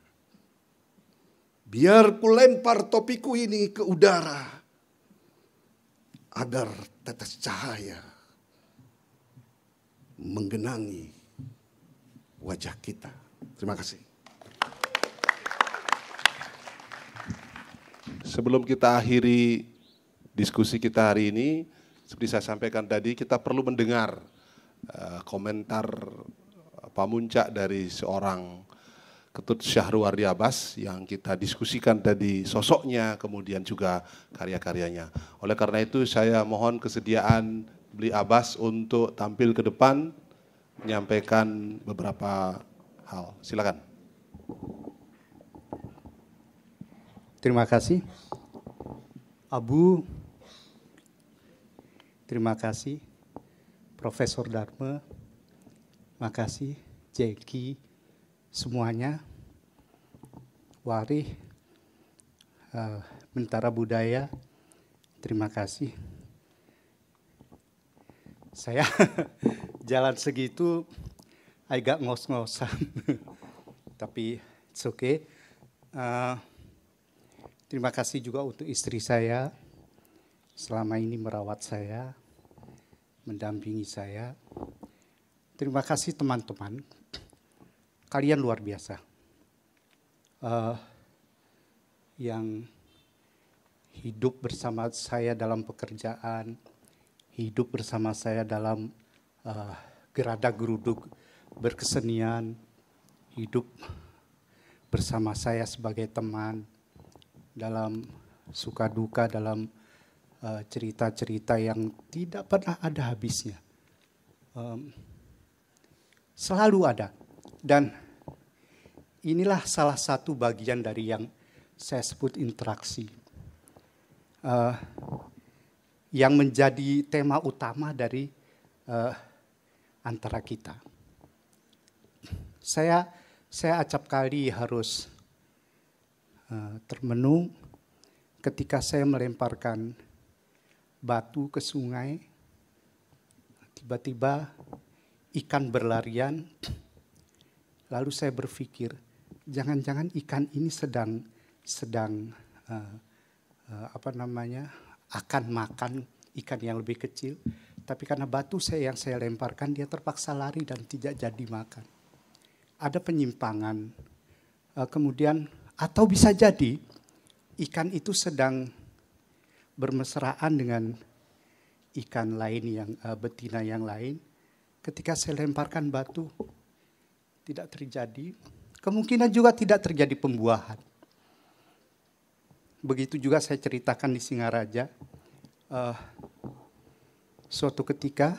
Biar ku lempar topiku ini ke udara. Agar tetes cahaya menggenangi wajah kita. Terima kasih. Sebelum kita akhiri diskusi kita hari ini, seperti saya sampaikan tadi, kita perlu mendengar uh, komentar eh, pamuncak dari seorang Ketut Syahruar Abbas yang kita diskusikan tadi sosoknya kemudian juga karya-karyanya. Oleh karena itu saya mohon kesediaan Beli Abbas untuk tampil ke depan menyampaikan beberapa hal. Silakan. Terima kasih. Abu, terima kasih. Profesor Dharma, terima kasih. Jeki, semuanya. Warih, uh, Mentara Budaya, terima kasih saya jalan segitu agak ngos-ngosan. Tapi it's okay. Uh, terima kasih juga untuk istri saya. Selama ini merawat saya, mendampingi saya. Terima kasih teman-teman. Kalian luar biasa. Uh, yang hidup bersama saya dalam pekerjaan, hidup bersama saya dalam uh, eh, geradak geruduk berkesenian, hidup bersama saya sebagai teman dalam suka duka dalam eh, cerita-cerita uh, yang tidak pernah ada habisnya. Um, selalu ada. Dan inilah salah satu bagian dari yang saya sebut interaksi. Uh, yang menjadi tema utama dari uh, antara kita. Saya saya acap kali harus uh, termenung ketika saya melemparkan batu ke sungai. Tiba-tiba ikan berlarian. Lalu saya berpikir, jangan-jangan ikan ini sedang sedang uh, uh, apa namanya? akan makan ikan yang lebih kecil. Tapi karena batu saya yang saya lemparkan dia terpaksa lari dan tidak jadi makan. Ada penyimpangan. Eh, kemudian atau bisa jadi ikan itu sedang bermesraan dengan ikan lain yang eh, betina yang lain. Ketika saya lemparkan batu tidak terjadi, kemungkinan juga tidak terjadi pembuahan begitu juga saya ceritakan di Singaraja. Uh, suatu ketika,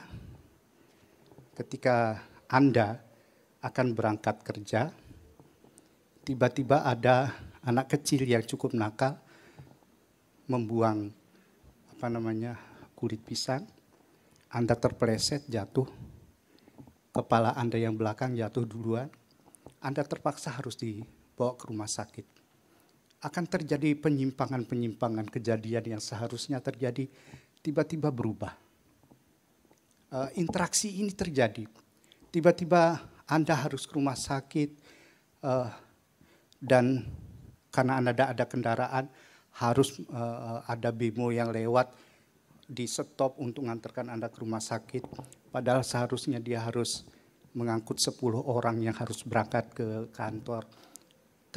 ketika Anda akan berangkat kerja, tiba-tiba ada anak kecil yang cukup nakal membuang apa namanya kulit pisang, Anda terpeleset jatuh, kepala Anda yang belakang jatuh duluan, Anda terpaksa harus dibawa ke rumah sakit akan terjadi penyimpangan-penyimpangan kejadian yang seharusnya terjadi tiba-tiba berubah. Eh, interaksi ini terjadi. Tiba-tiba Anda harus ke rumah sakit eh, dan karena Anda ada, ada kendaraan harus eh, ada bimo yang lewat di stop untuk mengantarkan Anda ke rumah sakit. Padahal seharusnya dia harus mengangkut 10 orang yang harus berangkat ke kantor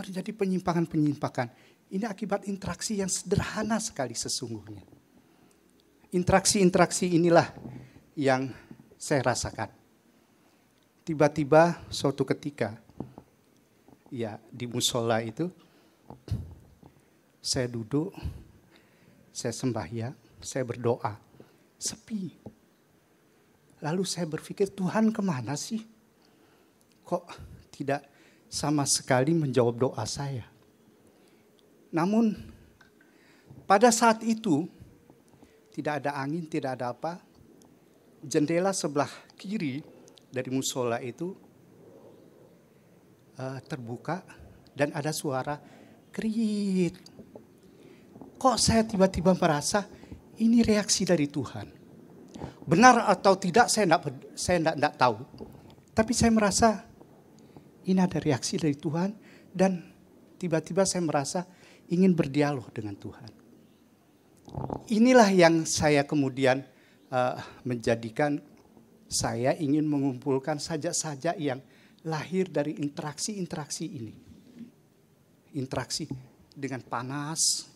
terjadi penyimpangan-penyimpangan. Ini akibat interaksi yang sederhana sekali sesungguhnya. Interaksi-interaksi inilah yang saya rasakan. Tiba-tiba suatu ketika, ya di musola itu, saya duduk, saya sembahyang, saya berdoa. Sepi. Lalu saya berpikir, Tuhan kemana sih? Kok tidak sama sekali menjawab doa saya. Namun pada saat itu tidak ada angin, tidak ada apa. Jendela sebelah kiri dari musola itu uh, terbuka dan ada suara krit. Kok saya tiba-tiba merasa ini reaksi dari Tuhan. Benar atau tidak saya tidak saya tahu. Tapi saya merasa ini ada reaksi dari Tuhan dan tiba-tiba saya merasa ingin berdialog dengan Tuhan. Inilah yang saya kemudian uh, menjadikan saya ingin mengumpulkan sajak-sajak yang lahir dari interaksi-interaksi ini. Interaksi dengan panas,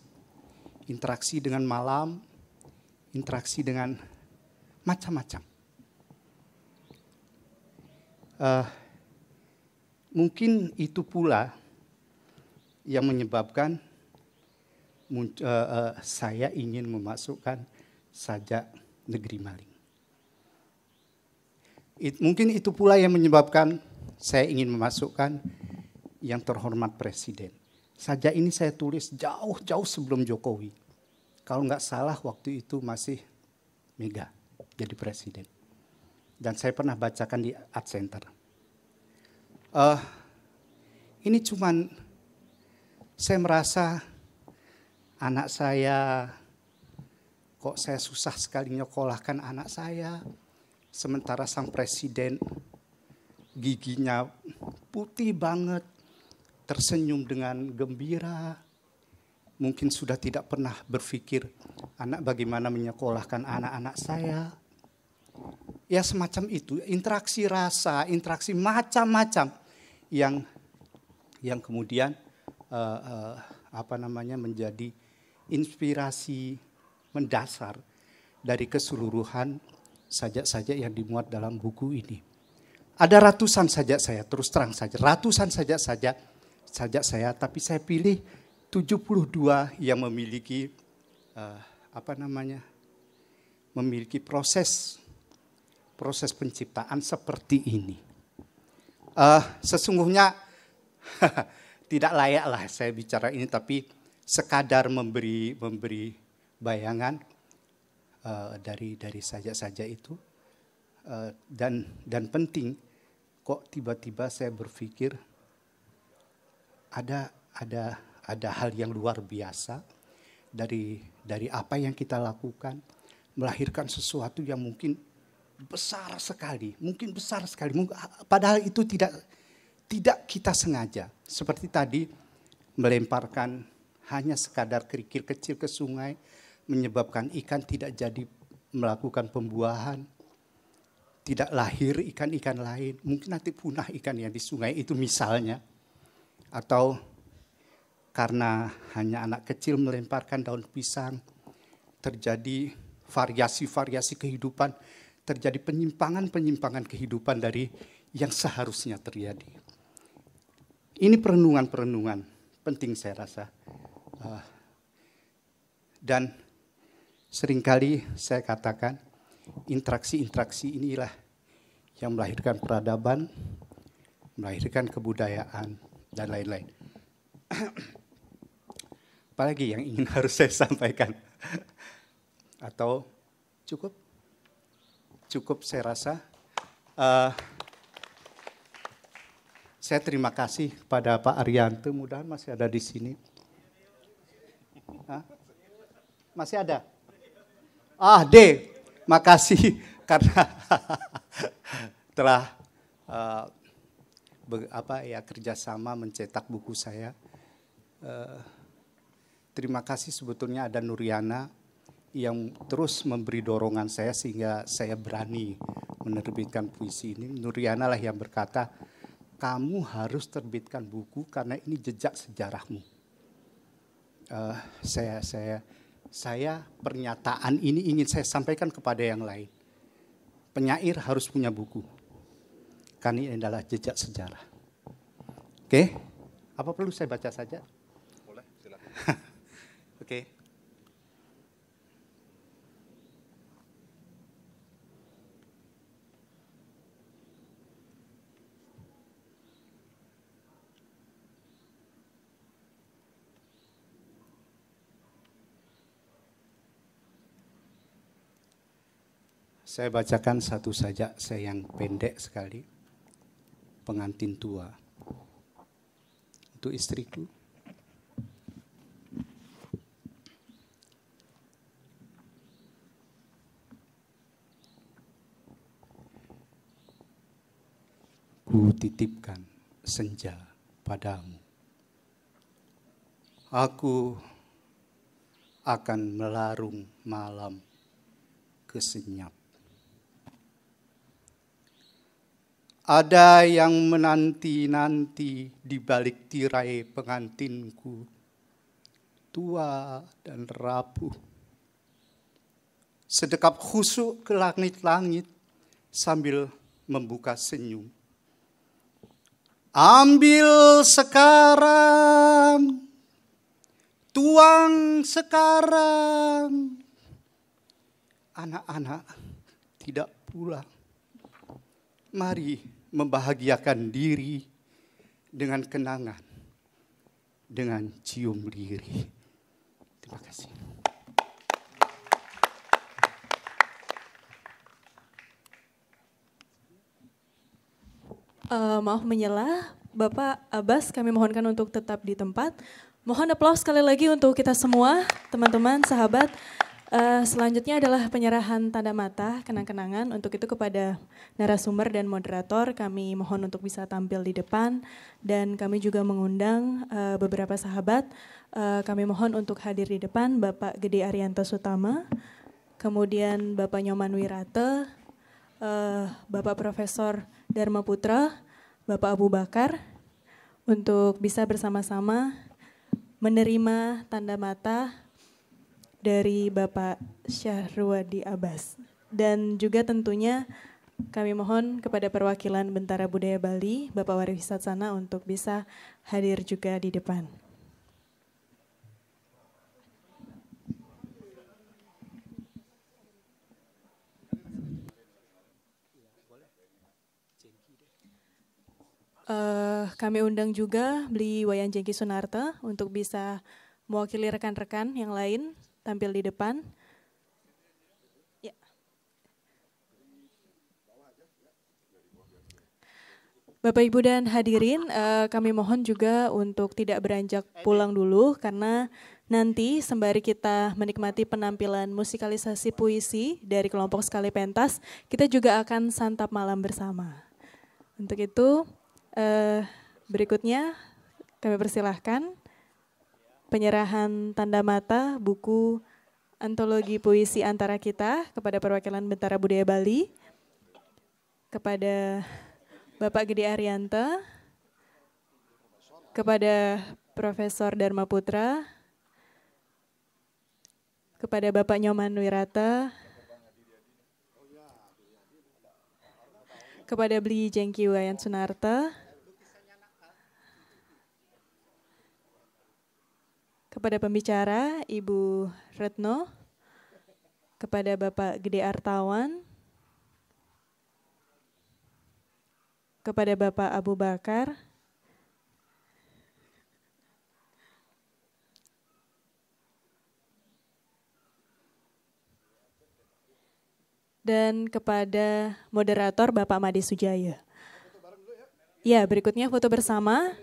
interaksi dengan malam, interaksi dengan macam-macam. Uh, Mungkin itu pula yang menyebabkan uh, saya ingin memasukkan sajak negeri maling. It, mungkin itu pula yang menyebabkan saya ingin memasukkan yang terhormat presiden. Saja ini saya tulis jauh-jauh sebelum Jokowi. Kalau nggak salah waktu itu masih Mega jadi presiden. Dan saya pernah bacakan di Ad Center uh, ini cuman saya merasa anak saya kok saya susah sekali nyokolahkan anak saya sementara sang presiden giginya putih banget tersenyum dengan gembira mungkin sudah tidak pernah berpikir anak bagaimana menyekolahkan anak-anak saya ya semacam itu interaksi rasa interaksi macam-macam yang yang kemudian uh, uh, apa namanya menjadi inspirasi mendasar dari keseluruhan sajak-sajak yang dimuat dalam buku ini. Ada ratusan sajak saya, terus terang saja, ratusan sajak-sajak sajak saya, tapi saya pilih 72 yang memiliki uh, apa namanya? memiliki proses proses penciptaan seperti ini uh, sesungguhnya tidak layaklah saya bicara ini tapi sekadar memberi memberi bayangan uh, dari dari saja-saja itu uh, dan dan penting kok tiba-tiba saya berpikir ada ada ada hal yang luar biasa dari dari apa yang kita lakukan melahirkan sesuatu yang mungkin besar sekali, mungkin besar sekali. Padahal itu tidak tidak kita sengaja. Seperti tadi melemparkan hanya sekadar kerikil kecil ke sungai menyebabkan ikan tidak jadi melakukan pembuahan. Tidak lahir ikan-ikan lain. Mungkin nanti punah ikan yang di sungai itu misalnya. Atau karena hanya anak kecil melemparkan daun pisang terjadi variasi-variasi kehidupan terjadi penyimpangan-penyimpangan kehidupan dari yang seharusnya terjadi. Ini perenungan-perenungan penting saya rasa. Ah, dan seringkali saya katakan interaksi-interaksi inilah yang melahirkan peradaban, melahirkan kebudayaan, dan lain-lain. Apalagi yang ingin harus saya sampaikan? Atau cukup? cukup saya rasa. Uh, saya terima kasih kepada Pak Arianto, mudahan masih ada di sini. Hah? Masih ada? Ah, D, makasih karena telah uh, be, apa ya kerjasama mencetak buku saya. Uh, terima kasih sebetulnya ada Nuriana yang terus memberi dorongan saya sehingga saya berani menerbitkan puisi ini. Nuriana lah yang berkata, kamu harus terbitkan buku karena ini jejak sejarahmu. Uh, saya saya saya pernyataan ini ingin saya sampaikan kepada yang lain. Penyair harus punya buku. Karena ini adalah jejak sejarah. Oke, okay? apa perlu saya baca saja? Boleh, silakan. Oke. Okay. Saya bacakan satu saja, saya yang pendek sekali. Pengantin tua. Untuk istriku. Ku titipkan senja padamu. Aku akan melarung malam kesenyap. Ada yang menanti-nanti di balik tirai pengantinku, tua dan rapuh. Sedekap khusuk ke langit-langit sambil membuka senyum. Ambil sekarang, tuang sekarang. Anak-anak tidak pulang. Mari membahagiakan diri dengan kenangan, dengan cium diri. Terima kasih. Uh, maaf menyela, Bapak Abbas kami mohonkan untuk tetap di tempat. Mohon aplaus sekali lagi untuk kita semua, teman-teman, sahabat. Uh, selanjutnya adalah penyerahan tanda mata kenang-kenangan. Untuk itu kepada narasumber dan moderator kami mohon untuk bisa tampil di depan dan kami juga mengundang uh, beberapa sahabat. Uh, kami mohon untuk hadir di depan Bapak Gede Arianto Sutama, kemudian Bapak Nyoman Wirate, uh, Bapak Profesor Dharma Putra, Bapak Abu Bakar untuk bisa bersama-sama menerima tanda mata dari Bapak Syahruwadi Abbas. Dan juga tentunya kami mohon kepada perwakilan Bentara Budaya Bali, Bapak Wariwisat sana untuk bisa hadir juga di depan. Uh, kami undang juga Beli Wayan Jengki Sunarta untuk bisa mewakili rekan-rekan yang lain tampil di depan. Ya. Bapak Ibu dan hadirin, uh, kami mohon juga untuk tidak beranjak pulang dulu karena nanti sembari kita menikmati penampilan musikalisasi puisi dari kelompok Sekali Pentas, kita juga akan santap malam bersama. Untuk itu, uh, berikutnya kami persilahkan penyerahan tanda mata buku antologi puisi antara kita kepada perwakilan Bentara Budaya Bali, kepada Bapak Gede Arianta, kepada Profesor Dharma Putra, kepada Bapak Nyoman Wirata, kepada Bli Jengki Wayan Sunarta, kepada pembicara Ibu Retno, kepada Bapak Gede Artawan, kepada Bapak Abu Bakar, dan kepada moderator Bapak Made Sujaya. Ya, berikutnya foto bersama.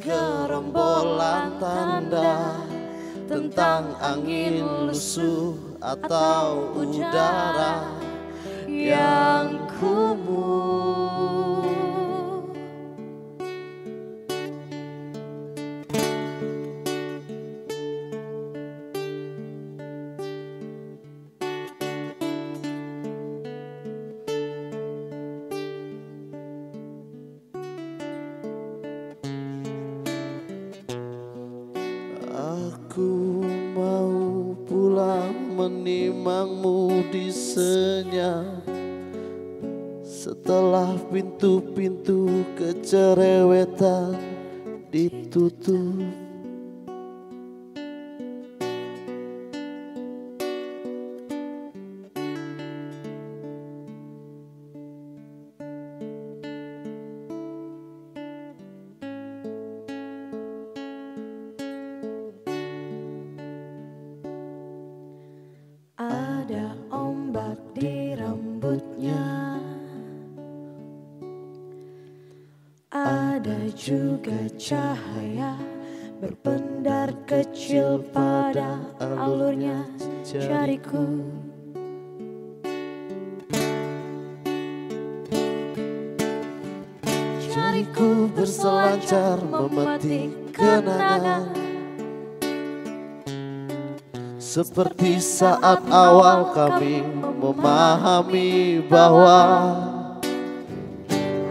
segerombolan tanda tentang angin lusuh atau udara yang kumuh. saat awal kami memahami bahwa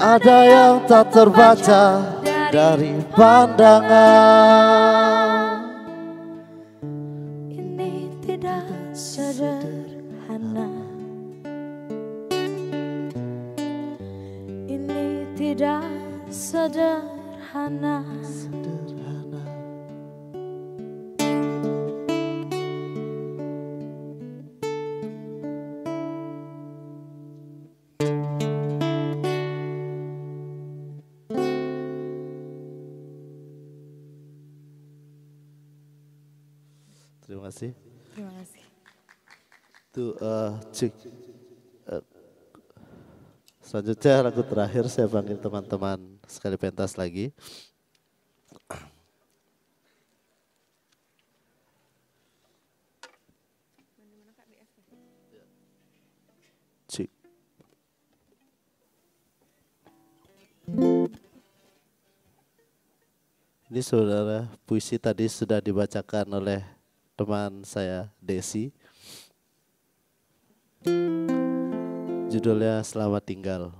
ada yang tak terbaca dari pandangan. itu uh, cik, uh, selanjutnya lagu terakhir saya panggil teman-teman sekali pentas lagi cik ini saudara puisi tadi sudah dibacakan oleh teman saya Desi Judulnya Selamat Tinggal.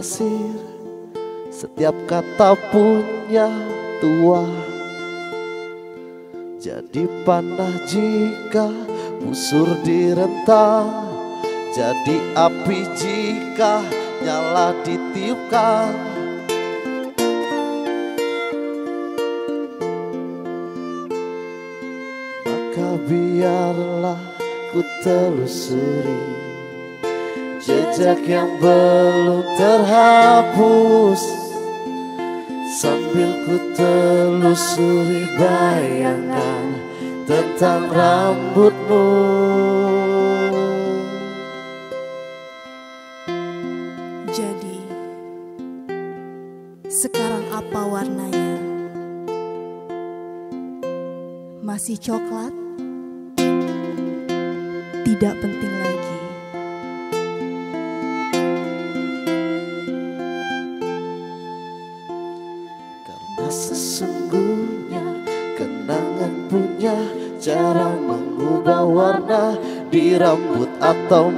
pasir Setiap kata punya tua Jadi panah jika busur direntang Jadi api jika nyala ditiupkan Maka biarlah ku telusuri Jejak yang belum terhapus Sambil ku telusuri bayangan Tentang rambutmu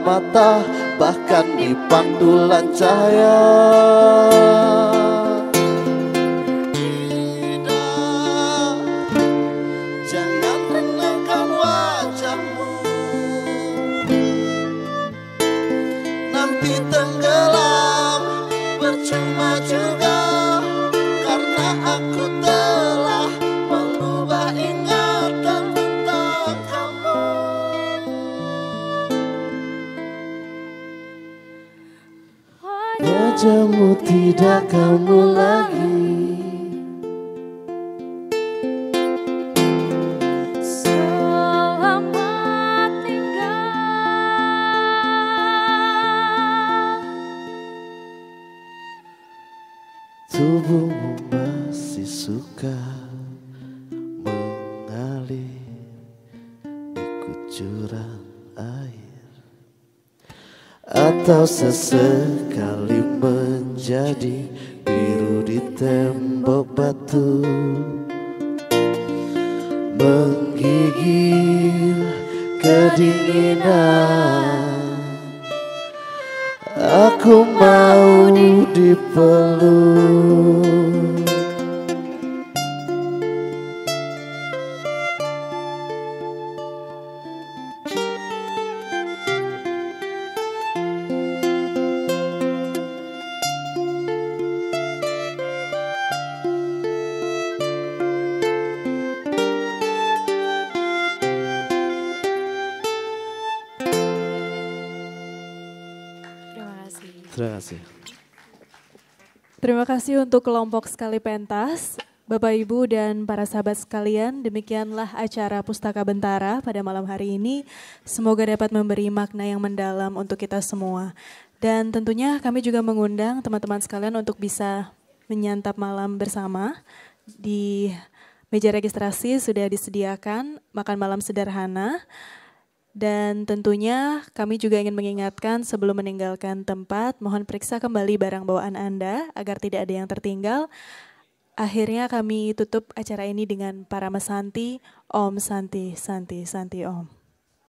mata Bahkan dipandu cahaya Jesus. untuk kelompok sekali pentas, Bapak Ibu dan para sahabat sekalian, demikianlah acara Pustaka Bentara pada malam hari ini. Semoga dapat memberi makna yang mendalam untuk kita semua. Dan tentunya kami juga mengundang teman-teman sekalian untuk bisa menyantap malam bersama di meja registrasi sudah disediakan makan malam sederhana. Dan tentunya kami juga ingin mengingatkan sebelum meninggalkan tempat, mohon periksa kembali barang bawaan Anda agar tidak ada yang tertinggal. Akhirnya kami tutup acara ini dengan para mesanti, Om Santi, Santi, Santi Om.